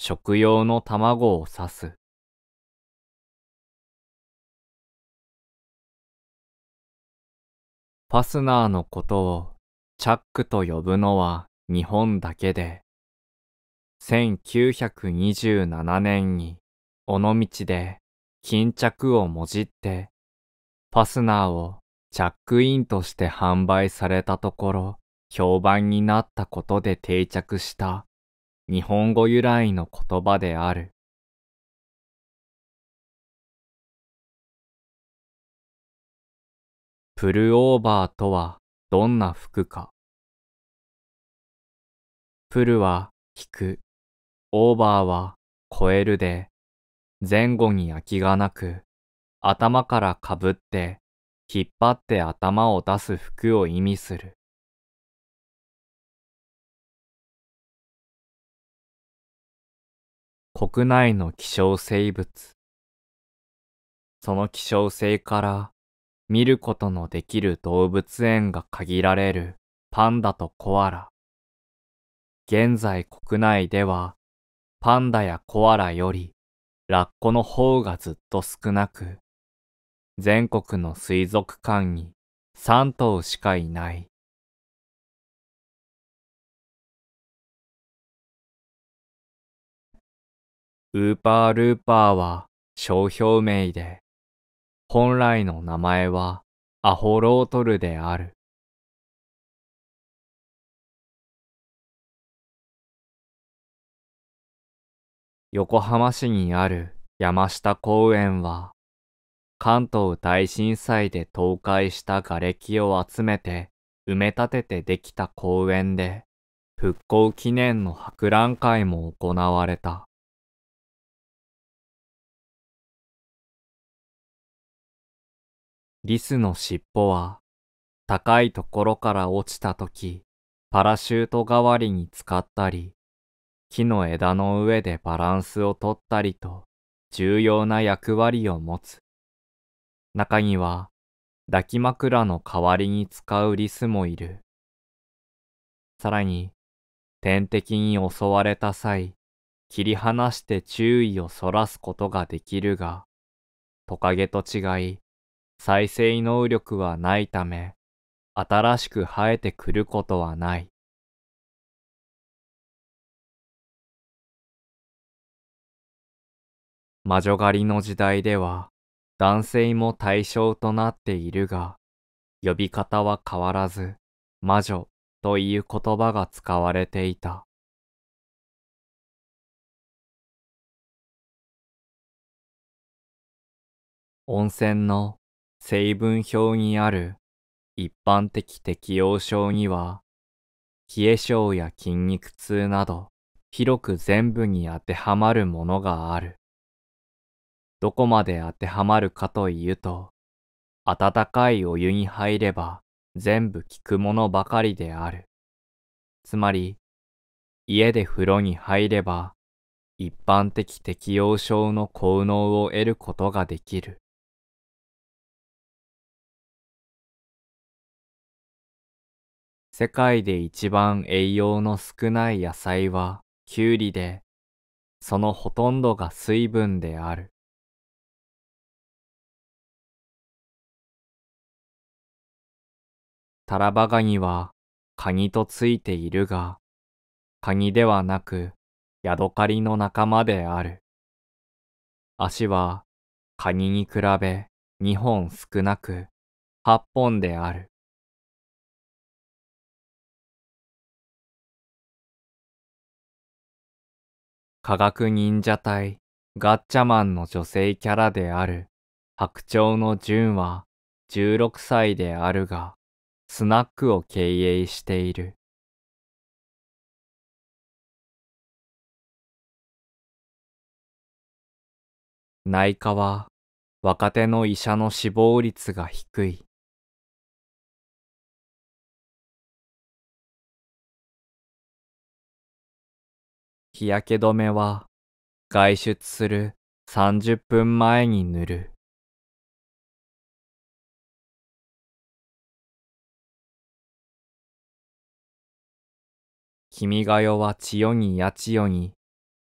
S2: 食用の卵を指す。フ
S1: ァスナーのことを
S2: チャックと呼ぶのは日本だけで、1927年に尾道で巾着をもじってファスナーをチャックインとして販売されたところ評判になったことで定着した日本語由
S1: 来の言葉である。プルオーバーとはどんな服か。プルは引く。
S2: オーバーは超えるで、前後に空きがなく、頭からかぶって、引っ張って頭を出す服を意味する。国内の希少生物。その希少性から見ることのできる動物園が限られるパンダとコアラ。現在国内ではパンダやコアラよりラッコの方がずっと少なく、全国の水族館に3頭しかいない。ウーパールーパーは商標名で、本来の名前はアホロートルである。横浜市にある山下公園は、関東大震災で倒壊した瓦礫を集めて埋め立ててできた公園で、復興記念の博覧会も行われた。リスの尻尾は、高いところから落ちたとき、パラシュート代わりに使ったり、木の枝の上でバランスをとったりと重要な役割を持つ。中には抱き枕の代わりに使うリスもいる。さらに、天敵に襲われた際、切り離して注意をそらすことができるが、トカゲと違い、再生能力はないため、新しく生えて
S1: くることはない。
S2: 魔女狩りの時代では、男性も対象となっているが、呼び方は変わらず、魔女という言葉が使われていた。温泉の成分表にある一般的適応症には、冷え症や筋肉痛など広く全部に当てはまるものがある。どこまで当てはまるかというと、温かいお湯に入れば全部効くものばかりである。つまり、家で風呂に入れば一般的適応症の効能を得ることができる。世界で一番栄養の少ない野菜はきゅうりで、そのほとんどが水分である。
S1: タラバガニは
S2: カニとついているが、カニではなくヤドカリの仲間である。足はカニに比べ
S1: 2本少なく8本である。
S2: 科学忍者隊ガッチャマンの女性キャラである白鳥のジュンは16歳であるが、スナックを経
S1: 営している。内科は若手の医者の死亡率が低い。日焼け止めは外出する30分前に塗る。
S2: 君が代は千代に八千代に、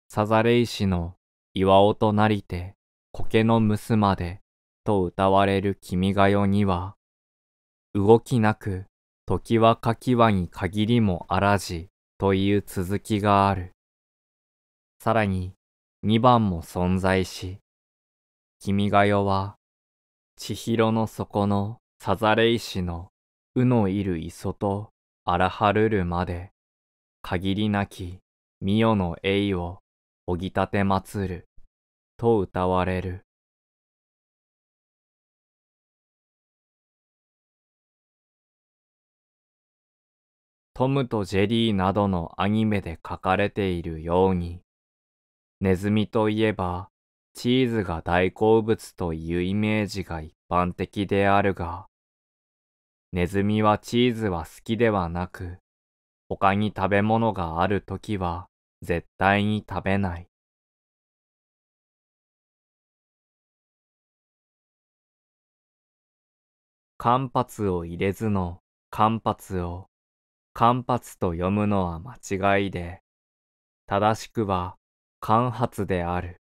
S2: さざれ石の岩尾となりて、苔の娘まで、と歌われる君が代には、動きなく、時はかきはに限りもあらじ、という続きがある。さらに、二番も存在し、君が代は、千尋の底のさざれ石の、うのいる磯と、あらはるるまで、限りなき、ミよの栄を、おぎたてまつる、と歌われる。トムとジェリーなどのアニメで書かれているように、ネズミといえば、チーズが大好物というイメージが一般的であるが、ネズミはチーズは好きではなく、他に食べ物があるときは絶対に食べない。間髪を入れずの間髪を間髪と読むのは間違いで、正しくは
S1: 間髪である。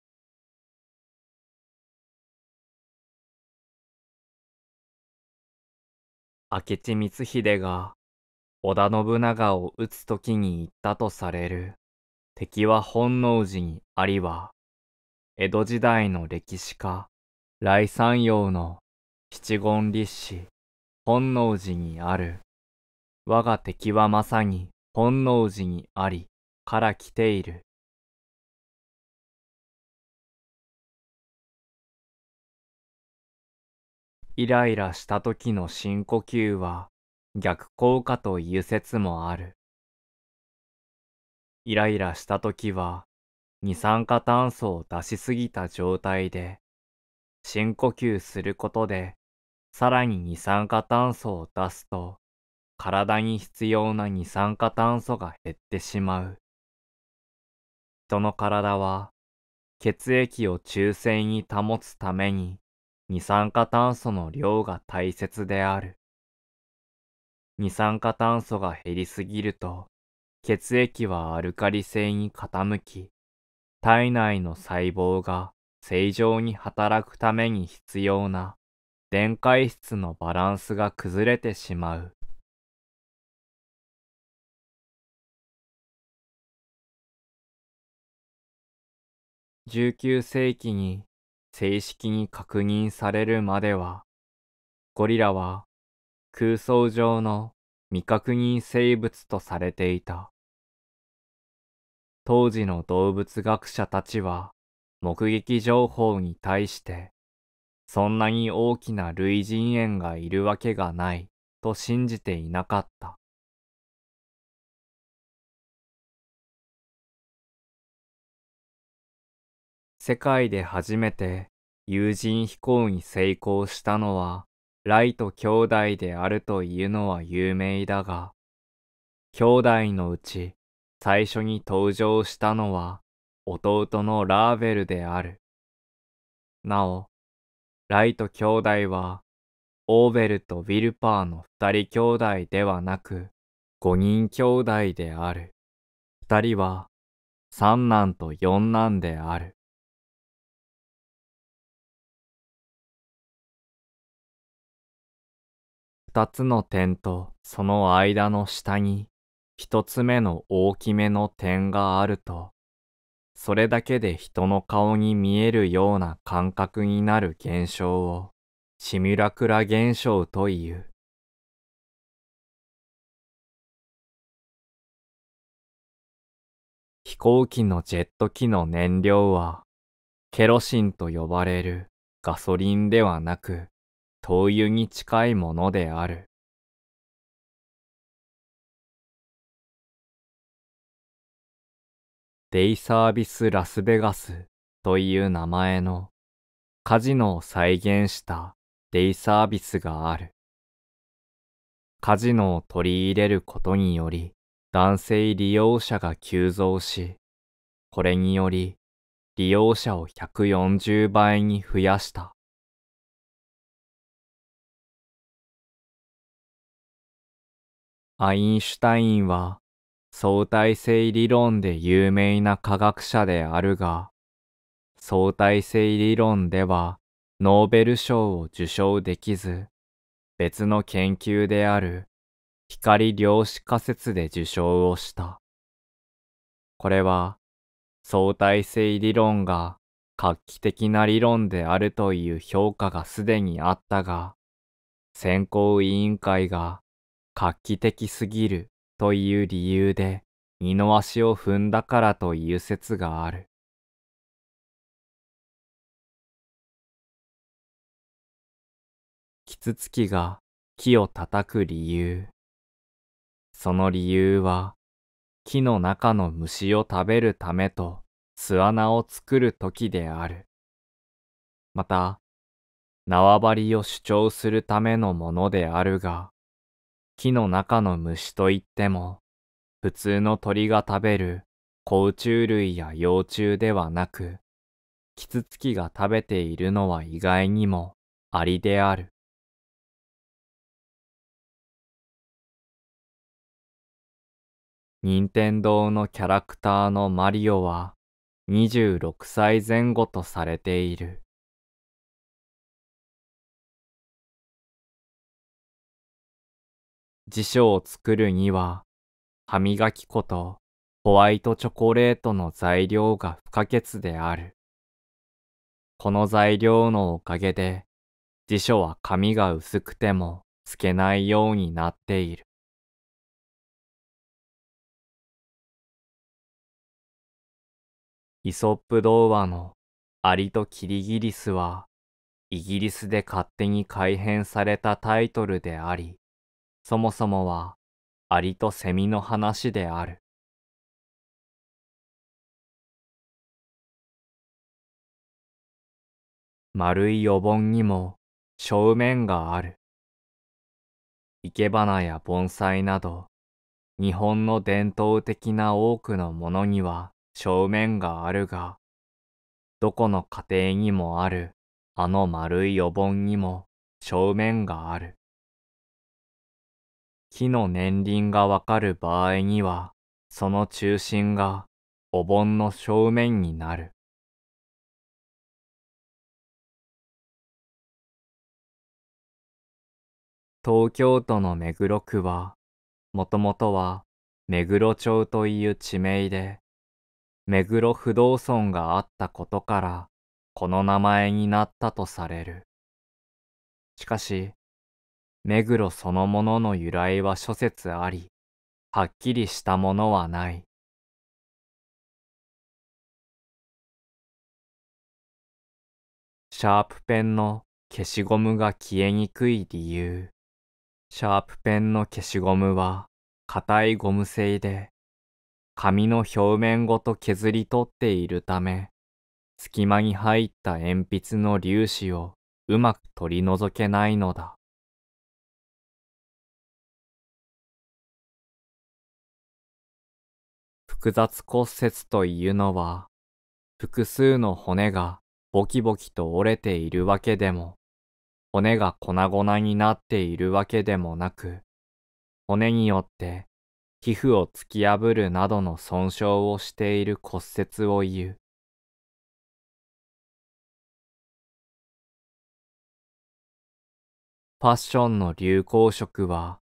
S2: 明智光秀が織田信長を討つ時に言ったとされる敵は本能寺にありは江戸時代の歴史家来山陽の七言立志、本能寺にある我が敵はまさに本能寺にありから来ているイライラした時の深呼吸は逆効果という説もある。イライラした時は、二酸化炭素を出しすぎた状態で、深呼吸することで、さらに二酸化炭素を出すと、体に必要な二酸化炭素が減ってしまう。人の体は、血液を中性に保つために、二酸化炭素の量が大切である。二酸化炭素が減りすぎると、血液はアルカリ性に傾き、体内の細胞が正常に働くために必要な電解質のバランスが崩れてしまう。19世紀に正式に確認されるまでは、ゴリラは空想上の未確認生物とされていた。当時の動物学者たちは目撃情報に対してそんなに大きな類人猿がいるわけがないと信じていなかった。世界で初めて有人飛行に成功したのはライト兄弟であるというのは有名だが、兄弟のうち最初に登場したのは弟のラーベルである。なお、ライト兄弟は、オーベルとウィルパーの二人兄弟ではなく、五人兄弟である。二人は、三男と四
S1: 男である。
S2: 2つの点とその間の下に1つ目の大きめの点があると、それだけで人の顔に見えるような感覚になる現象をシミュラクラ現象という。飛行機のジェット機の燃料はケロシンと呼ばれるガソリンではなく灯油に近いものである。
S1: デイサービスラ
S2: スベガスという名前のカジノを再現したデイサービスがある。カジノを取り入れることにより男性利用者が急増し、これにより利用者を140倍に増やした。アインシュタインは相対性理論で有名な科学者であるが、相対性理論ではノーベル賞を受賞できず、別の研究である光量子仮説で受賞をした。これは相対性理論が画期的な理論であるという評価がすでにあったが、選考委員会が画期的すぎるという理由で二の足を踏んだからという説がある。キツツキが木を叩く理由。その理由は木の中の虫を食べるためと巣穴を作る時である。また、縄張りを主張するためのものであるが、木の中の虫といっても、普通の鳥が食べる甲虫類や幼虫ではなく、キツツキが食べているのは意外にもアリである。任天堂のキャラクターのマリオは26歳前後とされている。
S1: 辞書を作るには、
S2: 歯磨き粉とホワイトチョコレートの材料が不可欠である。この材料のおかげで、辞書は紙が薄くても透けないようになっている。イソップ童話のアリとキリギリスは、イギリスで勝手に改変されたタイトルであり、そもそもはアリとセミの話である。
S1: 丸いお盆にも
S2: 正面がある。生け花や盆栽など、日本の伝統的な多くのものには正面があるが、どこの家庭にもあるあの丸いお盆にも正面がある。木の年輪がわかる場合には、その中心がお盆の正面になる。東京都の目黒区は、もともとは目黒町という地名で、目黒不動尊があったことから、この名前になったとされる。しかし、目黒そのものの由来は諸説あり、
S1: はっきりしたものはない。
S2: シャープペンの消しゴムが消えにくい理由。シャープペンの消しゴムは硬いゴム製で、紙の表面ごと削り取っているため、隙間に入った鉛筆の粒子をうまく取り除
S1: けないのだ。
S2: 複雑骨折というのは、複数の骨がボキボキと折れているわけでも、骨が粉々になっているわけでもなく、骨によって皮膚を突き破るなどの損傷をしている骨折を言う。ファッションの流行色は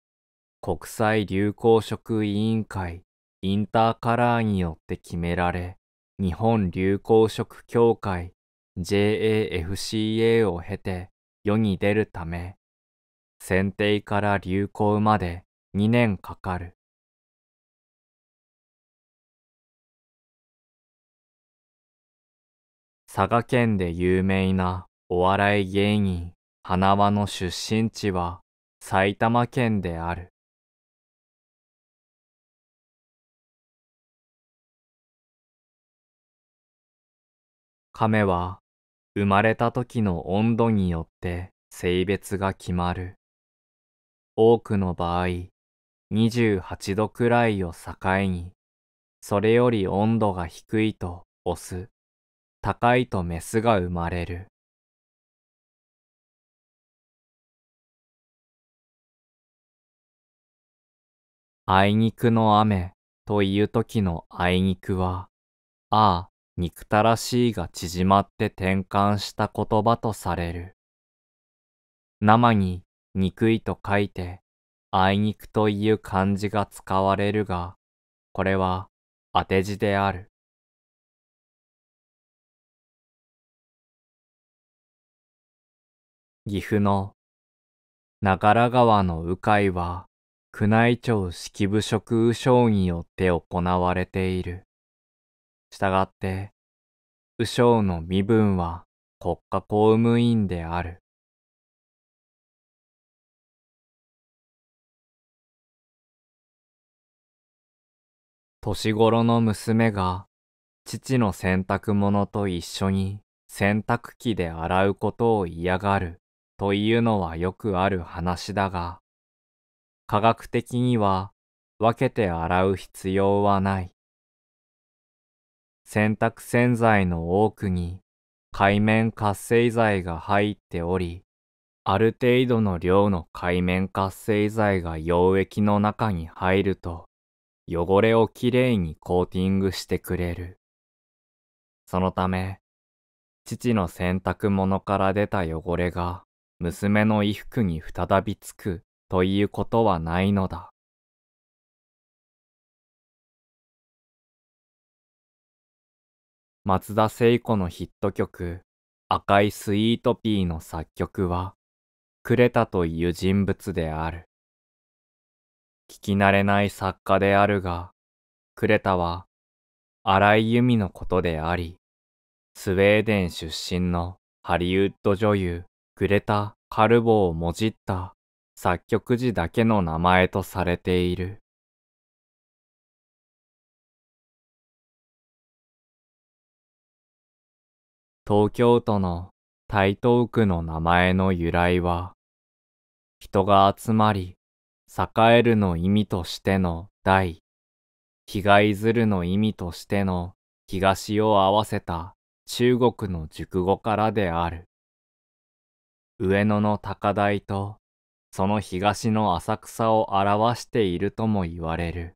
S2: 国際流行色委員会インターカラーによって決められ、日本流行色協会 JAFCA を経て世に出るため、選定から流行まで2年かかる。佐賀県で有名なお笑い芸人花輪の出身地は埼玉県である。亀は生まれた時の温度によって性別が決まる。多くの場合、28度くらいを境に、それより温度が低いとオス、高いとメスが生まれる。あいにくの雨という時のあいにくは、ああ憎たらしいが縮まって転換した言葉とされる。生に憎いと書いて、あいにくという漢字が使われるが、これは当て字である。
S1: 岐阜の
S2: 長良川の鵜飼は、宮内庁式部職鵜将によって行われている。従って、右将の身分は国家公務員である。年頃の娘が父の洗濯物と一緒に洗濯機で洗うことを嫌がるというのはよくある話だが、科学的には分けて洗う必要はない。洗濯洗剤の多くに海面活性剤が入っており、ある程度の量の海面活性剤が溶液の中に入ると、汚れをきれいにコーティングしてくれる。そのため、父の洗濯物から出た汚れが娘の衣服に再びつくということはないのだ。松田聖子のヒット曲、赤いスイートピーの作曲は、クレタという人物である。聞き慣れない作家であるが、クレタは、荒井由実のことであり、スウェーデン出身のハリウッド女優、グレタ・カルボをもじった作曲時だけの名前とされている。東京都の台東区の名前の由来は、人が集まり、栄えるの意味としての大、被害ずるの意味としての東を合わせた中国の熟語からである。上野の高台と、その東の浅草を表しているとも言われる。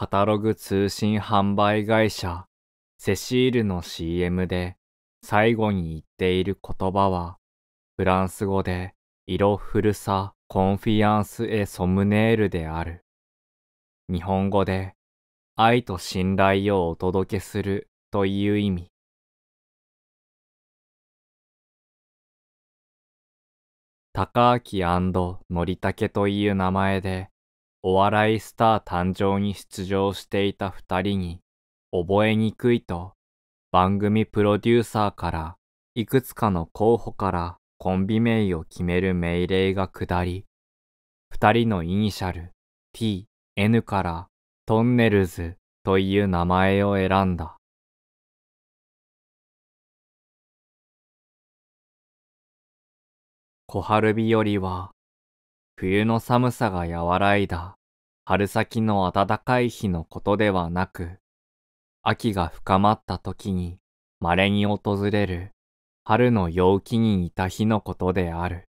S2: カタログ通信販売会社、セシールの CM で最後に言っている言葉は、フランス語で、色古さ、コンフィアンスエソムネールである。日本語で、愛と信頼をお届けする
S1: という意味。
S2: 高明則武という名前でお笑いスター誕生に出場していた二人に、覚えにくいと、番組プロデューサーから、いくつかの候補からコンビ名を決める命令が下り、二人のイニシャル、t、n から、トンネルズという名前を選んだ。小春日和は冬の寒さが和らいだ春先の暖かい日のことではなく、秋が深まった時に稀に訪れる春の陽気に似た日のこ
S1: とである。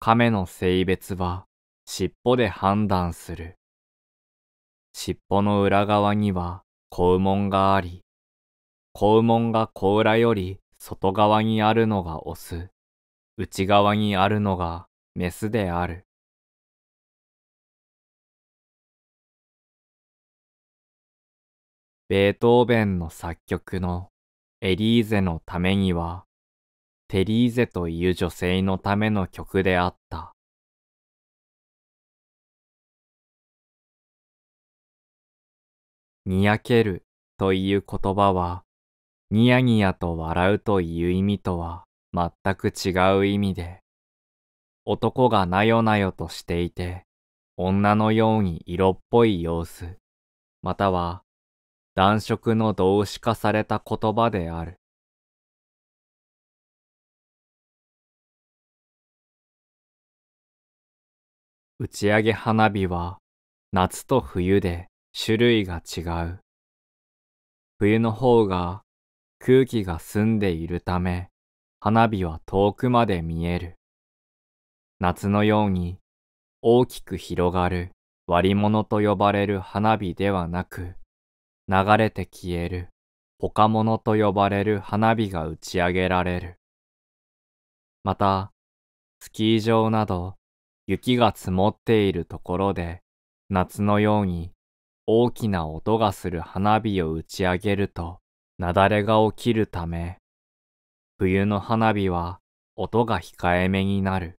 S2: 亀の性別は尻尾で判断する。尻尾の裏側には肛門があり、肛門が甲羅より外側にあるのがオス、内側にあるのがメスである。
S1: ベートーベンの作
S2: 曲のエリーゼのためには、テリーゼという女性のための曲であった。にやけるという言葉は、ニヤニヤと笑うという意味とは全く違う意味で、男がなよなよとしていて、女のように色っぽい様子、または男色の動詞化
S1: された言葉である。打ち上げ花火は
S2: 夏と冬で種類が違う。冬の方が空気が澄んでいるため、花火は遠くまで見える。夏のように大きく広がる割物と呼ばれる花火ではなく、流れて消えるポカモノと呼ばれる花火が打ち上げられる。また、スキー場など雪が積もっているところで夏のように大きな音がする花火を打ち上げると雪崩が起きるため、冬の花火は音が
S1: 控えめになる。